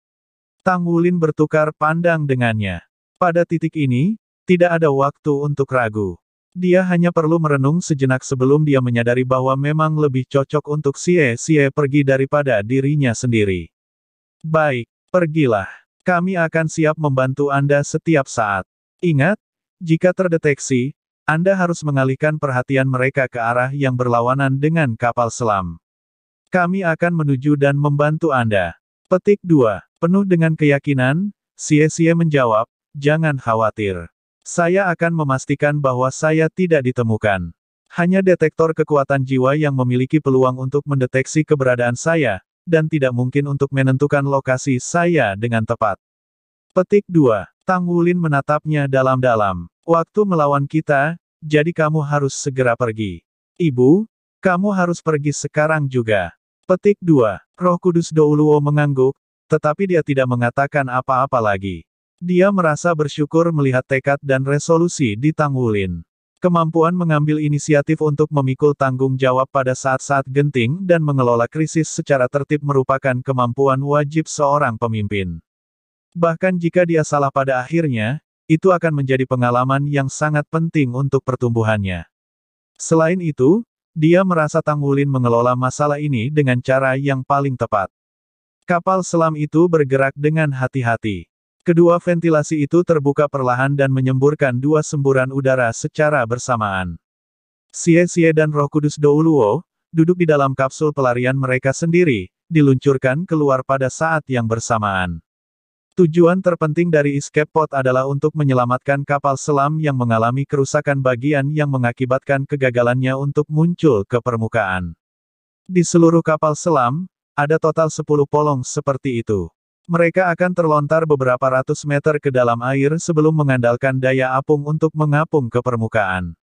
Tang Wulin bertukar pandang dengannya. Pada titik ini, tidak ada waktu untuk ragu. Dia hanya perlu merenung sejenak sebelum dia menyadari bahwa memang lebih cocok untuk Xie Xie pergi daripada dirinya sendiri. Baik, pergilah. Kami akan siap membantu Anda setiap saat. Ingat, jika terdeteksi, Anda harus mengalihkan perhatian mereka ke arah yang berlawanan dengan kapal selam. Kami akan menuju dan membantu Anda. Petik 2. Penuh dengan keyakinan, Xie menjawab, jangan khawatir. Saya akan memastikan bahwa saya tidak ditemukan. Hanya detektor kekuatan jiwa yang memiliki peluang untuk mendeteksi keberadaan saya, dan tidak mungkin untuk menentukan lokasi saya dengan tepat. Petik 2. Tang Wulin menatapnya dalam-dalam. Waktu melawan kita, jadi kamu harus segera pergi. Ibu, kamu harus pergi sekarang juga. Petik 2. Roh Kudus Douluo mengangguk, tetapi dia tidak mengatakan apa-apa lagi. Dia merasa bersyukur melihat tekad dan resolusi di Tang Wulin. Kemampuan mengambil inisiatif untuk memikul tanggung jawab pada saat-saat genting dan mengelola krisis secara tertib merupakan kemampuan wajib seorang pemimpin. Bahkan jika dia salah pada akhirnya, itu akan menjadi pengalaman yang sangat penting untuk pertumbuhannya. Selain itu, dia merasa Tang mengelola masalah ini dengan cara yang paling tepat. Kapal selam itu bergerak dengan hati-hati. Kedua ventilasi itu terbuka perlahan dan menyemburkan dua semburan udara secara bersamaan. Xie-Xie dan Roh Kudus Douluo, duduk di dalam kapsul pelarian mereka sendiri, diluncurkan keluar pada saat yang bersamaan. Tujuan terpenting dari escape pod adalah untuk menyelamatkan kapal selam yang mengalami kerusakan bagian yang mengakibatkan kegagalannya untuk muncul ke permukaan. Di seluruh kapal selam, ada total 10 polong seperti itu. Mereka akan terlontar beberapa ratus meter ke dalam air sebelum mengandalkan daya apung untuk mengapung ke permukaan.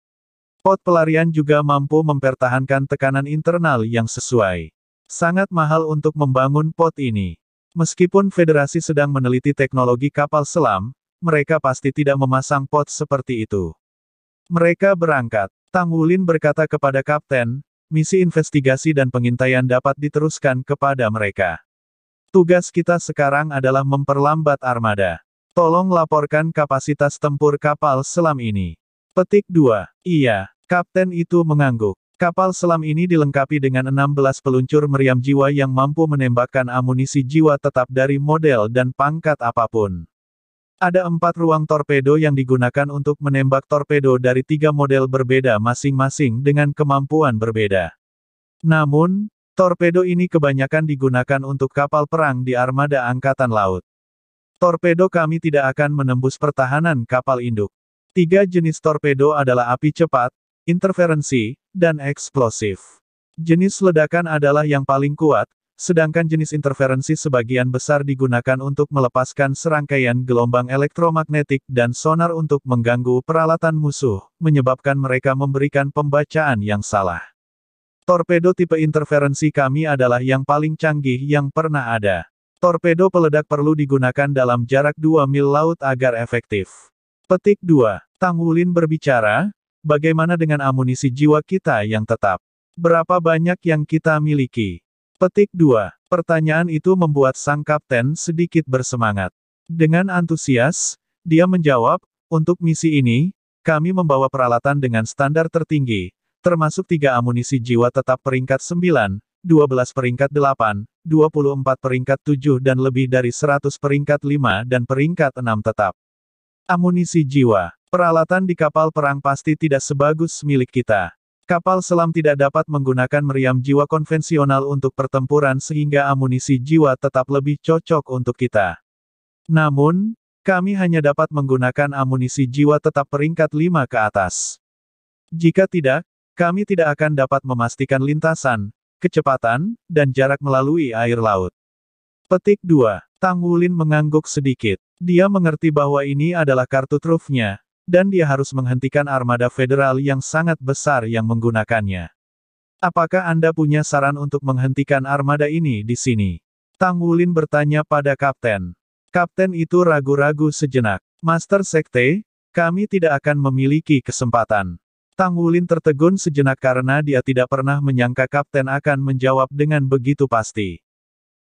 Pot pelarian juga mampu mempertahankan tekanan internal yang sesuai. Sangat mahal untuk membangun pot ini. Meskipun federasi sedang meneliti teknologi kapal selam, mereka pasti tidak memasang pot seperti itu. Mereka berangkat. Tang Wulin berkata kepada kapten, misi investigasi dan pengintaian dapat diteruskan kepada mereka. Tugas kita sekarang adalah memperlambat armada. Tolong laporkan kapasitas tempur kapal selam ini. Petik 2. Iya, kapten itu mengangguk. Kapal selam ini dilengkapi dengan 16 peluncur meriam jiwa yang mampu menembakkan amunisi jiwa tetap dari model dan pangkat apapun. Ada empat ruang torpedo yang digunakan untuk menembak torpedo dari tiga model berbeda masing-masing dengan kemampuan berbeda. Namun, Torpedo ini kebanyakan digunakan untuk kapal perang di armada angkatan laut. Torpedo kami tidak akan menembus pertahanan kapal induk. Tiga jenis torpedo adalah api cepat, interferensi, dan eksplosif. Jenis ledakan adalah yang paling kuat, sedangkan jenis interferensi sebagian besar digunakan untuk melepaskan serangkaian gelombang elektromagnetik dan sonar untuk mengganggu peralatan musuh, menyebabkan mereka memberikan pembacaan yang salah. Torpedo tipe interferensi kami adalah yang paling canggih yang pernah ada. Torpedo peledak perlu digunakan dalam jarak 2 mil laut agar efektif. Petik 2. Tang Wulin berbicara, bagaimana dengan amunisi jiwa kita yang tetap? Berapa banyak yang kita miliki? Petik 2. Pertanyaan itu membuat sang kapten sedikit bersemangat. Dengan antusias, dia menjawab, untuk misi ini, kami membawa peralatan dengan standar tertinggi, termasuk tiga amunisi jiwa tetap peringkat 9, 12 peringkat 8, 24 peringkat 7 dan lebih dari 100 peringkat 5 dan peringkat 6 tetap. Amunisi jiwa, peralatan di kapal perang pasti tidak sebagus milik kita. Kapal selam tidak dapat menggunakan meriam jiwa konvensional untuk pertempuran sehingga amunisi jiwa tetap lebih cocok untuk kita. Namun, kami hanya dapat menggunakan amunisi jiwa tetap peringkat 5 ke atas. Jika tidak, kami tidak akan dapat memastikan lintasan, kecepatan, dan jarak melalui air laut. Petik 2. Tang Wulin mengangguk sedikit. Dia mengerti bahwa ini adalah kartu trufnya, dan dia harus menghentikan armada federal yang sangat besar yang menggunakannya. Apakah Anda punya saran untuk menghentikan armada ini di sini? Tang Wulin bertanya pada kapten. Kapten itu ragu-ragu sejenak. Master Sekte, kami tidak akan memiliki kesempatan. Tang Wulin tertegun sejenak karena dia tidak pernah menyangka kapten akan menjawab dengan begitu pasti.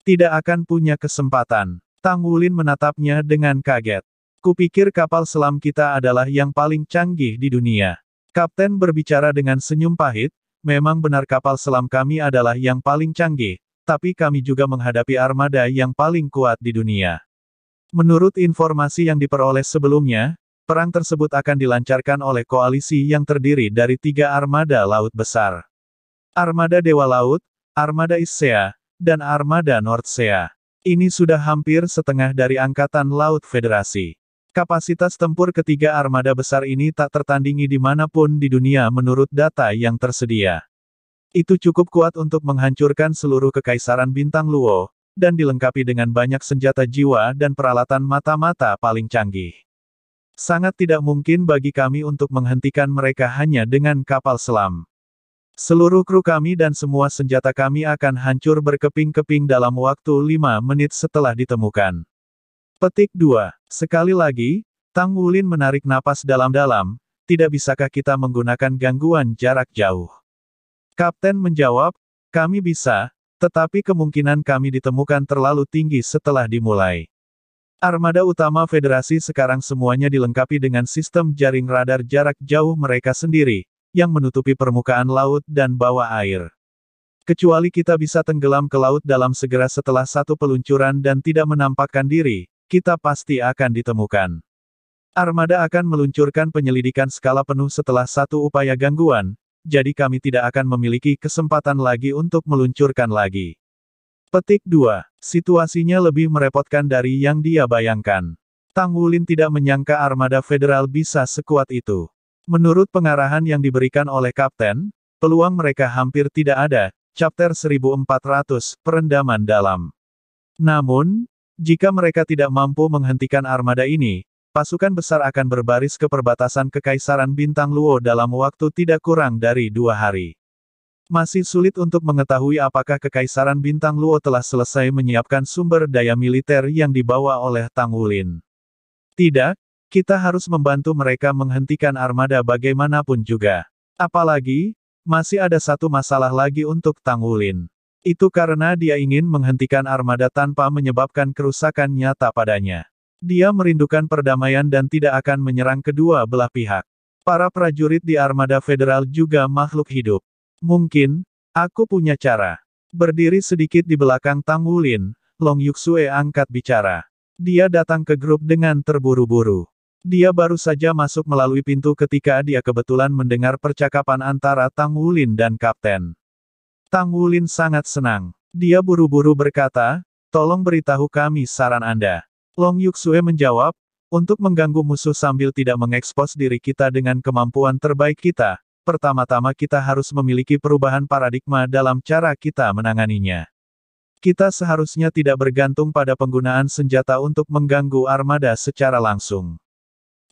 Tidak akan punya kesempatan. Tang Wulin menatapnya dengan kaget. Kupikir kapal selam kita adalah yang paling canggih di dunia. Kapten berbicara dengan senyum pahit, memang benar kapal selam kami adalah yang paling canggih, tapi kami juga menghadapi armada yang paling kuat di dunia. Menurut informasi yang diperoleh sebelumnya, Perang tersebut akan dilancarkan oleh koalisi yang terdiri dari tiga armada laut besar. Armada Dewa Laut, Armada Issea, dan Armada Nordsea. Ini sudah hampir setengah dari Angkatan Laut Federasi. Kapasitas tempur ketiga armada besar ini tak tertandingi dimanapun di dunia menurut data yang tersedia. Itu cukup kuat untuk menghancurkan seluruh kekaisaran bintang Luo, dan dilengkapi dengan banyak senjata jiwa dan peralatan mata-mata paling canggih. Sangat tidak mungkin bagi kami untuk menghentikan mereka hanya dengan kapal selam. Seluruh kru kami dan semua senjata kami akan hancur berkeping-keping dalam waktu lima menit setelah ditemukan. Petik 2. Sekali lagi, Tang Wulin menarik napas dalam-dalam, tidak bisakah kita menggunakan gangguan jarak jauh? Kapten menjawab, kami bisa, tetapi kemungkinan kami ditemukan terlalu tinggi setelah dimulai. Armada utama federasi sekarang semuanya dilengkapi dengan sistem jaring radar jarak jauh mereka sendiri, yang menutupi permukaan laut dan bawah air. Kecuali kita bisa tenggelam ke laut dalam segera setelah satu peluncuran dan tidak menampakkan diri, kita pasti akan ditemukan. Armada akan meluncurkan penyelidikan skala penuh setelah satu upaya gangguan, jadi kami tidak akan memiliki kesempatan lagi untuk meluncurkan lagi. Petik 2. Situasinya lebih merepotkan dari yang dia bayangkan. Tang Wulin tidak menyangka armada federal bisa sekuat itu. Menurut pengarahan yang diberikan oleh kapten, peluang mereka hampir tidak ada, chapter 1400, perendaman dalam. Namun, jika mereka tidak mampu menghentikan armada ini, pasukan besar akan berbaris ke perbatasan Kekaisaran Bintang Luo dalam waktu tidak kurang dari dua hari. Masih sulit untuk mengetahui apakah Kekaisaran Bintang Luo telah selesai menyiapkan sumber daya militer yang dibawa oleh Tang Wulin. Tidak, kita harus membantu mereka menghentikan armada bagaimanapun juga. Apalagi, masih ada satu masalah lagi untuk Tang Wulin. Itu karena dia ingin menghentikan armada tanpa menyebabkan kerusakan nyata padanya. Dia merindukan perdamaian dan tidak akan menyerang kedua belah pihak. Para prajurit di armada federal juga makhluk hidup. Mungkin, aku punya cara. Berdiri sedikit di belakang Tang Wulin, Long Yuxue angkat bicara. Dia datang ke grup dengan terburu-buru. Dia baru saja masuk melalui pintu ketika dia kebetulan mendengar percakapan antara Tang Wulin dan Kapten. Tang Wulin sangat senang. Dia buru-buru berkata, tolong beritahu kami saran Anda. Long Yuxue menjawab, untuk mengganggu musuh sambil tidak mengekspos diri kita dengan kemampuan terbaik kita, pertama-tama kita harus memiliki perubahan paradigma dalam cara kita menanganinya. Kita seharusnya tidak bergantung pada penggunaan senjata untuk mengganggu armada secara langsung.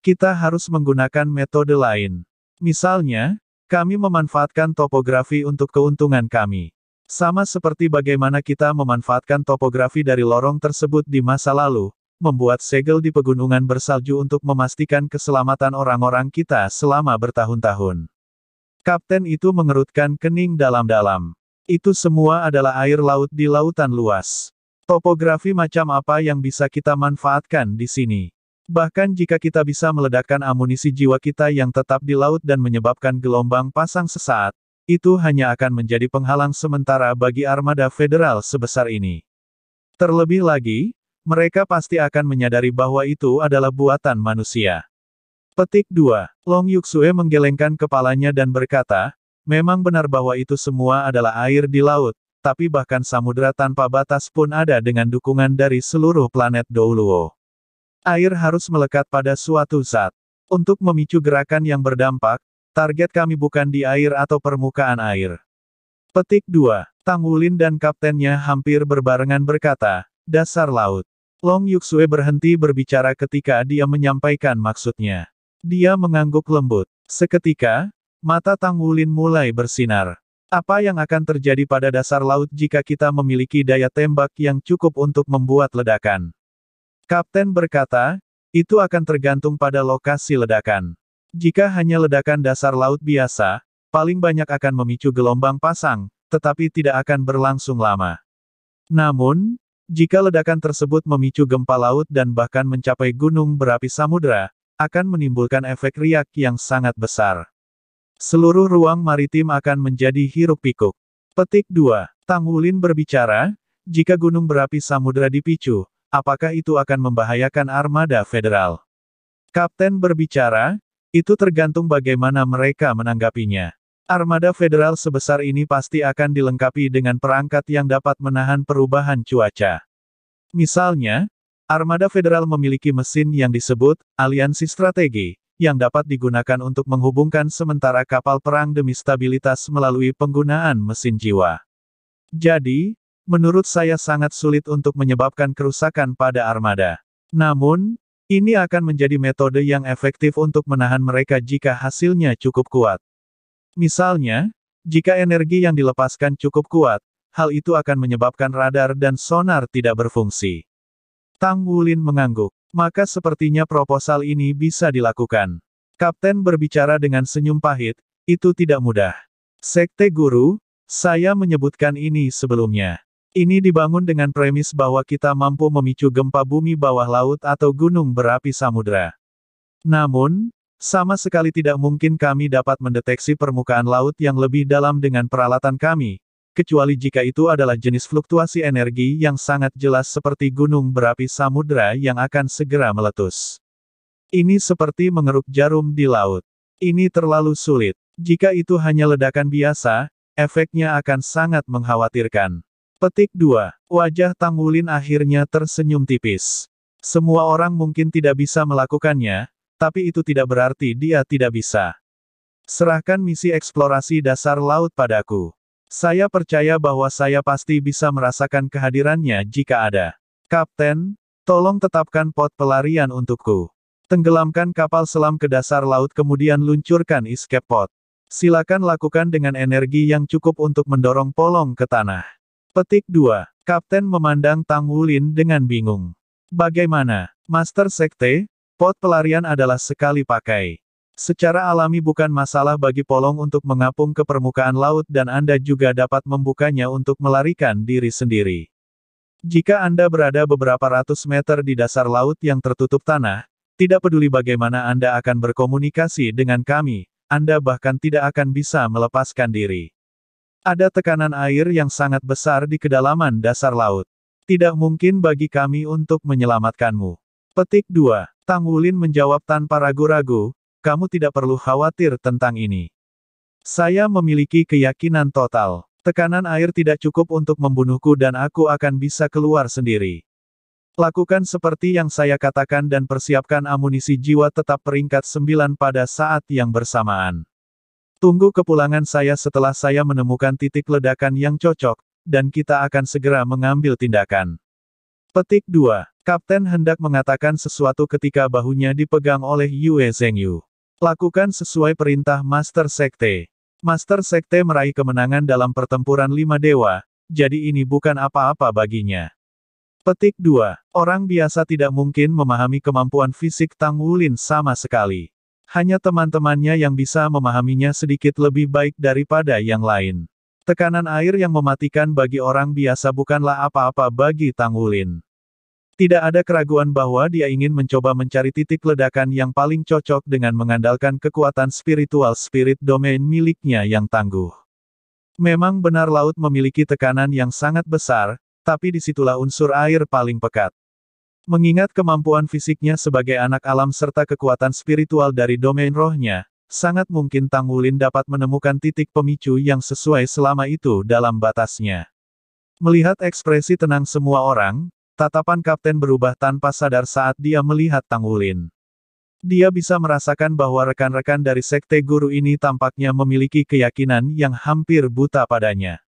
Kita harus menggunakan metode lain. Misalnya, kami memanfaatkan topografi untuk keuntungan kami. Sama seperti bagaimana kita memanfaatkan topografi dari lorong tersebut di masa lalu, membuat segel di pegunungan bersalju untuk memastikan keselamatan orang-orang kita selama bertahun-tahun. Kapten itu mengerutkan kening dalam-dalam. Itu semua adalah air laut di lautan luas. Topografi macam apa yang bisa kita manfaatkan di sini? Bahkan jika kita bisa meledakkan amunisi jiwa kita yang tetap di laut dan menyebabkan gelombang pasang sesaat, itu hanya akan menjadi penghalang sementara bagi armada federal sebesar ini. Terlebih lagi, mereka pasti akan menyadari bahwa itu adalah buatan manusia. Petik 2. Long Yuxue menggelengkan kepalanya dan berkata, memang benar bahwa itu semua adalah air di laut, tapi bahkan samudera tanpa batas pun ada dengan dukungan dari seluruh planet Douluo. Air harus melekat pada suatu zat. Untuk memicu gerakan yang berdampak, target kami bukan di air atau permukaan air. Petik 2. Tang Wulin dan kaptennya hampir berbarengan berkata, dasar laut. Long Yuxue berhenti berbicara ketika dia menyampaikan maksudnya. Dia mengangguk lembut. Seketika, mata Tang Wulin mulai bersinar. Apa yang akan terjadi pada dasar laut jika kita memiliki daya tembak yang cukup untuk membuat ledakan? Kapten berkata, itu akan tergantung pada lokasi ledakan. Jika hanya ledakan dasar laut biasa, paling banyak akan memicu gelombang pasang, tetapi tidak akan berlangsung lama. Namun, jika ledakan tersebut memicu gempa laut dan bahkan mencapai gunung berapi samudera, akan menimbulkan efek riak yang sangat besar. Seluruh ruang maritim akan menjadi hiruk-pikuk. Petik 2. Tang Wulin berbicara, jika gunung berapi samudera dipicu, apakah itu akan membahayakan armada federal? Kapten berbicara, itu tergantung bagaimana mereka menanggapinya. Armada federal sebesar ini pasti akan dilengkapi dengan perangkat yang dapat menahan perubahan cuaca. Misalnya, Armada Federal memiliki mesin yang disebut aliansi strategi, yang dapat digunakan untuk menghubungkan sementara kapal perang demi stabilitas melalui penggunaan mesin jiwa. Jadi, menurut saya sangat sulit untuk menyebabkan kerusakan pada armada. Namun, ini akan menjadi metode yang efektif untuk menahan mereka jika hasilnya cukup kuat. Misalnya, jika energi yang dilepaskan cukup kuat, hal itu akan menyebabkan radar dan sonar tidak berfungsi. Tang Wulin mengangguk. Maka sepertinya proposal ini bisa dilakukan. Kapten berbicara dengan senyum pahit, itu tidak mudah. Sekte Guru, saya menyebutkan ini sebelumnya. Ini dibangun dengan premis bahwa kita mampu memicu gempa bumi bawah laut atau gunung berapi samudera. Namun, sama sekali tidak mungkin kami dapat mendeteksi permukaan laut yang lebih dalam dengan peralatan kami, kecuali jika itu adalah jenis fluktuasi energi yang sangat jelas seperti gunung berapi samudera yang akan segera meletus. Ini seperti mengeruk jarum di laut. Ini terlalu sulit. Jika itu hanya ledakan biasa, efeknya akan sangat mengkhawatirkan. Petik 2. Wajah Tang Wulin akhirnya tersenyum tipis. Semua orang mungkin tidak bisa melakukannya, tapi itu tidak berarti dia tidak bisa. Serahkan misi eksplorasi dasar laut padaku. Saya percaya bahwa saya pasti bisa merasakan kehadirannya jika ada. Kapten, tolong tetapkan pot pelarian untukku. Tenggelamkan kapal selam ke dasar laut kemudian luncurkan escape pod. Silakan lakukan dengan energi yang cukup untuk mendorong polong ke tanah. Petik 2. Kapten memandang Tang Wulin dengan bingung. Bagaimana, Master Sekte, pot pelarian adalah sekali pakai. Secara alami bukan masalah bagi polong untuk mengapung ke permukaan laut dan Anda juga dapat membukanya untuk melarikan diri sendiri. Jika Anda berada beberapa ratus meter di dasar laut yang tertutup tanah, tidak peduli bagaimana Anda akan berkomunikasi dengan kami, Anda bahkan tidak akan bisa melepaskan diri. Ada tekanan air yang sangat besar di kedalaman dasar laut. Tidak mungkin bagi kami untuk menyelamatkanmu. Petik 2. Tang Wulin menjawab tanpa ragu-ragu, kamu tidak perlu khawatir tentang ini. Saya memiliki keyakinan total. Tekanan air tidak cukup untuk membunuhku dan aku akan bisa keluar sendiri. Lakukan seperti yang saya katakan dan persiapkan amunisi jiwa tetap peringkat 9 pada saat yang bersamaan. Tunggu kepulangan saya setelah saya menemukan titik ledakan yang cocok, dan kita akan segera mengambil tindakan. Petik 2. Kapten hendak mengatakan sesuatu ketika bahunya dipegang oleh Yue Zhengyu. Lakukan sesuai perintah Master Sekte. Master Sekte meraih kemenangan dalam pertempuran lima dewa, jadi ini bukan apa-apa baginya. Petik 2. Orang biasa tidak mungkin memahami kemampuan fisik Tang Wulin sama sekali. Hanya teman-temannya yang bisa memahaminya sedikit lebih baik daripada yang lain. Tekanan air yang mematikan bagi orang biasa bukanlah apa-apa bagi Tang Wulin. Tidak ada keraguan bahwa dia ingin mencoba mencari titik ledakan yang paling cocok dengan mengandalkan kekuatan spiritual spirit domain miliknya yang tangguh. Memang benar laut memiliki tekanan yang sangat besar, tapi disitulah unsur air paling pekat. Mengingat kemampuan fisiknya sebagai anak alam serta kekuatan spiritual dari domain rohnya, sangat mungkin Tang Wulin dapat menemukan titik pemicu yang sesuai selama itu dalam batasnya. Melihat ekspresi tenang semua orang, Tatapan kapten berubah tanpa sadar saat dia melihat Tang Wulin. Dia bisa merasakan bahwa rekan-rekan dari sekte guru ini tampaknya memiliki keyakinan yang hampir buta padanya.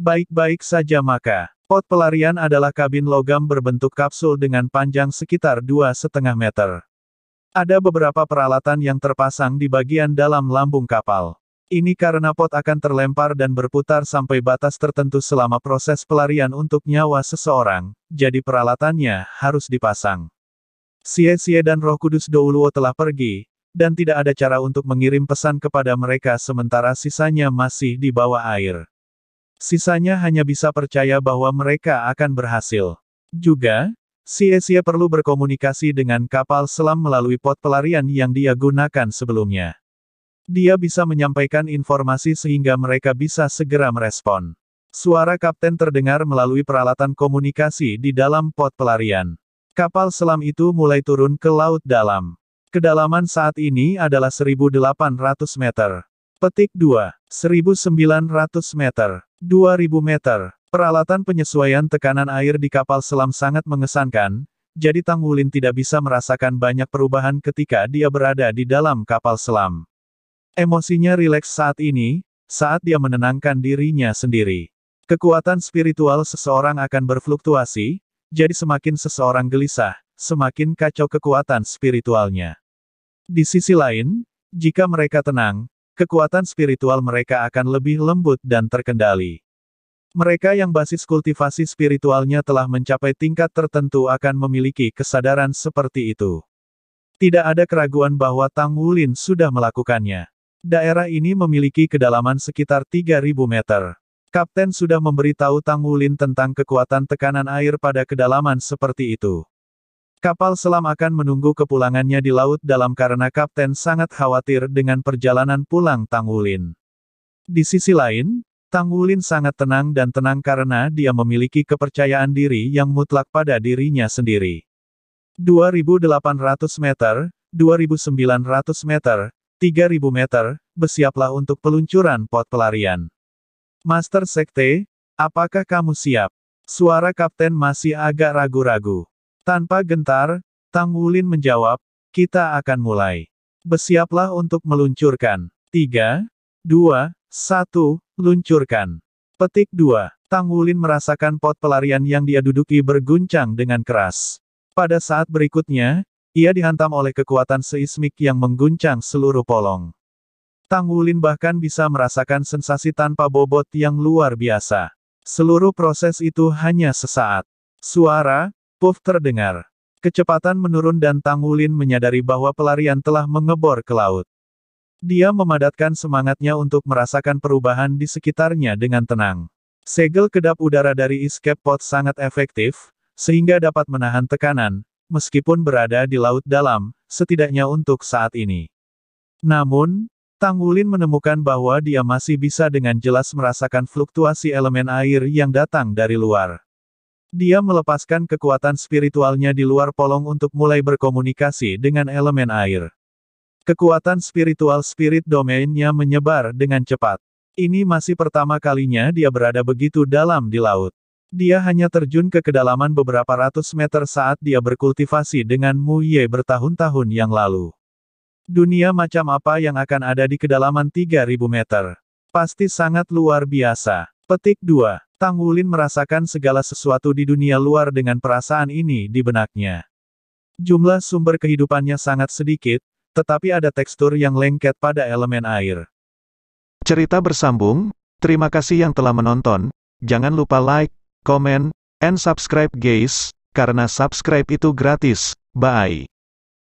Baik-baik saja maka, pot pelarian adalah kabin logam berbentuk kapsul dengan panjang sekitar 2,5 meter. Ada beberapa peralatan yang terpasang di bagian dalam lambung kapal. Ini karena pot akan terlempar dan berputar sampai batas tertentu selama proses pelarian untuk nyawa seseorang, jadi peralatannya harus dipasang. Sie-sie dan roh kudus Douluo telah pergi, dan tidak ada cara untuk mengirim pesan kepada mereka sementara sisanya masih di bawah air. Sisanya hanya bisa percaya bahwa mereka akan berhasil. Juga, Sie-sie perlu berkomunikasi dengan kapal selam melalui pot pelarian yang dia gunakan sebelumnya. Dia bisa menyampaikan informasi sehingga mereka bisa segera merespon. Suara kapten terdengar melalui peralatan komunikasi di dalam pot pelarian. Kapal selam itu mulai turun ke laut dalam. Kedalaman saat ini adalah 1800 meter. Petik 2. 1900 meter. 2000 meter. Peralatan penyesuaian tekanan air di kapal selam sangat mengesankan, jadi Tang Wulin tidak bisa merasakan banyak perubahan ketika dia berada di dalam kapal selam. Emosinya rileks saat ini, saat dia menenangkan dirinya sendiri. Kekuatan spiritual seseorang akan berfluktuasi, jadi semakin seseorang gelisah, semakin kacau kekuatan spiritualnya. Di sisi lain, jika mereka tenang, kekuatan spiritual mereka akan lebih lembut dan terkendali. Mereka yang basis kultivasi spiritualnya telah mencapai tingkat tertentu akan memiliki kesadaran seperti itu. Tidak ada keraguan bahwa Tang Wulin sudah melakukannya. Daerah ini memiliki kedalaman sekitar 3.000 meter. Kapten sudah memberitahu Tang Wulin tentang kekuatan tekanan air pada kedalaman seperti itu. Kapal selam akan menunggu kepulangannya di laut dalam karena kapten sangat khawatir dengan perjalanan pulang Tang Wulin. Di sisi lain, Tang Wulin sangat tenang dan tenang karena dia memiliki kepercayaan diri yang mutlak pada dirinya sendiri. 2800 meter, 2900 meter, 3000 meter, bersiaplah untuk peluncuran pot pelarian. Master Sekte, apakah kamu siap? Suara kapten masih agak ragu-ragu. Tanpa gentar, Tang Wulin menjawab, kita akan mulai. Bersiaplah untuk meluncurkan. 3, 2, 1, luncurkan. Petik 2. Tang Wulin merasakan pot pelarian yang dia duduki berguncang dengan keras. Pada saat berikutnya, ia dihantam oleh kekuatan seismik yang mengguncang seluruh polong. Tang Wulin bahkan bisa merasakan sensasi tanpa bobot yang luar biasa. Seluruh proses itu hanya sesaat. Suara, puff terdengar. Kecepatan menurun dan Tang Wulin menyadari bahwa pelarian telah mengebor ke laut. Dia memadatkan semangatnya untuk merasakan perubahan di sekitarnya dengan tenang. Segel kedap udara dari escape pod sangat efektif, sehingga dapat menahan tekanan, meskipun berada di laut dalam, setidaknya untuk saat ini. Namun, Tang Wulin menemukan bahwa dia masih bisa dengan jelas merasakan fluktuasi elemen air yang datang dari luar. Dia melepaskan kekuatan spiritualnya di luar polong untuk mulai berkomunikasi dengan elemen air. Kekuatan spiritual spirit domainnya menyebar dengan cepat. Ini masih pertama kalinya dia berada begitu dalam di laut. Dia hanya terjun ke kedalaman beberapa ratus meter saat dia berkultivasi dengan Mu Ye bertahun-tahun yang lalu. Dunia macam apa yang akan ada di kedalaman 3000 meter? Pasti sangat luar biasa. Petik 2. Tang Wulin merasakan segala sesuatu di dunia luar dengan perasaan ini di benaknya. Jumlah sumber kehidupannya sangat sedikit, tetapi ada tekstur yang lengket pada elemen air. Cerita bersambung, terima kasih yang telah menonton, jangan lupa like, comment, and subscribe guys, karena subscribe itu gratis. Bye.